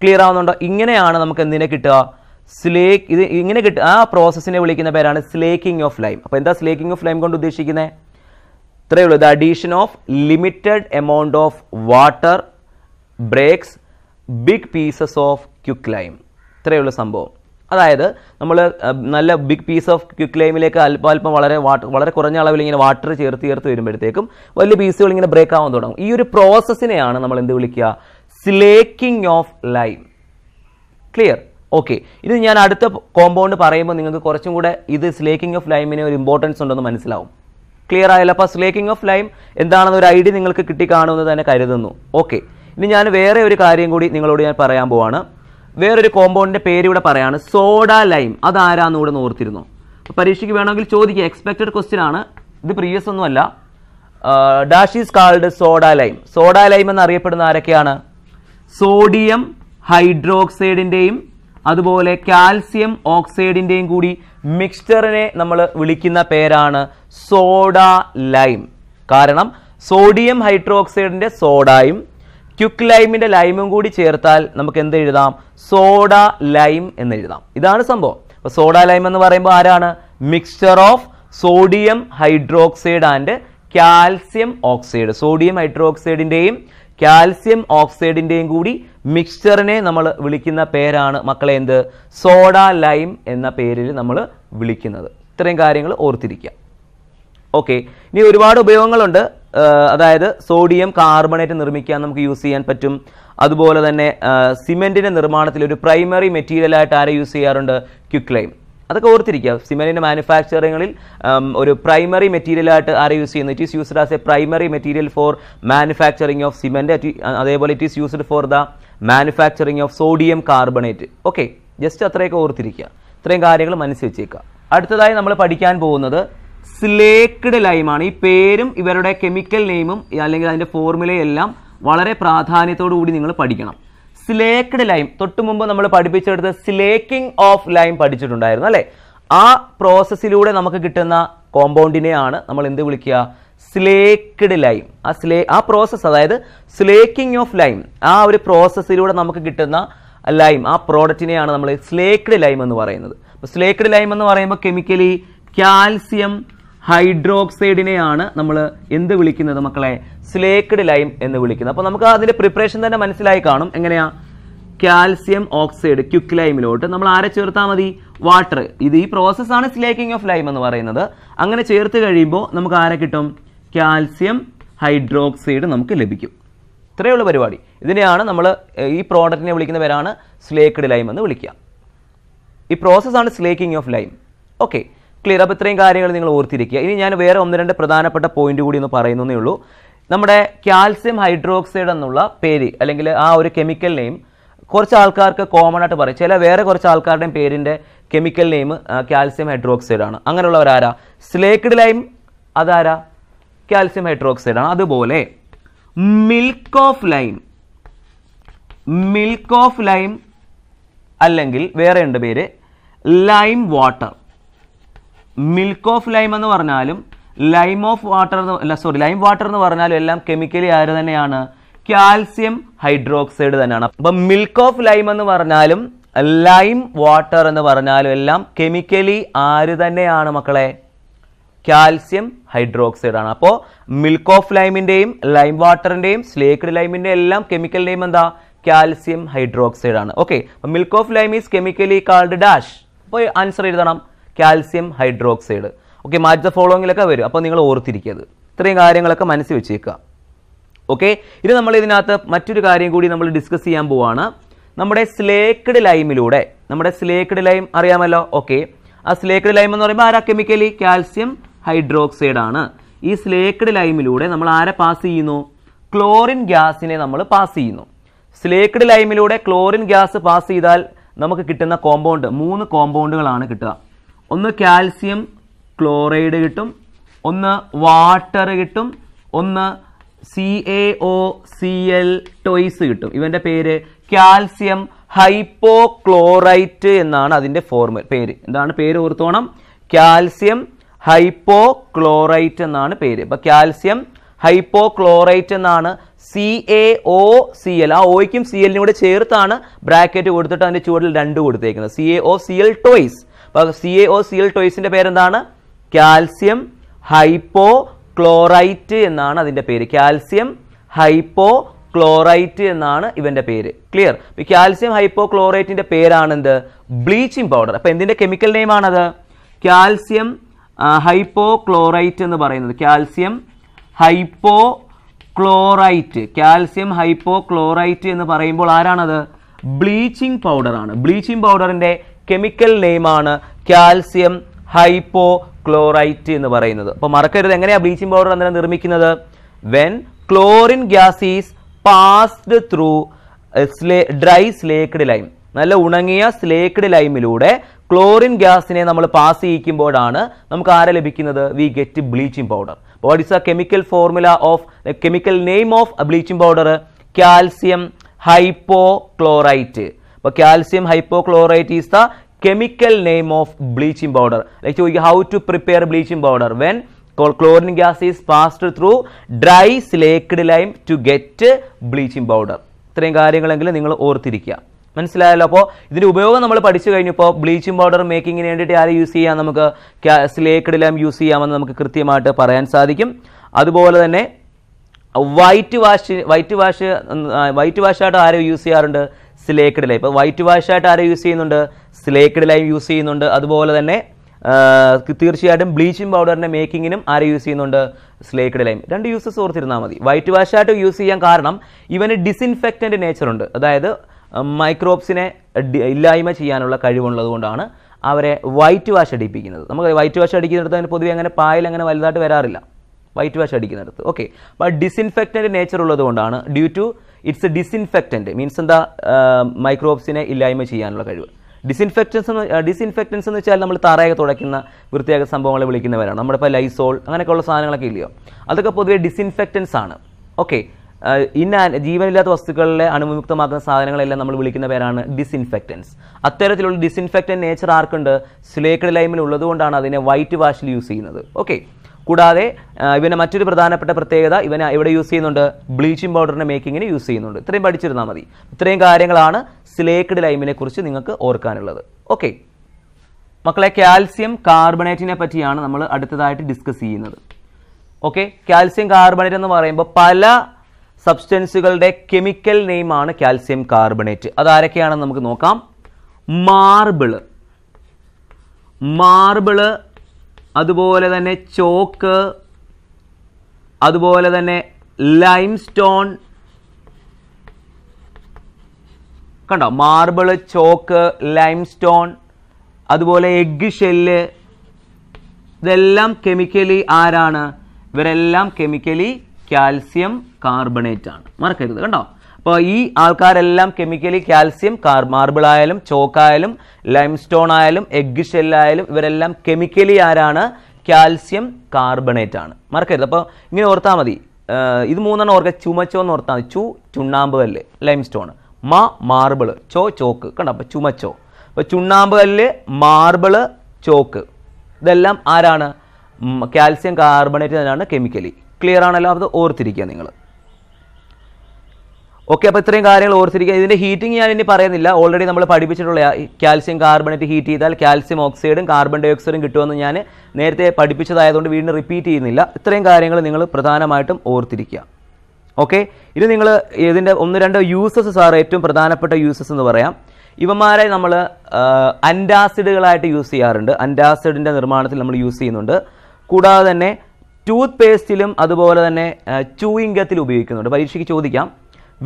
ക്ലിയർ ആവുന്നുണ്ടോ ഇങ്ങനെയാണ് നമുക്ക് എന്തിനെ കിട്ടുക സ്ലേക്ക് ഇത് ഇങ്ങനെ കിട്ടുക ആ പ്രോസസ്സിനെ വിളിക്കുന്ന പേരാണ് സ്ലേക്കിംഗ് ഓഫ് ലൈം അപ്പോൾ എന്താ സ്ലേക്കിംഗ് ഓഫ് ലൈം കൊണ്ട് ഉദ്ദേശിക്കുന്നത് ഇത്രയേ ഉള്ളൂ the addition of limited amount of water breaks big pieces of quick lime ഇത്രയേ ഉള്ളൂ സംഭവം അതായത് നമ്മൾ നല്ല ബിഗ് പീസ് ഓഫ് ക്വിക്ക് ലൈമിലേക്ക് അല്പാൽപ്പം വളരെ വളരെ കുറഞ്ഞ അളവിൽ ഇങ്ങനെ വാട്ടർ ചേർത്ത് ചേർത്ത് വരുമ്പോഴത്തേക്കും വലിയ പീസുകൾ ഇങ്ങനെ ബ്രേക്ക് ആവാൻ തുടങ്ങും ഈ ഒരു പ്രോസസ്സിനെയാണ് നമ്മൾ എന്ത് വിളിക്കുക slaking of lime clear okay ഇത് ഞാൻ അടുത്ത കോമ്പൗണ്ട് പറയുമ്പോൾ നിങ്ങൾക്ക് കുറച്ചും കൂടെ ഇത് സ്ലേക്കിംഗ് ഓഫ് ലൈമിന് ഒരു ഇമ്പോർട്ടൻസ് ഉണ്ടെന്ന് മനസ്സിലാവും ക്ലിയർ ആയാലും അപ്പോൾ സ്ലേക്കിംഗ് ഓഫ് ലൈം എന്താണെന്ന് ഒരു ഐഡിയ നിങ്ങൾക്ക് കിട്ടി കാണുമെന്ന് തന്നെ കരുതുന്നു ഓക്കെ ഇനി ഞാൻ വേറെ ഒരു കാര്യം കൂടി നിങ്ങളോട് ഞാൻ പറയാൻ പോവാണ് വേറൊരു കോമ്പൗണ്ടിൻ്റെ പേര് ഇവിടെ പറയാണ് സോഡ ലൈം അതാരാന്ന് ഇവിടെ ഓർത്തിരുന്നു പരീക്ഷയ്ക്ക് വേണമെങ്കിൽ ചോദിക്കുക എക്സ്പെക്റ്റഡ് ക്വസ്റ്റ്യൻ ആണ് ഇത് പ്രീവിയസ് ഒന്നുമല്ല dash is called soda lime soda lime എന്നറിയപ്പെടുന്ന ആരൊക്കെയാണ് സോഡിയം ഹൈഡ്രോക്സൈഡിൻ്റെയും അതുപോലെ കാൽസ്യം ഓക്സൈഡിൻ്റെയും കൂടി മിക്സ്ചറിനെ നമ്മൾ വിളിക്കുന്ന പേരാണ് സോഡ ലൈം കാരണം സോഡിയം ഹൈഡ്രോക്സൈഡിൻ്റെ സോഡായും ക്യുക്ക് ലൈമിൻ്റെ ലൈമും കൂടി ചേർത്താൽ നമുക്ക് എന്ത് എഴുതാം സോഡ ലൈം എന്ന് എഴുതാം ഇതാണ് സംഭവം അപ്പോൾ സോഡ ലൈം എന്ന് പറയുമ്പോൾ ആരാണ് mixture of sodium hydroxide and calcium oxide sodium ഹൈഡ്രോക്സൈഡിൻ്റെയും കാൽസ്യം ഓക്സൈഡിൻ്റെയും കൂടി മിക്സ്ചറിനെ നമ്മൾ വിളിക്കുന്ന പേരാണ് മക്കളെ എന്ത് സോഡ ലൈം എന്ന പേരിൽ നമ്മൾ വിളിക്കുന്നത് ഇത്രയും കാര്യങ്ങൾ ഓർത്തിരിക്കുക ഓക്കെ ഇനി ഒരുപാട് ഉപയോഗങ്ങളുണ്ട് അതായത് സോഡിയം കാർബണേറ്റ് നിർമ്മിക്കാൻ നമുക്ക് യൂസ് ചെയ്യാൻ പറ്റും അതുപോലെ തന്നെ സിമെൻറ്റിൻ്റെ നിർമ്മാണത്തിൽ ഒരു പ്രൈമറി മെറ്റീരിയലായിട്ട് ആരെ യൂസ് ചെയ്യാറുണ്ട് ക്യുക്ലൈം അതൊക്കെ ഓർത്തിരിക്കുക സിമെൻറ്റിൻ്റെ മാനുഫാക്ചറിങ്ങിൽ ഒരു പ്രൈമറി മെറ്റീരിയലായിട്ട് ആരെ യൂസ് ചെയ്യുന്നത് it is used as a primary material for manufacturing of cement അതേപോലെ it is used for the manufacturing of sodium carbonate okay just അത്രയൊക്കെ ഓർത്തിരിക്കുക ഇത്രയും കാര്യങ്ങൾ മനസ്സിൽ വെച്ചേക്കുക അടുത്തതായി നമ്മൾ പഠിക്കാൻ പോകുന്നത് സ്ലേക്ക്ഡ് ലൈമാണ് ഈ പേരും ഇവരുടെ കെമിക്കൽ നെയിമും അല്ലെങ്കിൽ അതിൻ്റെ ഫോർമുലയെല്ലാം വളരെ പ്രാധാന്യത്തോടു കൂടി നിങ്ങൾ പഠിക്കണം സ്ലേക്ക്ഡ് ലൈം തൊട്ടു മുമ്പ് നമ്മൾ പഠിപ്പിച്ചെടുത്ത സ്ലേക്കിംഗ് ഓഫ് ലൈം പഠിച്ചിട്ടുണ്ടായിരുന്നു അല്ലേ ആ പ്രോസസ്സിലൂടെ നമുക്ക് കിട്ടുന്ന കോമ്പൗണ്ടിനെയാണ് നമ്മൾ എന്ത് വിളിക്കുക സ്ലേക്ക്ഡ് ലൈം ആ സ്ലേ ആ പ്രോസസ്സ് അതായത് സ്ലേക്കിംഗ് ഓഫ് ലൈം ആ ഒരു പ്രോസസ്സിലൂടെ നമുക്ക് കിട്ടുന്ന ലൈം ആ പ്രോഡക്റ്റിനെയാണ് നമ്മൾ സ്ലേക്ക്ഡ് ലൈം എന്ന് പറയുന്നത് സ്ലേക്ക്ഡ് ലൈം എന്ന് പറയുമ്പോൾ കെമിക്കലി കാൽസ്യം ഹൈഡ്രോക്സൈഡിനെയാണ് നമ്മൾ എന്ത് വിളിക്കുന്നത് മക്കളെ സ്ലേക്ക്ഡ് ലൈം എന്ന് വിളിക്കുന്നത് അപ്പോൾ നമുക്ക് അതിൻ്റെ പ്രിപ്പറേഷൻ തന്നെ മനസ്സിലായി കാണും എങ്ങനെയാ കാൽസ്യം ഓക്സൈഡ് ക്യുക്ക് ലൈമിലോട്ട് നമ്മൾ ആരെ ചേർത്താൽ മതി വാട്ടർ ഇത് ഈ പ്രോസസ്സാണ് സ്ലേക്കിംഗ് ഓഫ് ലൈം എന്ന് പറയുന്നത് അങ്ങനെ ചേർത്ത് കഴിയുമ്പോൾ നമുക്ക് ആരെ കിട്ടും കാൽസ്യം ഹൈഡ്രോക്സൈഡ് നമുക്ക് ലഭിക്കും ഇത്രയുള്ള ഉള്ളൂ പരിപാടി ഇതിനെയാണ് നമ്മൾ ഈ പ്രോഡക്റ്റിനെ വിളിക്കുന്ന പേരാണ് സ്ലേക്ക്ഡ് ലൈം എന്ന് വിളിക്കുക ഈ പ്രോസസ്സാണ് slaking of lime okay clear അപ്പോൾ ഇത്രയും കാര്യങ്ങൾ നിങ്ങൾ ഓർത്തിരിക്കുക ഇനി ഞാൻ വേറെ ഒന്ന് രണ്ട് പ്രധാനപ്പെട്ട പോയിന്റ് കൂടി ഒന്ന് പറയുന്നേ ഉള്ളൂ നമ്മുടെ കാൽസ്യം ഹൈഡ്രോക്സൈഡ് എന്നുള്ള പേര് അല്ലെങ്കിൽ ആ ഒരു കെമിക്കൽ നെയിം കുറച്ച് ആൾക്കാർക്ക് കോമൺ ആയിട്ട് പറയും ചില വേറെ കുറച്ച് ആൾക്കാരുടെയും പേരിൻ്റെ കെമിക്കൽ നെയിം കാൽസ്യം ഹൈഡ്രോക്സൈഡ് ആണ് അങ്ങനെയുള്ളവരാരാ സ്ലേക്ക്ഡ് ലൈം അതാരാ കാൽസ്യം ഹൈഡ്രോക്സൈഡ് ആണ് അതുപോലെ milk of lime milk of lime അല്ലെങ്കിൽ വേറെ രണ്ട് പേര് lime water milk of lime എന്ന് പറഞ്ഞാലും ലൈം ഓഫ് വാട്ടർ എന്ന് അല്ല സോറി ലൈം വാട്ടർ എന്ന് പറഞ്ഞാലും എല്ലാം കെമിക്കലി ആര് തന്നെയാണ് കാൽസ്യം ഹൈഡ്രോക്സൈഡ് തന്നെയാണ് അപ്പം മിൽക്ക് ഓഫ് ലൈം എന്ന് പറഞ്ഞാലും ലൈം വാട്ടർ എന്ന് പറഞ്ഞാലും എല്ലാം കെമിക്കലി ആര് തന്നെയാണ് മക്കളെ കാൽസ്യം ഹൈഡ്രോക്സൈഡ് ആണ് അപ്പോൾ മിൽക്ക് ഓഫ് ലൈമിൻ്റെയും ലൈം വാട്ടറിൻ്റെയും സ്ലേക്ഡ് ലൈമിൻ്റെ എല്ലാം കെമിക്കൽ നെയിം എന്താ കാൽസ്യം ഹൈഡ്രോക്സൈഡ് ആണ് okay milk of lime is chemically called dash അപ്പോൾ ആൻസർ എഴുതണം calcium hydroxide okay match the ഫോളോയിങ്ങിലൊക്കെ വരും അപ്പോൾ നിങ്ങൾ ഓർത്തിരിക്കുന്നത് അത് ഇത്രയും കാര്യങ്ങളൊക്കെ മനസ്സിൽ വെച്ചേക്കുക ഓക്കെ ഇനി നമ്മൾ ഇതിനകത്ത് മറ്റൊരു കാര്യം കൂടി നമ്മൾ ഡിസ്കസ് ചെയ്യാൻ പോവാണ് നമ്മുടെ സ്ലേക്കഡ് ലൈമിലൂടെ നമ്മുടെ സ്ലേക്കഡ് ലൈം അറിയാമല്ലോ ഓക്കെ ആ സ്ലേക്കഡ് ലൈം എന്ന് പറയുമ്പോൾ ആരാ കെമിക്കലി കാൽസ്യം ഹൈഡ്രോക്സൈഡ് ആണ് ഈ സ്ലേക്കഡ് ലൈമിലൂടെ നമ്മൾ ആരെ പാസ് ചെയ്യുന്നു ക്ലോറിൻ ഗ്യാസിനെ നമ്മൾ പാസ് ചെയ്യുന്നു സ്ലേക്കഡ് ലൈമിലൂടെ ക്ലോറിൻ ഗ്യാസ് പാസ് ചെയ്താൽ നമുക്ക് കിട്ടുന്ന കോമ്പൗണ്ട് മൂന്ന് കോമ്പൗണ്ടുകളാണ് കിട്ടുക ഒന്ന് കാൽസ്യം ക്ലോറൈഡ് കിട്ടും ഒന്ന് വാട്ടർ കിട്ടും ഒന്ന് C A O C L ടോയ്സ് കിട്ടും ഇവൻ്റെ പേര് കാൽസ്യം ഹൈപ്പോക്ലോറൈറ്റ് എന്നാണ് അതിൻ്റെ ഫോർമുല പേര് എന്താണ് പേര് ഓർത്തോണം കാൽസ്യം ഹൈപ്പോക്ലോറൈറ്റ് എന്നാണ് പേര് അപ്പോൾ കാൽസ്യം ഹൈപ്പോക്ലോറൈറ്റ് എന്നാണ് C A O C L ആ ഒയ്ക്കും സി എല്ലിനും കൂടെ ചേർത്താണ് ബ്രാക്കറ്റ് കൊടുത്തിട്ട് അതിൻ്റെ ചുവടിൽ രണ്ട് കൊടുത്തേക്കുന്നത് C A O C L ടോയ്സ് C A O C L ടോയ്സിൻ്റെ പേരെന്താണ് കാൽസ്യം ഹൈപ്പോ ക്ലോറൈറ്റ് എന്നാണ് അതിൻ്റെ പേര് കാൽസ്യം ഹൈപ്പോ ക്ലോറൈറ്റ് എന്നാണ് ഇവൻ്റെ പേര് ക്ലിയർ ഇപ്പോൾ കാൽസ്യം ഹൈപ്പോ ക്ലോറൈറ്റിൻ്റെ പേരാണെന്ത് ബ്ലീച്ചിങ് പൗഡർ അപ്പോൾ എന്തിൻ്റെ കെമിക്കൽ നെയിമാണത് കാൽസ്യം ഹൈപ്പോ ക്ലോറൈറ്റ് എന്ന് പറയുന്നത് calcium hypochlorite calcium hypochlorite എന്ന് പറയുമ്പോൾ ആരാണത് ബ്ലീച്ചിങ് പൗഡറാണ് ബ്ലീച്ചിങ് പൗഡറിൻ്റെ കെമിക്കൽ നെയിമാണ് കാൽസ്യം ഹൈപ്പോ ക്ലോറൈറ്റ് എന്ന് പറയുന്നത് അപ്പോൾ മറക്കരുത് എങ്ങനെയാണ് ബ്ലീച്ചിങ് പൗഡർ അന്നേരം നിർമ്മിക്കുന്നത് when chlorine gas is passed through സ്ലേ ഡ്രൈ സ്ലേക്ഡ് ലൈം നല്ല ഉണങ്ങിയ സ്ലേക്ഡ് ലൈമിലൂടെ ക്ലോറിൻ ഗ്യാസിനെ നമ്മൾ പാസ് ചെയ്യിക്കുമ്പോഴാണ് നമുക്ക് ആരെ ലഭിക്കുന്നത് we get bleaching powder what is a chemical formula of chemical name of bleaching powder calcium hypochlorite അപ്പോൾ calcium hypochlorite is the chemical name of bleaching powder like ചോദിക്കുക how to prepare bleaching powder when chlorine gas is passed through dry slaked lime to get bleaching powder ഇത്രയും കാര്യങ്ങളെങ്കിലും നിങ്ങൾ ഓർത്തിരിക്കുക മനസ്സിലായല്ലോ അപ്പോൾ ഇതിൻ്റെ ഉപയോഗം നമ്മൾ പഠിച്ചു കഴിഞ്ഞപ്പോൾ ബ്ലീച്ചിങ് പൗഡർ മേക്കിങ്ങിന് വേണ്ടിയിട്ട് ആരെ യൂസ് ചെയ്യാം നമുക്ക് സ്ലേക്കഡ് ലാം യൂസ് ചെയ്യാമെന്ന് നമുക്ക് കൃത്യമായിട്ട് പറയാൻ സാധിക്കും അതുപോലെ തന്നെ white wash white wash white വാഷായിട്ട് ആരും യൂസ് ചെയ്യാറുണ്ട് സ്ലേക്കഡ് ലൈം ഇപ്പോൾ വൈറ്റ് വാഷ് ആയിട്ട് ആരെ യൂസ് ചെയ്യുന്നുണ്ട് സ്ലേക്കഡ് ലൈം യൂസ് ചെയ്യുന്നുണ്ട് അതുപോലെ തന്നെ തീർച്ചയായിട്ടും ബ്ലീച്ചിങ് പൗഡറിൻ്റെ മേക്കിങ്ങിനും ആരെ യൂസ് ചെയ്യുന്നുണ്ട് സ്ലേക്കഡ് ലൈം രണ്ട് യൂസസ് ഓർത്തിരുന്നാൽ മതി വൈറ്റ് വാഷ് ആയിട്ട് യൂസ് ചെയ്യാൻ കാരണം ഇവന് ഡിസിൻഫെക്റ്റൻ്റ് നേച്ചറുണ്ട് അതായത് മൈക്രോബ്സിനെ ഇല്ലായ്മ ചെയ്യാനുള്ള കഴിവുള്ളതുകൊണ്ടാണ് അവരെ വൈറ്റ് വാഷ് അടിപ്പിക്കുന്നത് നമുക്ക് വൈറ്റ് വാഷ് അടിക്കുന്നിടത്ത് അതിന് പൊതുവെ അങ്ങനെ പായൽ അങ്ങനെ വലുതായിട്ട് വരാറില്ല വൈറ്റ് വാഷ് അടിക്കുന്നിടത്ത് ഓക്കെ അപ്പോൾ ഡിസിൻഫെക്റ്റൻ്റ് നേച്ചർ ഉള്ളതുകൊണ്ടാണ് due to it's a disinfectant means എന്താ മൈക്രോബ്സിനെ ഇല്ലായ്മ ചെയ്യാനുള്ള കഴിവ് ഡിസ്ഇൻഫെക്റ്റൻസ് എന്ന് ഡിസ്ഇൻഫെക്റ്റൻസ് എന്ന് വെച്ചാൽ നമ്മൾ താറയൊക്കെ തുടയ്ക്കുന്ന വൃത്തിയാക്കുന്ന സംഭവങ്ങളെ വിളിക്കുന്നവരാണ് നമ്മുടെ ഇപ്പോൾ ലൈസോൾ അങ്ങനെയൊക്കെയുള്ള സാധനങ്ങളൊക്കെ ഇല്ലയോ അതൊക്കെ പൊതുവേ ഡിസ്ഇൻഫെക്റ്റൻസ് ആണ് ഓക്കെ ഇന്ന ജീവനില്ലാത്ത വസ്തുക്കളെ അണുവിമുക്തമാക്കുന്ന സാധനങ്ങളെല്ലാം നമ്മൾ വിളിക്കുന്ന പേരാണ് ഡിസ്ഇൻഫെക്റ്റൻസ് അത്തരത്തിലുള്ള ഡിസ്ഇൻഫെക്റ്റൻ നേച്ചർ ആർക്കുണ്ട് സ്ലേക്കഡ് ലൈമിൽ ഉള്ളതുകൊണ്ടാണ് അതിനെ വൈറ്റ് വാഷിൽ യൂസ് ചെയ്യുന്നത് ഓക്കെ കൂടാതെ ഇവൻ്റെ മറ്റൊരു പ്രധാനപ്പെട്ട പ്രത്യേകത ഇവന് എവിടെ യൂസ് ചെയ്യുന്നുണ്ട് ബ്ലീച്ചിങ് പൗഡറിൻ്റെ മേക്കിങ്ങിന് യൂസ് ചെയ്യുന്നുണ്ട് ഇത്രയും പഠിച്ചിരുന്നാൽ മതി ഇത്രയും കാര്യങ്ങളാണ് സിലേക്കഡ് ലൈമിനെ കുറിച്ച് നിങ്ങൾക്ക് ഓർക്കാനുള്ളത് ഓക്കെ മക്കളെ കാൽസ്യം കാർബണേറ്റിനെ പറ്റിയാണ് നമ്മൾ അടുത്തതായിട്ട് ഡിസ്കസ് ചെയ്യുന്നത് ഓക്കെ കാൽസ്യം കാർബണേറ്റ് എന്ന് പറയുമ്പോൾ പല സബ്സ്റ്റൻസുകളുടെ കെമിക്കൽ നെയിമാണ് കാൽസ്യം കാർബണേറ്റ് അതാരൊക്കെയാണെന്ന് നമുക്ക് നോക്കാം മാർബിള് മാർബിള് അതുപോലെ തന്നെ ചോക്ക് അതുപോലെ തന്നെ ലൈം സ്റ്റോൺ കണ്ടോ മാർബിൾ ചോക്ക് ലൈം സ്റ്റോൺ അതുപോലെ എഗ് ഷെല്ല് ഇതെല്ലാം കെമിക്കലി ആരാണ് ഇവരെല്ലാം കെമിക്കലി കാൽസ്യം കാർബണേറ്റ് ആണ് മറക്കരുത് കണ്ടോ അപ്പോൾ ഈ ആൾക്കാരെല്ലാം കെമിക്കലി കാൽസ്യം കാർ മാർബിൾ ആയാലും ചോക്കായാലും ലൈം സ്റ്റോൺ ആയാലും എഗ് ഷെല്ലായാലും ഇവരെല്ലാം കെമിക്കലി ആരാണ് കാൽസ്യം കാർബണേറ്റ് ആണ് മറക്കരുത് അപ്പോൾ ഇങ്ങനെ ഓർത്താൽ മതി ഇത് മൂന്നെണ്ണം ഓർക്കുക ചുമച്ചോ എന്ന് ഓർത്താൽ മതി ചു ചുണ്ണാമ്പ് കല്ല് ലൈം സ്റ്റോൺ മ മാർബിൾ ചോ ചോക്ക് കണ്ടോ അപ്പോൾ ചുമച്ചോ അപ്പോൾ ചുണ്ണാമ്പ് കല്ല് മാർബിൾ ചോക്ക് ഇതെല്ലാം ആരാണ് കാൽസ്യം കാർബണേറ്റ് തന്നെയാണ് കെമിക്കലി ക്ലിയർ ആണല്ലോ അത് ഓർത്തിരിക്കുക നിങ്ങൾ ഓക്കെ അപ്പോൾ ഇത്രയും കാര്യങ്ങൾ ഓർത്തിരിക്കുക ഇതിൻ്റെ ഹീറ്റിംഗ് ഞാൻ ഇനി പറയുന്നില്ല ഓൾറെഡി നമ്മൾ പഠിപ്പിച്ചിട്ടുള്ള കാൽസ്യം കാർബണേറ്റ് ഹീറ്റ് ചെയ്താൽ കാൽസ്യം ഓക്സൈഡും കാർബൺ ഡൈ ഓക്സൈഡും കിട്ടുമെന്ന് ഞാൻ നേരത്തെ പഠിപ്പിച്ചതായതുകൊണ്ട് വീണ്ടും റിപ്പീറ്റ് ചെയ്യുന്നില്ല ഇത്രയും കാര്യങ്ങൾ നിങ്ങൾ പ്രധാനമായിട്ടും ഓർത്തിരിക്കുക ഓക്കെ ഇനി നിങ്ങൾ ഇതിൻ്റെ ഒന്ന് രണ്ട് യൂസസ് സാർ ഏറ്റവും പ്രധാനപ്പെട്ട യൂസസ് എന്ന് പറയാം ഇവന്മാരെ നമ്മൾ അൻറ്റാസിഡുകളായിട്ട് യൂസ് ചെയ്യാറുണ്ട് അൻറ്റാസിഡിൻ്റെ നിർമ്മാണത്തിൽ നമ്മൾ യൂസ് ചെയ്യുന്നുണ്ട് കൂടാതെ തന്നെ ടൂത്ത് പേസ്റ്റിലും അതുപോലെ തന്നെ ചൂയിംഗത്തിൽ ഉപയോഗിക്കുന്നുണ്ട് പരീക്ഷയ്ക്ക് ചോദിക്കാം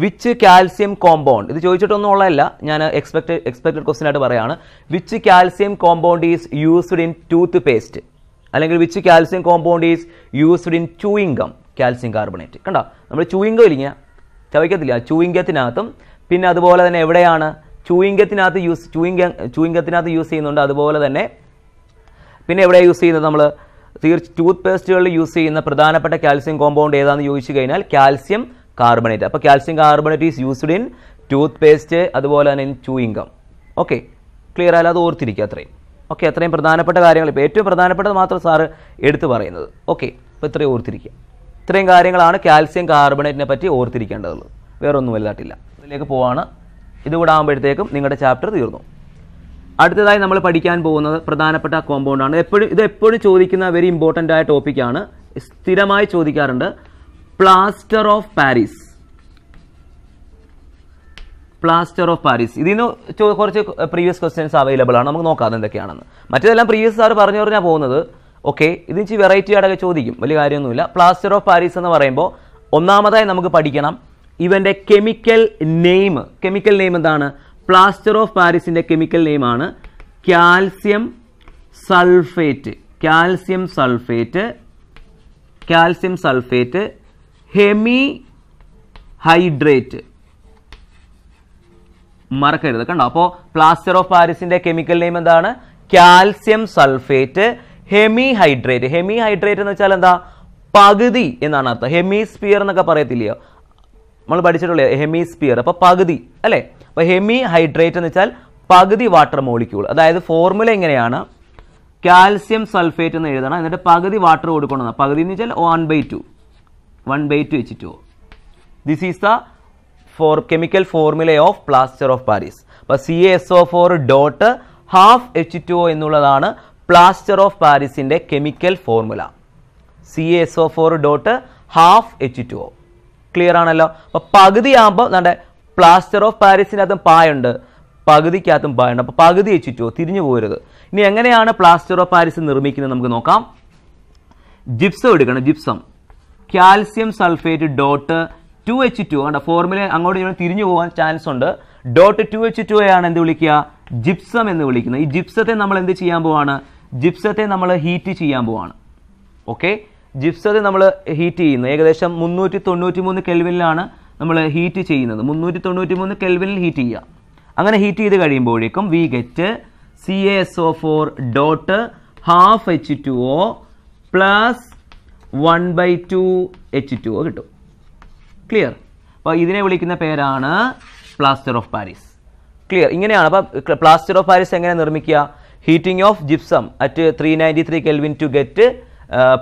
വിച്ച് കാൽസ്യം കോമ്പൗണ്ട് ഇത് ചോദിച്ചിട്ടൊന്നും ഉള്ളതല്ല ഞാൻ എക്സ്പെക്ട് എക്സ്പെക്റ്റഡ് ക്വസ്റ്റ്യൻ ആയിട്ട് പറയുകയാണ് which calcium compound is used in toothpaste അല്ലെങ്കിൽ which calcium compound is used in chewing gum calcium carbonate കണ്ടോ നമ്മൾ ചൂയിങ്കം ഇല്ലെങ്കിൽ ചവയ്ക്കത്തില്ല ചൂയിങ്കത്തിനകത്തും പിന്നെ അതുപോലെ തന്നെ എവിടെയാണ് ചൂയിങ്കത്തിനകത്ത് യൂസ് ചൂയിങ്ക ചൂയിങ്കത്തിനകത്ത് യൂസ് ചെയ്യുന്നുണ്ട് അതുപോലെ തന്നെ പിന്നെ എവിടെയാണ് യൂസ് ചെയ്യുന്നത് നമ്മൾ തീർച്ച ടൂത്ത് പേസ്റ്റുകളിൽ യൂസ് ചെയ്യുന്ന പ്രധാനപ്പെട്ട കാൽസ്യം കോമ്പൗണ്ട് ഏതാണെന്ന് ചോദിച്ചു കഴിഞ്ഞാൽ കാൽസ്യം കാർബണേറ്റ് അപ്പോൾ calcium carbonate is used in toothpaste അതുപോലെ തന്നെ ഇൻ ചൂയിങ്കം ഓക്കെ ക്ലിയർ ആയാലും അത് ഓർത്തിരിക്കുക അത്രയും ഓക്കെ അത്രയും പ്രധാനപ്പെട്ട കാര്യങ്ങൾ ഇപ്പോൾ ഏറ്റവും പ്രധാനപ്പെട്ടത് മാത്രം സാറ് എടുത്തു പറയുന്നത് ഓക്കെ അപ്പോൾ ഇത്രയും ഓർത്തിരിക്കുക ഇത്രയും കാര്യങ്ങളാണ് കാൽസ്യം കാർബണേറ്റിനെ പറ്റി ഓർത്തിരിക്കേണ്ടതുള്ളത് വേറൊന്നും വലുതായിട്ടില്ല ഇതിലേക്ക് പോവാണ് ഇതുകൂടെ ആകുമ്പോഴത്തേക്കും നിങ്ങളുടെ ചാപ്റ്റർ തീർന്നു അടുത്തതായി നമ്മൾ പഠിക്കാൻ പോകുന്നത് പ്രധാനപ്പെട്ട കോമ്പൗണ്ടാണ് എപ്പോഴും ഇത് എപ്പോഴും ചോദിക്കുന്ന വെരി ഇമ്പോർട്ടൻ്റ് ആയ ടോപ്പിക്കാണ് സ്ഥിരമായി ചോദിക്കാറുണ്ട് plaster of Paris plaster of Paris ഇതിൽ നിന്ന് കുറച്ച് പ്രീവിയസ് ക്വസ്റ്റ്യൻസ് അവൈലബിൾ ആണ് നമുക്ക് നോക്കാം എന്തൊക്കെയാണെന്ന് മറ്റേതെല്ലാം പ്രീവിയസ് സാർ പറഞ്ഞു പറഞ്ഞാൽ പോകുന്നത് ഓക്കെ ഇതിന് ഇച്ചിരി വെറൈറ്റി ആയിട്ടൊക്കെ ചോദിക്കും വലിയ കാര്യമൊന്നുമില്ല പ്ലാസ്റ്റർ ഓഫ് പാരീസ് എന്ന് പറയുമ്പോൾ ഒന്നാമതായി നമുക്ക് പഠിക്കണം ഇവൻ്റെ കെമിക്കൽ നെയിം കെമിക്കൽ നെയിം എന്താണ് പ്ലാസ്റ്റർ ഓഫ് പാരീസിൻ്റെ കെമിക്കൽ ആണ് calcium sulphate calcium sulphate calcium sulphate hemihydrate മറക്കരുത് കണ്ടോ അപ്പോ പ്ലാസ്റ്റർ ഓഫ് പാരിസിന്റെ കെമിക്കൽ നെയിം എന്താണ് calcium sulphate hemihydrate hemihydrate എന്ന് വെച്ചാൽ എന്താ പകുതി എന്നാണ് അർത്ഥം ഹെമിസ്പിയർ എന്നൊക്കെ പറയത്തില്ലയോ നമ്മൾ പഠിച്ചിട്ടുള്ള ഹെമിസ്പിയർ അപ്പൊ പകുതി അല്ലേ ഹെമി ഹൈഡ്രേറ്റ് എന്ന് വെച്ചാൽ പകുതി വാട്ടർ മോളിക്യൂൾ അതായത് ഫോർമുല എങ്ങനെയാണ് കാൽസ്യം സൾഫേറ്റ് എന്ന് എഴുതണം എന്നിട്ട് പകുതി വാട്ടർ കൊടുക്കണം പകുതി എന്ന് വെച്ചാൽ one by two one by two H two this is the for chemical formula of plaster of Paris അപ്പോൾ C S O four dot half H two O എന്നുള്ളതാണ് പ്ലാസ്റ്റർ ഓഫ് പാരീസിൻ്റെ chemical formula C S O four dot half H two O clear ആണല്ലോ അപ്പോൾ പകുതിയാകുമ്പോൾ നമ്മുടെ plaster of പാരീസിനകത്തും പായുണ്ട് പകുതിക്കകത്തും പായുണ്ട് അപ്പോൾ പകുതി H two O തിരിഞ്ഞു പോരുത് ഇനി എങ്ങനെയാണ് പ്ലാസ്റ്റർ ഓഫ് പാരീസ് നിർമ്മിക്കുന്നത് നമുക്ക് നോക്കാം ജിപ്സം എടുക്കണം gypsum calcium sulphate dot two H two കണ്ട ഫോർമുല അങ്ങോട്ട് ഇങ്ങോട്ട് തിരിഞ്ഞു പോകാൻ ചാൻസ് ഉണ്ട് ഡോട്ട് ടു എച്ച് ടു ആണ് എന്ത് വിളിക്കുക ജിപ്സം എന്ന് വിളിക്കുന്നത് ഈ ജിപ്സത്തെ നമ്മൾ എന്ത് ചെയ്യാൻ പോവാണ് ജിപ്സത്തെ നമ്മൾ ഹീറ്റ് ചെയ്യാൻ പോവാണ് ഓക്കെ ജിപ്സത്തെ നമ്മൾ ഹീറ്റ് ചെയ്യുന്നു ഏകദേശം മുന്നൂറ്റി തൊണ്ണൂറ്റി മൂന്ന് കെൽവിനിലാണ് നമ്മൾ ഹീറ്റ് ചെയ്യുന്നത് മുന്നൂറ്റി തൊണ്ണൂറ്റി മൂന്ന് കെൽവിനിൽ ഹീറ്റ് ചെയ്യുക അങ്ങനെ ഹീറ്റ് ചെയ്ത് കഴിയുമ്പോഴേക്കും we get C S O four dot half H two O plus one by two H two കിട്ടും ക്ലിയർ അപ്പോൾ ഇതിനെ വിളിക്കുന്ന പേരാണ് പ്ലാസ്റ്റർ ഓഫ് പാരീസ് ക്ലിയർ ഇങ്ങനെയാണ് അപ്പോൾ പ്ലാസ്റ്റർ ഓഫ് പാരീസ് എങ്ങനെ നിർമ്മിക്കുക heating of gypsum at three ninety three kelvin to get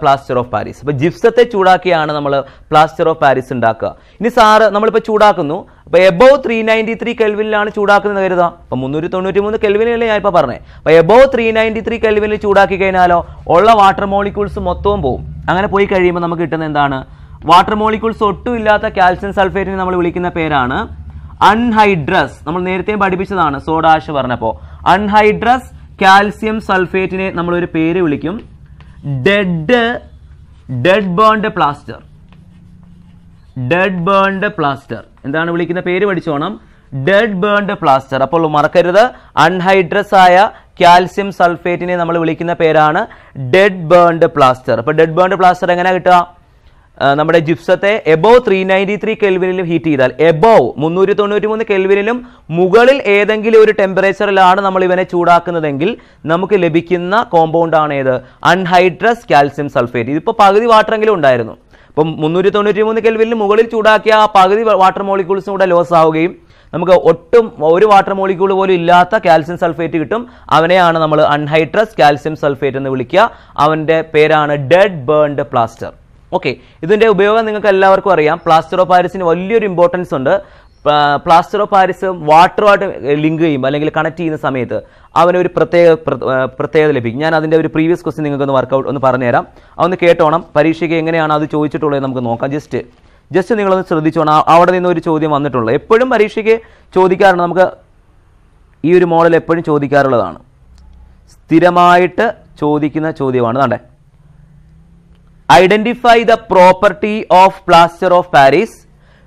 plaster of Paris അപ്പോൾ ജിപ്സത്തെ ചൂടാക്കിയാണ് നമ്മൾ പ്ലാസ്റ്റർ ഓഫ് പാരീസ് ഉണ്ടാക്കുക ഇനി സാറ് നമ്മളിപ്പോൾ ചൂടാക്കുന്നു അപ്പോൾ എബോവ് ത്രീ നയൻറ്റി ത്രീ കെൽവിനിലാണ് ചൂടാക്കുന്നത് കരുതാം അപ്പോൾ മുന്നൂറ്റി തൊണ്ണൂറ്റി മൂന്ന് കെൽവിനല്ലേ ഞാൻ ഇപ്പോൾ പറഞ്ഞത് അപ്പോൾ എബോവ് ത്രീ നയൻറ്റി ത്രീ കെൽവിനിൽ ചൂടാക്കി കഴിഞ്ഞാലോ ഉള്ള വാട്ടർ മോളിക്യൂൾസ് മൊത്തവും പോകും അങ്ങനെ പോയി കഴിയുമ്പോൾ നമുക്ക് കിട്ടുന്ന എന്താണ് വാട്ടർ മോളിക്യൂൾസ് ഒട്ടും ഇല്ലാത്ത കാൽസ്യം സൾഫേറ്റിനെ നമ്മൾ വിളിക്കുന്ന പേരാണ് അൺഹൈഡ്രസ് നമ്മൾ നേരത്തെ പഠിപ്പിച്ചതാണ് സോഡാഷ് പറഞ്ഞപ്പോൾ അൺഹൈഡ്രസ് കാൽസ്യം സൾഫേറ്റിനെ നമ്മളൊരു പേര് വിളിക്കും dead dead burnt plaster dead burnt plaster എന്താണ് വിളിക്കുന്ന പേര് പഠിച്ചോണം ഡെഡ് ബേൺഡ് പ്ലാസ്റ്റർ അപ്പോൾ മറക്കരുത് അൺഹൈഡ്രസ് ആയ കാൽസ്യം സൾഫേറ്റിനെ നമ്മൾ വിളിക്കുന്ന പേരാണ് ഡെഡ് ബേൺഡ് പ്ലാസ്റ്റർ അപ്പോൾ ഡെഡ് ബേൺഡ് പ്ലാസ്റ്റർ എങ്ങനെ കിട്ടുക നമ്മുടെ ജിപ്സത്തെ എബോവ് ത്രീ നയൻറ്റി ത്രീ കെൽവിനിലും ഹീറ്റ് ചെയ്താൽ എബോവ് മുന്നൂറ്റി തൊണ്ണൂറ്റി മൂന്ന് കെൽവിനിലും മുകളിൽ ഏതെങ്കിലും ഒരു ടെമ്പറേച്ചറിലാണ് നമ്മൾ ഇവനെ ചൂടാക്കുന്നതെങ്കിൽ നമുക്ക് ലഭിക്കുന്ന കോമ്പൗണ്ട് ആണ് ഏത് അൺഹൈഡ്രസ് കാൽസ്യം സൾഫേറ്റ് ഇതിപ്പോൾ പകുതി വാട്ടറെങ്കിലും ഉണ്ടായിരുന്നു ഇപ്പം മുന്നൂറ്റി തൊണ്ണൂറ്റി മൂന്ന് കെൽവിനിൽ മുകളിൽ ചൂടാക്കിയ ആ പകുതി വാട്ടർ മോളിക്യൂൾസും കൂടെ ലോസ് ആവുകയും നമുക്ക് ഒട്ടും ഒരു വാട്ടർ മോളിക്യൂൾ പോലും ഇല്ലാത്ത കാൽസ്യം സൾഫേറ്റ് കിട്ടും അവനെയാണ് നമ്മൾ അൺഹൈഡ്രസ് കാൽസ്യം സൾഫേറ്റ് എന്ന് വിളിക്കുക അവൻ്റെ പേരാണ് ഡെഡ് ബേൺഡ് പ്ലാസ്റ്റർ ഓക്കെ ഇതിൻ്റെ ഉപയോഗം നിങ്ങൾക്ക് എല്ലാവർക്കും അറിയാം പ്ലാസ്റ്റർ ഓഫ് പാരിസിന് വലിയൊരു ഇമ്പോർട്ടൻസ് ഉണ്ട് പ്ലാസ്റ്റർ ഓഫ് പാരിസ് വാട്ടറുമായിട്ട് ലിങ്ക് ചെയ്യുമ്പോൾ അല്ലെങ്കിൽ കണക്ട് ചെയ്യുന്ന സമയത്ത് അവനൊരു പ്രത്യേക പ്രത്യേകത ലഭിക്കും ഞാൻ അതിൻ്റെ ഒരു പ്രീവിയസ് ക്വസ്റ്റ്യൻ നിങ്ങൾക്കൊന്ന് വർക്കൗട്ട് ഒന്ന് പറഞ്ഞുതരാം അതൊന്ന് കേട്ടോണം പരീക്ഷയ്ക്ക് എങ്ങനെയാണ് അത് ചോദിച്ചിട്ടുള്ളത് നമുക്ക് നോക്കാം ജസ്റ്റ് ജസ്റ്റ് നിങ്ങളൊന്ന് ശ്രദ്ധിച്ചോണം അവിടെ നിന്ന് ഒരു ചോദ്യം വന്നിട്ടുള്ളൂ എപ്പോഴും പരീക്ഷയ്ക്ക് ചോദിക്കാറുണ്ട് നമുക്ക് ഈ ഒരു മോഡൽ എപ്പോഴും ചോദിക്കാറുള്ളതാണ് സ്ഥിരമായിട്ട് ചോദിക്കുന്ന ചോദ്യമാണ് അതേ identify the property of plaster of Paris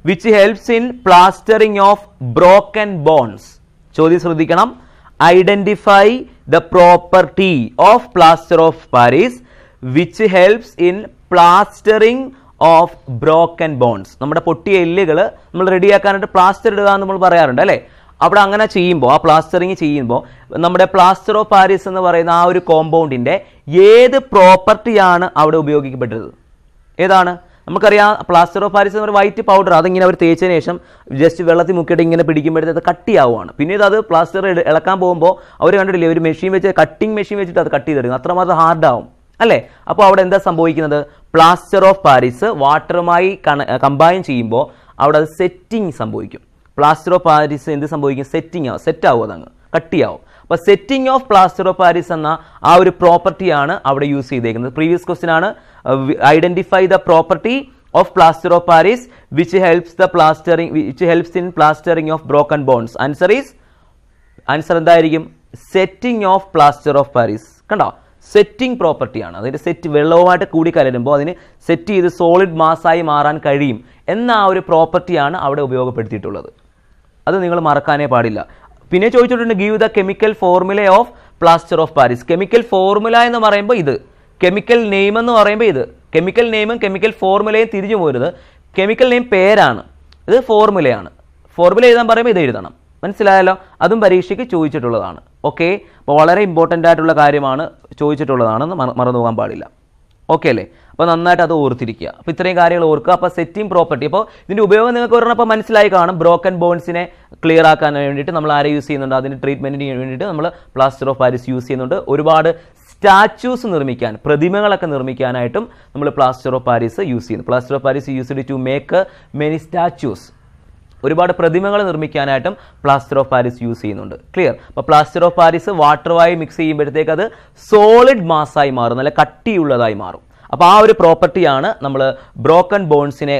which helps in plastering of broken bones ചോദ്യം ശ്രദ്ധിക്കണം identify the property of plaster of Paris which helps in plastering of broken bones നമ്മുടെ പൊട്ടിയ എല്ലുകൾ നമ്മൾ റെഡിയാക്കാനായിട്ട് പ്ലാസ്റ്റർ ഇടുക എന്ന് നമ്മൾ പറയാറുണ്ട് അല്ലേ അവിടെ അങ്ങനെ ചെയ്യുമ്പോൾ ആ പ്ലാസ്റ്ററിങ് ചെയ്യുമ്പോൾ നമ്മുടെ പ്ലാസ്റ്റർ ഓഫ് പാരീസ് എന്ന് പറയുന്ന ആ ഒരു കോമ്പൗണ്ടിൻ്റെ ഏത് പ്രോപ്പർട്ടിയാണ് അവിടെ ഉപയോഗിക്കപ്പെട്ടത് ഏതാണ് നമുക്കറിയാം പ്ലാസ്റ്റർ ഓഫ് പാരീസ് എന്ന് പറയുന്ന വൈറ്റ് പൗഡർ അതിങ്ങനെ അവർ തേച്ചതിന് ശേഷം ജസ്റ്റ് വെള്ളത്തിൽ മുക്കിയിട്ട് ഇങ്ങനെ പിടിക്കുമ്പോഴത്തേക്ക് അത് കട്ടിയാവുകയാണ് പിന്നീട് അത് പ്ലാസ്റ്റർ ഇളക്കാൻ പോകുമ്പോൾ അവർ കണ്ടിട്ടില്ലേ ഒരു മെഷീൻ വെച്ച് കട്ടിങ് മെഷീൻ വെച്ചിട്ട് അത് കട്ട് ചെയ്തെടുക്കും അത്രമാത്രം ഹാർഡാവും അല്ലേ അപ്പോൾ അവിടെ എന്താ സംഭവിക്കുന്നത് പ്ലാസ്റ്റർ ഓഫ് പാരീസ് വാട്ടറുമായി കമ്പൈൻ ചെയ്യുമ്പോൾ അവിടെ അത് സെറ്റിങ് സംഭവിക്കും പ്ലാസ്റ്റർ ഓഫ് പാരീസ് എന്ത് സംഭവിക്കും സെറ്റിംഗ് ആവും സെറ്റ് ആവും അതങ്ങ് കട്ടിയാവും അപ്പോൾ setting of plaster of Paris എന്ന ആ ഒരു പ്രോപ്പർട്ടിയാണ് അവിടെ യൂസ് ചെയ്തേക്കുന്നത് പ്രീവിയസ് ക്വസ്റ്റ്യൻ ആണ് identify the property of plaster of Paris which helps the plastering which helps in plastering of broken bones answer is answer എന്തായിരിക്കും setting of plaster of Paris കണ്ടോ setting പ്രോപ്പർട്ടിയാണ് അതിൻ്റെ സെറ്റ് വെള്ളവുമായിട്ട് കൂടി കലരുമ്പോൾ അതിന് set ചെയ്ത് solid മാസ്സായി മാറാൻ കഴിയും എന്ന ആ ഒരു പ്രോപ്പർട്ടിയാണ് അവിടെ ഉപയോഗപ്പെടുത്തിയിട്ടുള്ളത് അത് നിങ്ങൾ മറക്കാനേ പാടില്ല പിന്നെ ചോദിച്ചിട്ടുണ്ട് give the chemical formula of plaster of Paris chemical formula എന്ന് പറയുമ്പോൾ ഇത് കെമിക്കൽ നെയിം എന്ന് പറയുമ്പോൾ ഇത് കെമിക്കൽ നെയിമും കെമിക്കൽ ഫോർമുലയും തിരിഞ്ഞു പോരുന്നത് കെമിക്കൽ നെയിം പേരാണ് ഇത് ഫോർമുലയാണ് ഫോർമുല എഴുതാൻ പറയുമ്പോൾ ഇത് എഴുതണം മനസ്സിലായല്ലോ അതും പരീക്ഷയ്ക്ക് ചോദിച്ചിട്ടുള്ളതാണ് ഓക്കെ അപ്പോൾ വളരെ ഇമ്പോർട്ടൻ്റ് ആയിട്ടുള്ള കാര്യമാണ് ചോദിച്ചിട്ടുള്ളതാണെന്ന് മറന്നു പോകാൻ പാടില്ല ഓക്കെ അല്ലേ അപ്പോൾ നന്നായിട്ട് അത് ഓർത്തിരിക്കുക അപ്പോൾ ഇത്രയും കാര്യങ്ങൾ ഓർക്കുക അപ്പോൾ സെറ്റിംഗ് പ്രോപ്പർട്ടി അപ്പോൾ ഇതിൻ്റെ ഉപയോഗം നിങ്ങൾക്ക് ഒരെണ്ണം മനസ്സിലായി കാണും ബ്രോക്കൻ ബോൺസിനെ ക്ലിയർ ആക്കാൻ വേണ്ടിയിട്ട് നമ്മൾ ആരെ യൂസ് ചെയ്യുന്നുണ്ട് അതിൻ്റെ ട്രീറ്റ്മെൻറ്റിന് വേണ്ടിയിട്ട് നമ്മൾ പ്ലാസ്റ്റർ ഓഫ് പാരീസ് യൂസ് ചെയ്യുന്നുണ്ട് ഒരുപാട് സ്റ്റാച്യൂസ് നിർമ്മിക്കാൻ പ്രതിമകളൊക്കെ നിർമ്മിക്കാനായിട്ടും നമ്മൾ പ്ലാസ്റ്റർ ഓഫ് പാരീസ് യൂസ് ചെയ്യുന്നു plaster of Paris used to make many statues ഒരുപാട് പ്രതിമകൾ നിർമ്മിക്കാനായിട്ടും പ്ലാസ്റ്റർ ഓഫ് പാരീസ് യൂസ് ചെയ്യുന്നുണ്ട് ക്ലിയർ അപ്പോൾ പ്ലാസ്റ്റർ ഓഫ് പാരീസ് വാട്ടറുമായി മിക്സ് ചെയ്യുമ്പോഴത്തേക്ക് അത് സോളിഡ് മാസ്സായി മാറും നല്ല കട്ടിയുള്ളതായി മാറും അപ്പോൾ ആ ഒരു പ്രോപ്പർട്ടിയാണ് നമ്മൾ ബ്രോക്കൺ ബോൺസിനെ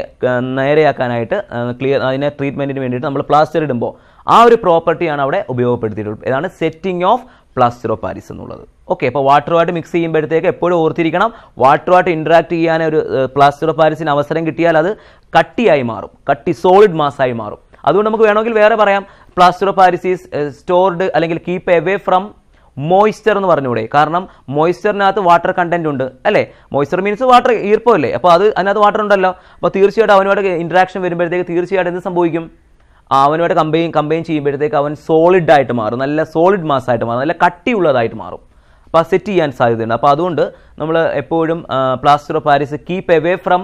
നേരെയാക്കാനായിട്ട് ക്ലിയർ അതിനെ ട്രീറ്റ്മെൻറ്റിന് വേണ്ടിയിട്ട് നമ്മൾ പ്ലാസ്റ്റർ ഇടുമ്പോൾ ആ ഒരു പ്രോപ്പർട്ടിയാണ് അവിടെ ഉപയോഗപ്പെടുത്തിയിട്ടുള്ളത് ഇതാണ് setting of plaster of Paris എന്നുള്ളത് ഓക്കെ അപ്പോൾ വാട്ടറുമായിട്ട് മിക്സ് ചെയ്യുമ്പോഴത്തേക്ക് എപ്പോഴും ഓർത്തിരിക്കണം വാട്ടറുമായിട്ട് ഇൻട്രാക്ട് ചെയ്യാൻ ഒരു പ്ലാസ്റ്റർ ഓഫ് പാരീസിന് അവസരം കിട്ടിയാൽ അത് കട്ടിയായി മാറും കട്ടി സോളിഡ് മാസ്സായി മാറും അതുകൊണ്ട് നമുക്ക് വേണമെങ്കിൽ വേറെ പറയാം plaster of Paris is stored അല്ലെങ്കിൽ കീപ്പ് എവേ ഫ്രം മോയ്സ്ചർ എന്ന് പറഞ്ഞുകൂടെ കാരണം മോയ്സ്ചറിനകത്ത് വാട്ടർ കണ്ടന്റ് ഉണ്ട് അല്ലേ മോയ്സ്ചർ മീൻസ് വാട്ടർ ഈർപ്പമല്ലേ അപ്പോൾ അത് അതിനകത്ത് വാട്ടർ ഉണ്ടല്ലോ അപ്പോൾ തീർച്ചയായിട്ടും അവനോട് ഇൻട്രാക്ഷൻ വരുമ്പോഴത്തേക്ക് തീർച്ചയായിട്ടും എന്ത് സംഭവിക്കും അവനോട് കമ്പയിൻ കമ്പയിൻ ചെയ്യുമ്പോഴത്തേക്ക് അവൻ സോളിഡ് ആയിട്ട് മാറും നല്ല സോളിഡ് മാസ് ആയിട്ട് മാറും നല്ല കട്ടിയുള്ളതായിട്ട് മാറും അപ്പോൾ സെറ്റ് ചെയ്യാൻ സാധ്യതയുണ്ട് അപ്പോൾ അതുകൊണ്ട് നമ്മൾ എപ്പോഴും plaster of Paris keep away from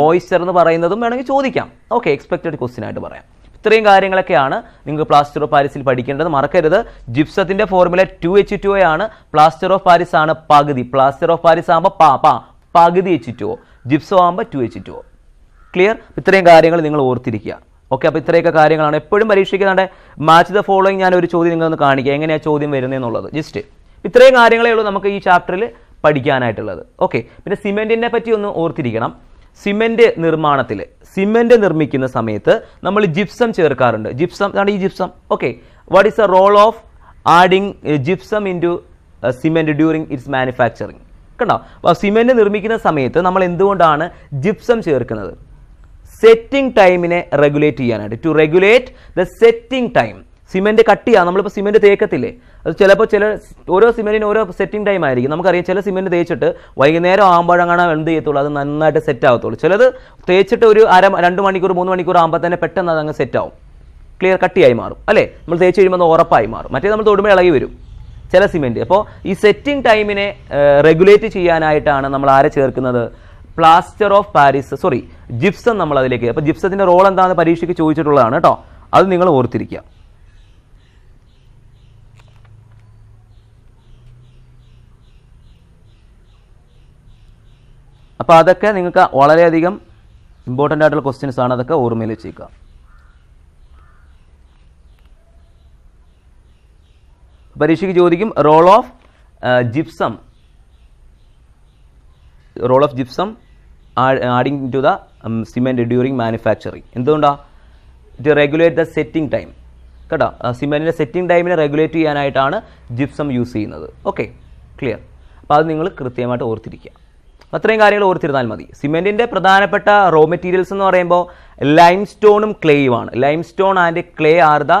moisture എന്ന് പറയുന്നതും വേണമെങ്കിൽ ചോദിക്കാം ഓക്കെ എക്സ്പെക്റ്റഡ് ക്വസ്റ്റിനായിട്ട് ആയിട്ട് പറയാം ഇത്രയും കാര്യങ്ങളൊക്കെയാണ് നിങ്ങൾക്ക് പ്ലാസ്റ്റർ ഓഫ് പാരീസിൽ പഠിക്കേണ്ടത് മറക്കരുത് ജിപ്സത്തിന്റെ ഫോർമുല ടു എച്ച് ടു ആണ് പ്ലാസ്റ്റർ ഓഫ് പാരീസ് ആണ് പകുതി പ്ലാസ്റ്റർ ഓഫ് പാരീസ് ആകുമ്പോൾ പാ പാ പകുതി എച്ച് ടു ജിപ്സോ ആകുമ്പോൾ ടു എച്ച് ടു ക്ലിയർ ഇത്രയും കാര്യങ്ങൾ നിങ്ങൾ ഓർത്തിരിക്കുക ഓക്കെ അപ്പോൾ ഇത്രയൊക്കെ കാര്യങ്ങളാണ് എപ്പോഴും പരീക്ഷിക്കുന്നത് മാച്ച് ദ ഫോളോയിങ് ഞാൻ ഒരു ചോദ്യം ഒന്ന് കാണിക്കുക എങ്ങനെയാണ് ചോദ്യം വരുന്നതെന്നുള്ളത് ജസ്റ്റ് ഇത്രയും കാര്യങ്ങളേ ഉള്ളൂ നമുക്ക് ഈ ചാപ്റ്ററിൽ പഠിക്കാനായിട്ടുള്ളത് ഓക്കെ പിന്നെ സിമെൻറ്റിനെ പറ്റി ഒന്ന് ഓർത്തിരിക്കണം സിമെന്റ് നിർമ്മാണത്തിൽ സിമെന്റ് നിർമ്മിക്കുന്ന സമയത്ത് നമ്മൾ ജിപ്സം ചേർക്കാറുണ്ട് ജിപ്സം അതാണ് ഈ gypsum okay what is a role of adding gypsum into cement during its manufacturing കണ്ടോ അപ്പോൾ സിമെന്റ് നിർമ്മിക്കുന്ന സമയത്ത് നമ്മൾ എന്തുകൊണ്ടാണ് ജിപ്സം ചേർക്കുന്നത് സെറ്റിംഗ് ടൈമിനെ റെഗുലേറ്റ് ചെയ്യാനായിട്ട് to regulate the setting time cement cut ചെയ്യാം നമ്മളിപ്പോൾ സിമെന്റ് തേക്കത്തില്ലേ അത് ചിലപ്പോൾ ചില ഓരോ സിമെൻറ്റിന് ഓരോ സെറ്റിംഗ് ടൈം ആയിരിക്കും നമുക്കറിയാം ചില സിമെൻറ്റ് തേച്ചിട്ട് വൈകുന്നേരം ആകുമ്പോഴാണ് എന്ത് ചെയ്യത്തുള്ളൂ അത് നന്നായിട്ട് സെറ്റ് ആകത്തുള്ളൂ ചിലത് തേച്ചിട്ട് ഒരു അര രണ്ട് മണിക്കൂർ മൂന്ന് മണിക്കൂർ ആകുമ്പോൾ തന്നെ പെട്ടെന്ന് അതങ്ങ് സെറ്റ് ആവും ക്ലിയർ കട്ടിയായി മാറും അല്ലേ നമ്മൾ തേച്ച് കഴിയുമ്പോൾ അത് ഉറപ്പായി മാറും മറ്റേ നമ്മൾ തൊടുമ്പോൾ ഇളകി വരും ചില സിമെൻറ്റ് അപ്പോൾ ഈ സെറ്റിംഗ് ടൈമിനെ റെഗുലേറ്റ് ചെയ്യാനായിട്ടാണ് നമ്മൾ ആരെ ചേർക്കുന്നത് plaster of Paris sorry gypsum നമ്മൾ അതിലേക്ക് അപ്പോൾ ജിപ്സത്തിൻ്റെ റോൾ എന്താണെന്ന് പരീക്ഷയ്ക്ക് ചോദിച്ചിട്ടുള്ളതാണ് കേട്ടോ അത് നിങ്ങൾ ഓർത്തിരിക്കുക അപ്പോൾ അതൊക്കെ നിങ്ങൾക്ക് വളരെയധികം ഇമ്പോർട്ടൻ്റ് ആയിട്ടുള്ള ക്വസ്റ്റ്യൻസ് ആണ് അതൊക്കെ ഓർമ്മയിൽ വെച്ചേക്കുക പരീക്ഷയ്ക്ക് ചോദിക്കും role of gypsum role of gypsum adding to the cement during manufacturing എന്തുകൊണ്ടാണ് it regulate the setting time കേട്ടോ സിമെൻറ്റിൻ്റെ സെറ്റിംഗ് ടൈമിനെ റെഗുലേറ്റ് ചെയ്യാനായിട്ടാണ് ജിപ്സം യൂസ് ചെയ്യുന്നത് ഓക്കെ ക്ലിയർ അപ്പോൾ അത് നിങ്ങൾ കൃത്യമായിട്ട് ഓർത്തിരിക്കുക അത്രയും കാര്യങ്ങൾ ഓർത്തിരുന്നാൽ മതി സിമെൻറ്റിൻ്റെ പ്രധാനപ്പെട്ട റോ മെറ്റീരിയൽസ് എന്ന് പറയുമ്പോൾ ലൈം സ്റ്റോണും ക്ലേയുമാണ് limestone and clay are the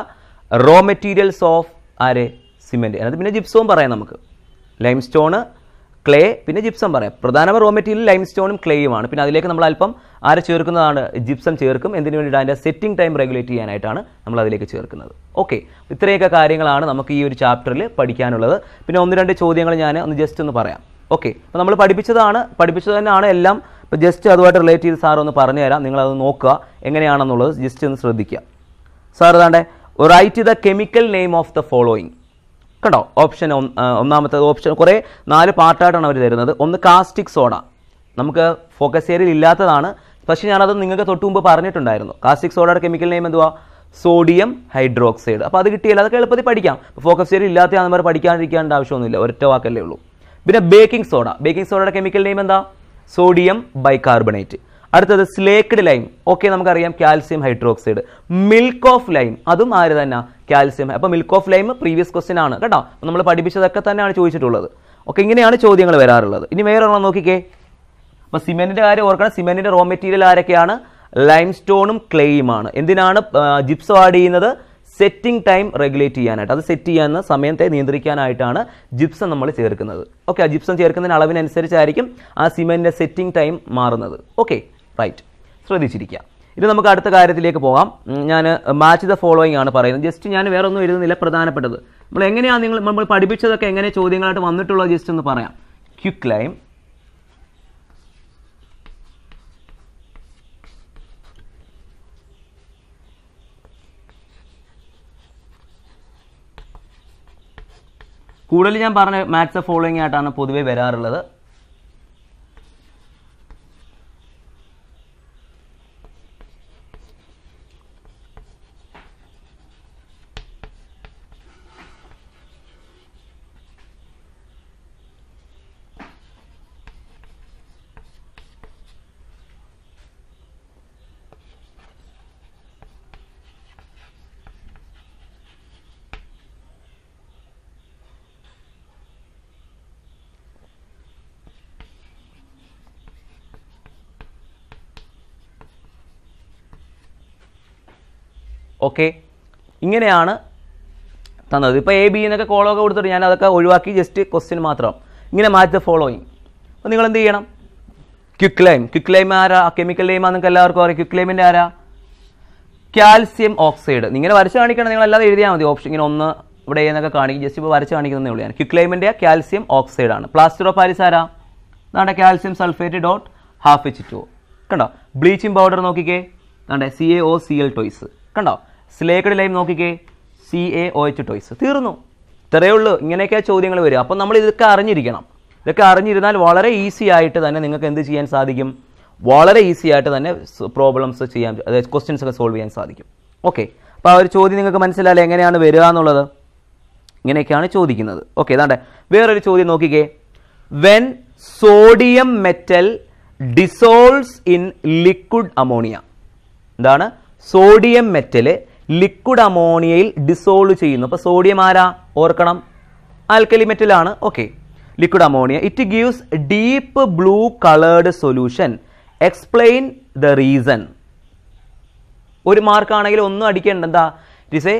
raw materials of ആര് സിമെൻറ്റ് അതായത് പിന്നെ ജിപ്സവും പറയാം നമുക്ക് ലൈം സ്റ്റോണ് ക്ലേ പിന്നെ ജിപ്സം പറയാം പ്രധാനമായ റോ മെറ്റീരിയൽ ലൈം സ്റ്റോണും ക്ലേയുമാണ് പിന്നെ അതിലേക്ക് നമ്മൾ അല്പം ആരെ ചേർക്കുന്നതാണ് ജിപ്സം ചേർക്കും എന്തിനു വേണ്ടിയിട്ട് അതിൻ്റെ സെറ്റിംഗ് ടൈം റെഗുലേറ്റ് ചെയ്യാനായിട്ടാണ് നമ്മൾ അതിലേക്ക് ചേർക്കുന്നത് ഓക്കെ ഇത്രയൊക്കെ കാര്യങ്ങളാണ് നമുക്ക് ഈ ഒരു ചാപ്റ്ററിൽ പഠിക്കാനുള്ളത് പിന്നെ ഒന്ന് രണ്ട് ചോദ്യങ്ങൾ ഞാൻ ഒന്ന് ജസ്റ്റ് ഒന്ന് പറയാം ഓക്കെ അപ്പോൾ നമ്മൾ പഠിപ്പിച്ചതാണ് പഠിപ്പിച്ചത് തന്നെയാണ് എല്ലാം ഇപ്പോൾ ജസ്റ്റ് അതുമായിട്ട് റിലേറ്റ് ചെയ്ത് സാർ ഒന്ന് പറഞ്ഞു തരാം നിങ്ങളത് നോക്കുക എങ്ങനെയാണെന്നുള്ളത് ജസ്റ്റ് ഒന്ന് ശ്രദ്ധിക്കുക സാർ ഏതാണ്ട് write the chemical name of the following കണ്ടോ ഓപ്ഷൻ ഒന്നാമത്തെ ഓപ്ഷൻ കുറേ നാല് പാർട്ടായിട്ടാണ് അവർ തരുന്നത് ഒന്ന് കാസ്റ്റിക് സോഡ നമുക്ക് ഫോക്കസ് ഏരിയയിൽ ഇല്ലാത്തതാണ് പക്ഷേ ഞാനത് നിങ്ങൾക്ക് തൊട്ട് മുമ്പ് പറഞ്ഞിട്ടുണ്ടായിരുന്നു കാസ്റ്റിക് സോഡയുടെ കെമിക്കൽ നെയിം എന്തുവാ സോഡിയം ഹൈഡ്രോക്സൈഡ് അപ്പോൾ അത് കിട്ടിയില്ല അതൊക്കെ എളുപ്പത്തിൽ പഠിക്കാം ഫോക്കസ് ഏരിയ ഇല്ലാത്തതാണെന്ന് പറഞ്ഞാൽ പഠിക്കാതിരിക്കേണ്ട ആവശ്യമൊന്നുമില്ല ഒരൊറ്റ വാക്കല്ലേ ഉള്ളൂ പിന്നെ ബേക്കിംഗ് സോഡ ബേക്കിംഗ് സോഡയുടെ കെമിക്കൽ നെയിം എന്താ സോഡിയം ബൈകാർബണേറ്റ് അടുത്തത് സ്ലേക്ക്ഡ് ലൈം ഓക്കെ നമുക്കറിയാം calcium hydroxide milk of lime അതും ആര് തന്നെ കാൽസ്യം അപ്പോൾ milk of lime previous question ആണ് കേട്ടോ നമ്മൾ പഠിപ്പിച്ചതൊക്കെ തന്നെയാണ് ചോദിച്ചിട്ടുള്ളത് ഓക്കെ ഇങ്ങനെയാണ് ചോദ്യങ്ങൾ വരാറുള്ളത് ഇനി വേറെ ഒരെണ്ണം നോക്കിക്കേ അപ്പോൾ സിമെൻറ്റിൻ്റെ കാര്യം ഓർക്കണം സിമെൻറ്റിൻ്റെ റോ മെറ്റീരിയൽ ആരൊക്കെയാണ് ലൈം സ്റ്റോണും ക്ലേയുമാണ് എന്തിനാണ് ജിപ്സ് ആഡ് ചെയ്യുന്നത് സെറ്റിംഗ് ടൈം റെഗുലേറ്റ് ചെയ്യാനായിട്ട് അത് സെറ്റ് ചെയ്യാവുന്ന സമയത്തെ നിയന്ത്രിക്കാനായിട്ടാണ് ജിപ്സം നമ്മൾ ചേർക്കുന്നത് ഓക്കെ ആ ജിപ്സം ചേർക്കുന്നതിന് അളവിനനുസരിച്ചായിരിക്കും ആ സിമെൻറ്റിൻ്റെ സെറ്റിംഗ് ടൈം മാറുന്നത് ഓക്കെ റൈറ്റ് ശ്രദ്ധിച്ചിരിക്കുക ഇനി നമുക്ക് അടുത്ത കാര്യത്തിലേക്ക് പോകാം ഞാൻ മാച്ച് ദ ഫോളോയിങ് ആണ് പറയുന്നത് ജസ്റ്റ് ഞാൻ വേറെ ഒന്നും എഴുതുന്നില്ല പ്രധാനപ്പെട്ടത് നമ്മൾ എങ്ങനെയാണ് നിങ്ങൾ നമ്മൾ പഠിപ്പിച്ചതൊക്കെ എങ്ങനെ ചോദ്യങ്ങളായിട്ട് വന്നിട്ടുള്ളത് ജസ്റ്റ് ഒന്ന് പറയാം ക്യുക്ക് ലൈം കൂടുതൽ ഞാൻ പറഞ്ഞ മാത്സ് ഫോളോയിങ് ആയിട്ടാണ് പൊതുവേ വരാറുള്ളത് ഓക്കെ ഇങ്ങനെയാണ് തന്നത് ഇപ്പോൾ എ ബി എന്നൊക്കെ ഒക്കെ കൊടുത്തിട്ട് ഞാൻ അതൊക്കെ ഒഴിവാക്കി ജസ്റ്റ് ക്വസ്റ്റ്യൻ മാത്രം ഇങ്ങനെ മാറ്റി ഫോളോയിങ് അപ്പോൾ നിങ്ങൾ എന്ത് ചെയ്യണം ക്വിക്ക് ലൈം ക്വിക്ക് ലൈം ആരാ കെമിക്കൽ ലൈം നിങ്ങൾക്ക് എല്ലാവർക്കും അറിയാം ക്വിക്ക് ലൈമിൻ്റെ ആരാ കാൽസ്യം ഓക്സൈഡ് നിങ്ങനെ വരച്ച് കാണിക്കണം നിങ്ങൾ അല്ലാതെ എഴുതിയാൽ മതി ഓപ്ഷൻ ഇങ്ങനെ ഒന്ന് ഇവിടെ എന്നൊക്കെ കാണിക്കും ജസ്റ്റ് ഇപ്പോൾ വരച്ച് കാണിക്കുന്നതെന്ന് ഉള്ളൂ ഞാൻ ക്വിക്ക് ലൈമിൻ്റെ കാൽസ്യം ഓക്സൈഡ് ആണ് പ്ലാസ്റ്റർ ഓഫ് പാരീസ് ആരാ നമ്മുടെ calcium sulphate dot half H two കണ്ടോ ബ്ലീച്ചിങ് പൗഡർ നോക്കിക്കേ നമ്മുടെ C A O C L ടോയ്സ് കണ്ടോ സ്ലേക്കഡ് ലൈം നോക്കിക്കേ സി എ ഒ എച്ച് ടോയ്സ് തീർന്നു ഇത്രയേ ഉള്ളൂ ഇങ്ങനെയൊക്കെ ചോദ്യങ്ങൾ വരും അപ്പം നമ്മൾ ഇതൊക്കെ അറിഞ്ഞിരിക്കണം ഇതൊക്കെ അറിഞ്ഞിരുന്നാൽ വളരെ ഈസി ആയിട്ട് തന്നെ നിങ്ങൾക്ക് എന്ത് ചെയ്യാൻ സാധിക്കും വളരെ ഈസി ആയിട്ട് തന്നെ പ്രോബ്ലംസ് ചെയ്യാൻ അതായത് ക്വസ്റ്റ്യൻസ് ഒക്കെ സോൾവ് ചെയ്യാൻ സാധിക്കും ഓക്കെ അപ്പോൾ ആ ഒരു ചോദ്യം നിങ്ങൾക്ക് മനസ്സിലായാലേ എങ്ങനെയാണ് വരിക എന്നുള്ളത് ഇങ്ങനെയൊക്കെയാണ് ചോദിക്കുന്നത് ഓക്കെ ഇതാണ്ട് വേറൊരു ചോദ്യം നോക്കിക്കേ when sodium metal dissolves in liquid ammonia എന്താണ് സോഡിയം മെറ്റല് ലിക്വിഡ് അമോണിയയിൽ ഡിസോൾവ് ചെയ്യുന്നു അപ്പോൾ സോഡിയം ആരാ ഓർക്കണം ആൽക്കലിമെറ്റിലാണ് okay liquid ammonia it gives deep blue coloured solution explain the reason ഒരു മാർക്കാണെങ്കിൽ ഒന്നും അടിക്കേണ്ട എന്താ it is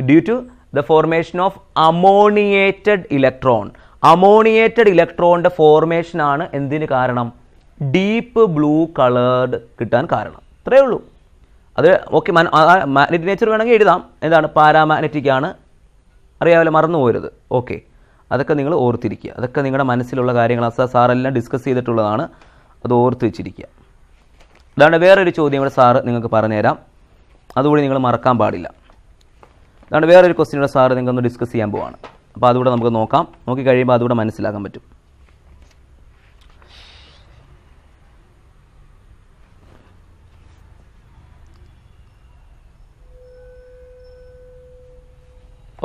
a due to the formation of ammoniated electron ammoniated ഇലക്ട്രോണിൻ്റെ ഫോർമേഷനാണ് എന്തിന് കാരണം ഡീപ്പ് ബ്ലൂ കളേർഡ് കിട്ടാൻ കാരണം ഇത്രയേ ഉള്ളൂ അത് ഓക്കെ മാഗ്നറ്റിക് നേച്ചർ വേണമെങ്കിൽ എഴുതാം എന്താണ് പാരാമാഗ്നറ്റിക് ആണ് അറിയാമല്ലോ മറന്നു പോരുത് ഓക്കെ അതൊക്കെ നിങ്ങൾ ഓർത്തിരിക്കുക അതൊക്കെ നിങ്ങളുടെ മനസ്സിലുള്ള കാര്യങ്ങൾ സാറെല്ലാം ഡിസ്കസ് ചെയ്തിട്ടുള്ളതാണ് അത് ഓർത്ത് വെച്ചിരിക്കുക അതാണ് വേറൊരു ചോദ്യം ഇവിടെ സാറ് നിങ്ങൾക്ക് പറഞ്ഞുതരാം അതുകൂടി നിങ്ങൾ മറക്കാൻ പാടില്ല അതാണ് വേറൊരു ക്വസ്റ്റ്യൻ ഇവിടെ സാറ് നിങ്ങൾക്കൊന്ന് ഡിസ്കസ് ചെയ്യാൻ പോവാണ് അപ്പോൾ അതുകൂടെ നമുക്ക് നോക്കാം നോക്കി കഴിയുമ്പോൾ അതുകൂടെ മനസ്സിലാക്കാൻ പറ്റും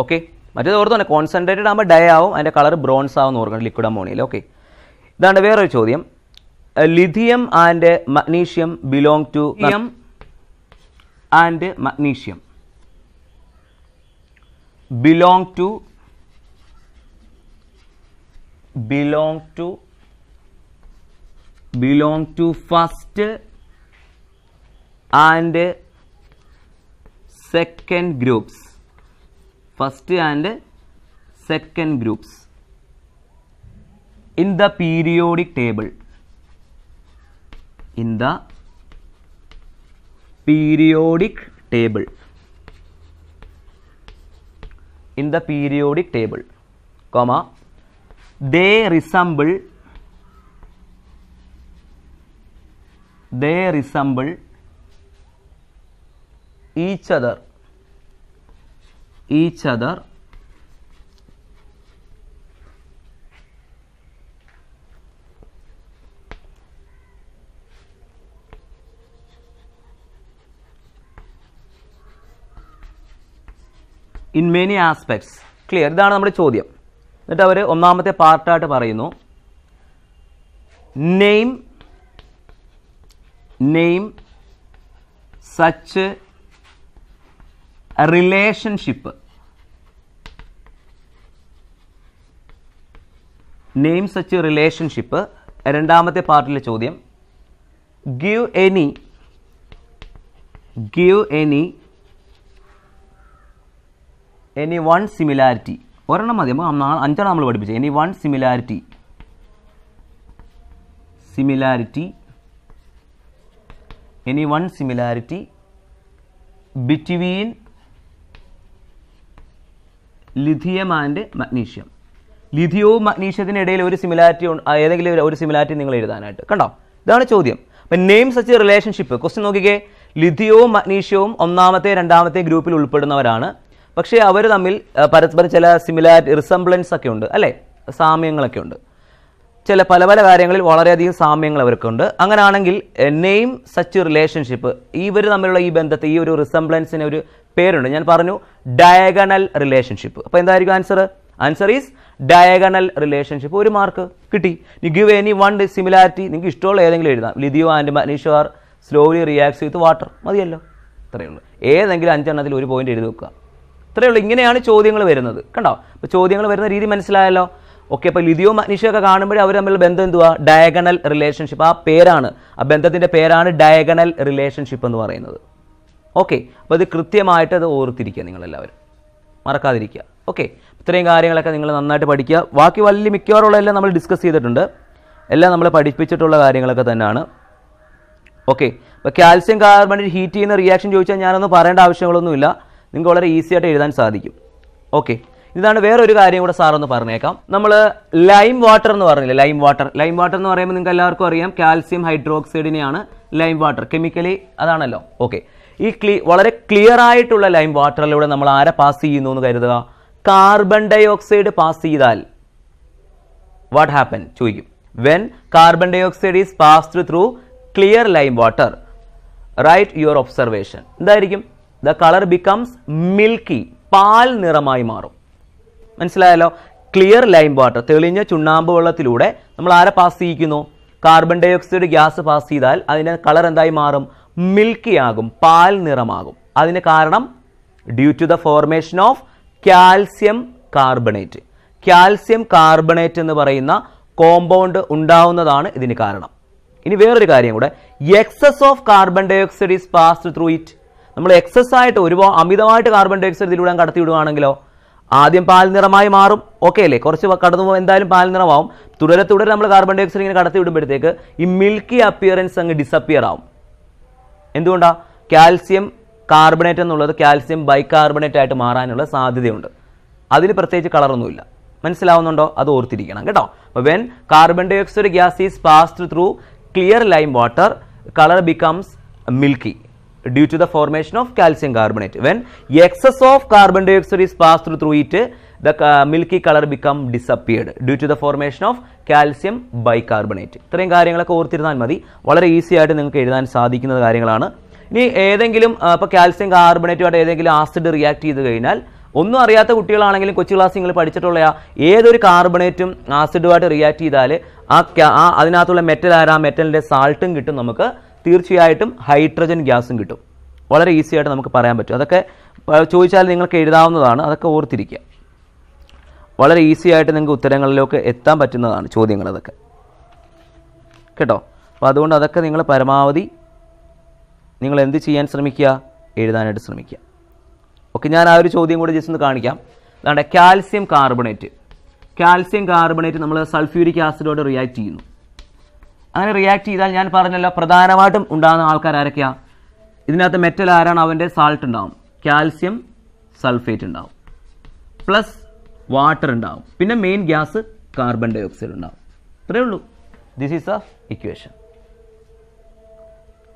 ഓക്കെ മറ്റേത് ഓർത്തോണ്ട് കോൺസെൻട്രേറ്റഡ് ആകുമ്പോൾ ഡൈ ആവും അതിൻ്റെ കളർ ബ്രോൺസ് ആവും ഓർക്കണം ലിക്വിഡ് അമോണിയയിൽ ഓക്കെ ഇതാണ് വേറൊരു ചോദ്യം lithium and magnesium belong to and magnesium belong to belong to belong to first and second groups first and second groups in the periodic table in the periodic table in the periodic table comma they resemble they resemble each other each other in many aspects clear ഇതാണ് നമ്മുടെ ചോദ്യം എന്നിട്ട് അവർ ഒന്നാമത്തെ പാർട്ടായിട്ട് പറയുന്നു name name such relationship name such relationship രണ്ടാമത്തെ പാർട്ടിലെ ചോദ്യം give any give any any one similarity ഒരെണ്ണം മതി അപ്പോൾ അഞ്ചാണ് നമ്മൾ പഠിപ്പിച്ചു any one similarity similarity any one similarity between lithium and magnesium ലിഥിയവും ഇടയിൽ ഒരു സിമിലാരിറ്റി ഏതെങ്കിലും ഒരു സിമിലാരിറ്റി നിങ്ങൾ എഴുതാനായിട്ട് കണ്ടോ ഇതാണ് ചോദ്യം അപ്പം നെയിം സച്ച് റിലേഷൻഷിപ്പ് ക്വസ്റ്റ്യൻ നോക്കിക്കേ ലിഥിയവും മഗ്നീഷ്യവും ഒന്നാമത്തെ രണ്ടാമത്തെ ഗ്രൂപ്പിൽ ഉൾപ്പെടുന്നവരാണ് പക്ഷേ അവർ തമ്മിൽ പരസ്പരം ചില സിമിലാരിറ്റി റിസംബ്ലൻസ് ഒക്കെ ഉണ്ട് അല്ലേ സാമ്യങ്ങളൊക്കെ ഉണ്ട് ചില പല പല കാര്യങ്ങളിൽ വളരെയധികം സാമ്യങ്ങൾ അവർക്കുണ്ട് അങ്ങനെയാണെങ്കിൽ നെയിം സച്ച് റിലേഷൻഷിപ്പ് ഇവർ തമ്മിലുള്ള ഈ ബന്ധത്തെ ഈ ഒരു റിസംബ്ലൻസിനെ ഒരു പേരുണ്ട് ഞാൻ പറഞ്ഞു ഡയഗണൽ റിലേഷൻഷിപ്പ് അപ്പോൾ എന്തായിരിക്കും answer answer is diagonal relationship ഒരു മാർക്ക് കിട്ടി ഗിവ് എനി വൺ സിമിലാരിറ്റി നിങ്ങൾക്ക് ഇഷ്ടമുള്ള ഏതെങ്കിലും എഴുതാം ലിതിയോ ആൻഡ് മനീഷ് are slowly reacts with water മതിയല്ലോ ഇത്രയേ ഉള്ളൂ ഏതെങ്കിലും അഞ്ചെണ്ണത്തിൽ ഒരു പോയിന്റ് എഴുതി വെക്കുക ഇത്രയേ ഉള്ളൂ ഇങ്ങനെയാണ് ചോദ്യങ്ങൾ വരുന്നത് കണ്ടോ അപ്പോൾ ചോദ്യങ്ങൾ വരുന്ന രീതി മനസ്സിലായല്ലോ ഓക്കെ അപ്പോൾ ലിതിയോ ഒക്കെ കാണുമ്പോഴേ അവർ തമ്മിലുള്ള ബന്ധം എന്തുവാ ഡയഗണൽ റിലേഷൻഷിപ്പ് ആ പേരാണ് ആ ബന്ധത്തിൻ്റെ പേരാണ് ഡയഗണൽ റിലേഷൻഷിപ്പ് എന്ന് പറയുന്നത് ഓക്കെ അപ്പോൾ അത് കൃത്യമായിട്ട് അത് ഓർത്തിരിക്കുക നിങ്ങളെല്ലാവരും മറക്കാതിരിക്കുക ഓക്കെ ഇത്രയും കാര്യങ്ങളൊക്കെ നിങ്ങൾ നന്നായിട്ട് പഠിക്കുക ബാക്കി വലിയ മിക്കവാറുള്ള എല്ലാം നമ്മൾ ഡിസ്കസ് ചെയ്തിട്ടുണ്ട് എല്ലാം നമ്മൾ പഠിപ്പിച്ചിട്ടുള്ള കാര്യങ്ങളൊക്കെ തന്നെയാണ് ഓക്കെ അപ്പോൾ കാൽസ്യം കാർബണേറ്റ് ഹീറ്റ് ചെയ്യുന്ന റിയാക്ഷൻ ചോദിച്ചാൽ ഞാനൊന്നും പറയേണ്ട ആവശ്യങ്ങളൊന്നുമില്ല നിങ്ങൾക്ക് വളരെ ഈസി ആയിട്ട് എഴുതാൻ സാധിക്കും ഓക്കെ ഇതാണ് വേറൊരു കാര്യം കൂടെ സാറൊന്ന് പറഞ്ഞേക്കാം നമ്മൾ ലൈം വാട്ടർ എന്ന് പറഞ്ഞില്ല ലൈം വാട്ടർ ലൈം വാട്ടർ എന്ന് പറയുമ്പോൾ നിങ്ങൾക്ക് എല്ലാവർക്കും അറിയാം കാൽസ്യം ഹൈഡ്രോക്സൈഡിനെയാണ് ലൈം വാട്ടർ കെമിക്കലി അതാണല്ലോ ഓക്കെ ഈ ക്ലീ വളരെ ക്ലിയർ ആയിട്ടുള്ള ലൈം വാട്ടറിലൂടെ നമ്മൾ ആരെ പാസ് ചെയ്യുന്നു എന്ന് കരുതുക കാർബൺ ഡൈ ഓക്സൈഡ് പാസ് ചെയ്താൽ വാട്ട് ഹാപ്പൻ ചോദിക്കും when carbon dioxide is passed through clear lime water write your observation എന്തായിരിക്കും ദ കളർ ബിക്കംസ് മിൽക്കി പാൽ നിറമായി മാറും മനസ്സിലായല്ലോ ക്ലിയർ ലൈം വാട്ടർ തെളിഞ്ഞ ചുണ്ണാമ്പ് വെള്ളത്തിലൂടെ നമ്മൾ ആരെ പാസ് ചെയ്യിക്കുന്നു carbon dioxide gas pass ചെയ്താൽ അതിൻ്റെ കളർ എന്തായി മാറും ആകും പാൽ നിറമാകും അതിന് കാരണം due to the formation of calcium carbonate calcium carbonate എന്ന് പറയുന്ന കോമ്പൗണ്ട് ഉണ്ടാവുന്നതാണ് ഇതിന് കാരണം ഇനി വേറൊരു കാര്യം കൂടെ excess of carbon dioxide is passed through it നമ്മൾ എക്സസ് ആയിട്ട് ഒരുപാട് അമിതമായിട്ട് കാർബൺ ഡൈ ഇതിലൂടെ കടത്തി വിടുവാണെങ്കിലോ ആദ്യം പാൽ നിറമായി മാറും ഓക്കെ അല്ലേ കുറച്ച് കടന്നു എന്തായാലും പാൽ നിറമാവും തുടരെ തുടരെ നമ്മൾ കാർബൺ ഡൈ ഇങ്ങനെ കടത്തി വിടുമ്പോഴത്തേക്ക് ഈ മിൽക്കി അപ്പിയറൻസ് അങ്ങ് ഡിസപ്പിയർ ആവും എന്തുകൊണ്ടാണ് കാൽസ്യം കാർബണേറ്റ് എന്നുള്ളത് കാൽസ്യം ബൈകാർബണേറ്റ് ആയിട്ട് മാറാനുള്ള സാധ്യതയുണ്ട് അതിന് പ്രത്യേകിച്ച് കളറൊന്നുമില്ല മനസ്സിലാവുന്നുണ്ടോ അത് ഓർത്തിരിക്കണം കേട്ടോ അപ്പോൾ when carbon dioxide gas is passed through clear lime water colour becomes milky due to the formation of calcium carbonate when excess of carbon dioxide is passed through it the milky colour become disappeared due to the formation of calcium bicarbonate ഇത്രയും കാര്യങ്ങളൊക്കെ ഓർത്തിരുന്നാൽ മതി വളരെ easy ആയിട്ട് നിങ്ങൾക്ക് എഴുതാൻ സാധിക്കുന്ന കാര്യങ്ങളാണ് ഇനി ഏതെങ്കിലും ഇപ്പോൾ കാൽസ്യം കാർബണേറ്റുമായിട്ട് ഏതെങ്കിലും ആസിഡ് റിയാക്ട് ചെയ്ത് കഴിഞ്ഞാൽ ഒന്നും അറിയാത്ത കുട്ടികളാണെങ്കിലും കൊച്ചു ക്ലാസ് നിങ്ങൾ പഠിച്ചിട്ടുള്ള ഏതൊരു കാർബണേറ്റും ആസിഡുമായിട്ട് റിയാക്ട് ചെയ്താൽ ആ അതിനകത്തുള്ള മെറ്റൽ ആരാ മെറ്റലിൻ്റെ സാൾട്ടും കിട്ടും നമുക്ക് തീർച്ചയായിട്ടും ഹൈഡ്രജൻ ഗ്യാസും കിട്ടും വളരെ ഈസി ആയിട്ട് നമുക്ക് പറയാൻ പറ്റും അതൊക്കെ ചോദിച്ചാൽ നിങ്ങൾക്ക് എഴുതാവുന്നതാണ് അതൊക്കെ ഓർത്തിരിക്കുക വളരെ ഈസി ആയിട്ട് നിങ്ങൾക്ക് ഉത്തരങ്ങളിലേക്ക് എത്താൻ പറ്റുന്നതാണ് ചോദ്യങ്ങൾ അതൊക്കെ കേട്ടോ അപ്പോൾ അതുകൊണ്ട് അതൊക്കെ നിങ്ങൾ പരമാവധി നിങ്ങൾ എന്ത് ചെയ്യാൻ ശ്രമിക്കുക എഴുതാനായിട്ട് ശ്രമിക്കുക ഓക്കെ ഞാൻ ആ ഒരു ചോദ്യം കൂടി ജസ്റ്റ് ഒന്ന് കാണിക്കാം അതാണ് കാൽസ്യം കാർബണേറ്റ് കാൽസ്യം കാർബണേറ്റ് നമ്മൾ സൾഫ്യൂരിക് ആസിഡോട് റിയാക്ട് ചെയ്യുന്നു അങ്ങനെ റിയാക്ട് ചെയ്താൽ ഞാൻ പറഞ്ഞല്ലോ പ്രധാനമായിട്ടും ഉണ്ടാകുന്ന ആൾക്കാർ ആരൊക്കെയാണ് ഇതിനകത്ത് മെറ്റൽ ആരാണ് അവൻ്റെ സാൾട്ട് ഉണ്ടാവും കാൽസ്യം സൾഫേറ്റ് ഉണ്ടാവും പ്ലസ് വാട്ടർ ഉണ്ടാവും പിന്നെ main gas carbon dioxide ഉണ്ടാവും അത്രേ ഉള്ളൂ this is a equation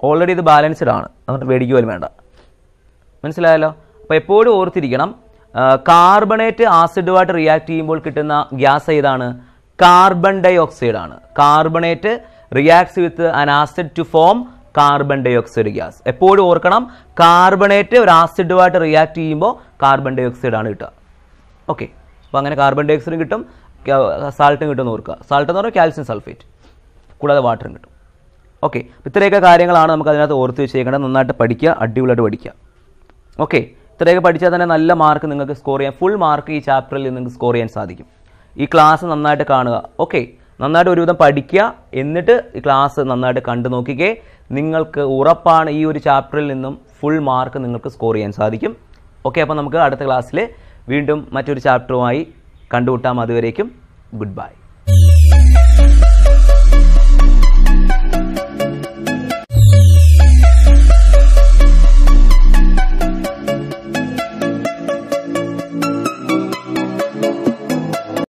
already ഇത് ബാലൻസ്ഡ് ആണ് എന്നിട്ട് പോലും വേണ്ട മനസ്സിലായല്ലോ അപ്പോൾ എപ്പോഴും ഓർത്തിരിക്കണം കാർബണേറ്റ് ആസിഡുമായിട്ട് റിയാക്ട് ചെയ്യുമ്പോൾ കിട്ടുന്ന ഗ്യാസ് ഏതാണ് കാർബൺ ഡൈ ഓക്സൈഡ് ആണ് carbonate reacts with an acid to form carbon dioxide gas എപ്പോഴും ഓർക്കണം കാർബണേറ്റ് ഒരു ആസിഡുമായിട്ട് റിയാക്ട് ചെയ്യുമ്പോൾ കാർബൺ ഡൈ ഓക്സൈഡ് ആണ് കിട്ടുക ഓക്കെ അപ്പോൾ അങ്ങനെ കാർബൺ ഡൈ ഓക്സൈഡും കിട്ടും സാൾട്ടും കിട്ടും ഓർക്കുക സാൾട്ട് എന്ന് പറഞ്ഞാൽ കാൽസ്യം സൾഫേറ്റ് കൂടാതെ വാട്ടറും കിട്ടും ഓക്കെ ഇത്രയൊക്കെ കാര്യങ്ങളാണ് നമുക്ക് അതിനകത്ത് ഓർത്ത് വെച്ചേക്കേണ്ടത് നന്നായിട്ട് പഠിക്കുക അടിപൊളിയായിട്ട് പഠിക്കുക ഓക്കെ ഇത്രയൊക്കെ പഠിച്ചാൽ തന്നെ നല്ല മാർക്ക് നിങ്ങൾക്ക് സ്കോർ ചെയ്യാൻ ഫുൾ മാർക്ക് ഈ ചാപ്റ്ററിൽ നിങ്ങൾക്ക് സ്കോർ ചെയ്യാൻ സാധിക്കും ഈ ക്ലാസ് നന്നായിട്ട് കാണുക ഓക്കെ നന്നായിട്ട് ഒരുവിധം പഠിക്കുക എന്നിട്ട് ഈ ക്ലാസ് നന്നായിട്ട് കണ്ടു നോക്കിക്കേ നിങ്ങൾക്ക് ഉറപ്പാണ് ഈ ഒരു ചാപ്റ്ററിൽ നിന്നും ഫുൾ മാർക്ക് നിങ്ങൾക്ക് സ്കോർ ചെയ്യാൻ സാധിക്കും ഓക്കെ അപ്പോൾ നമുക്ക് അടുത്ത ക്ലാസ്സിൽ വീണ്ടും മറ്റൊരു ചാപ്റ്ററുമായി കണ്ടുമുട്ടാം അതുവരേക്കും ഗുഡ് ബൈ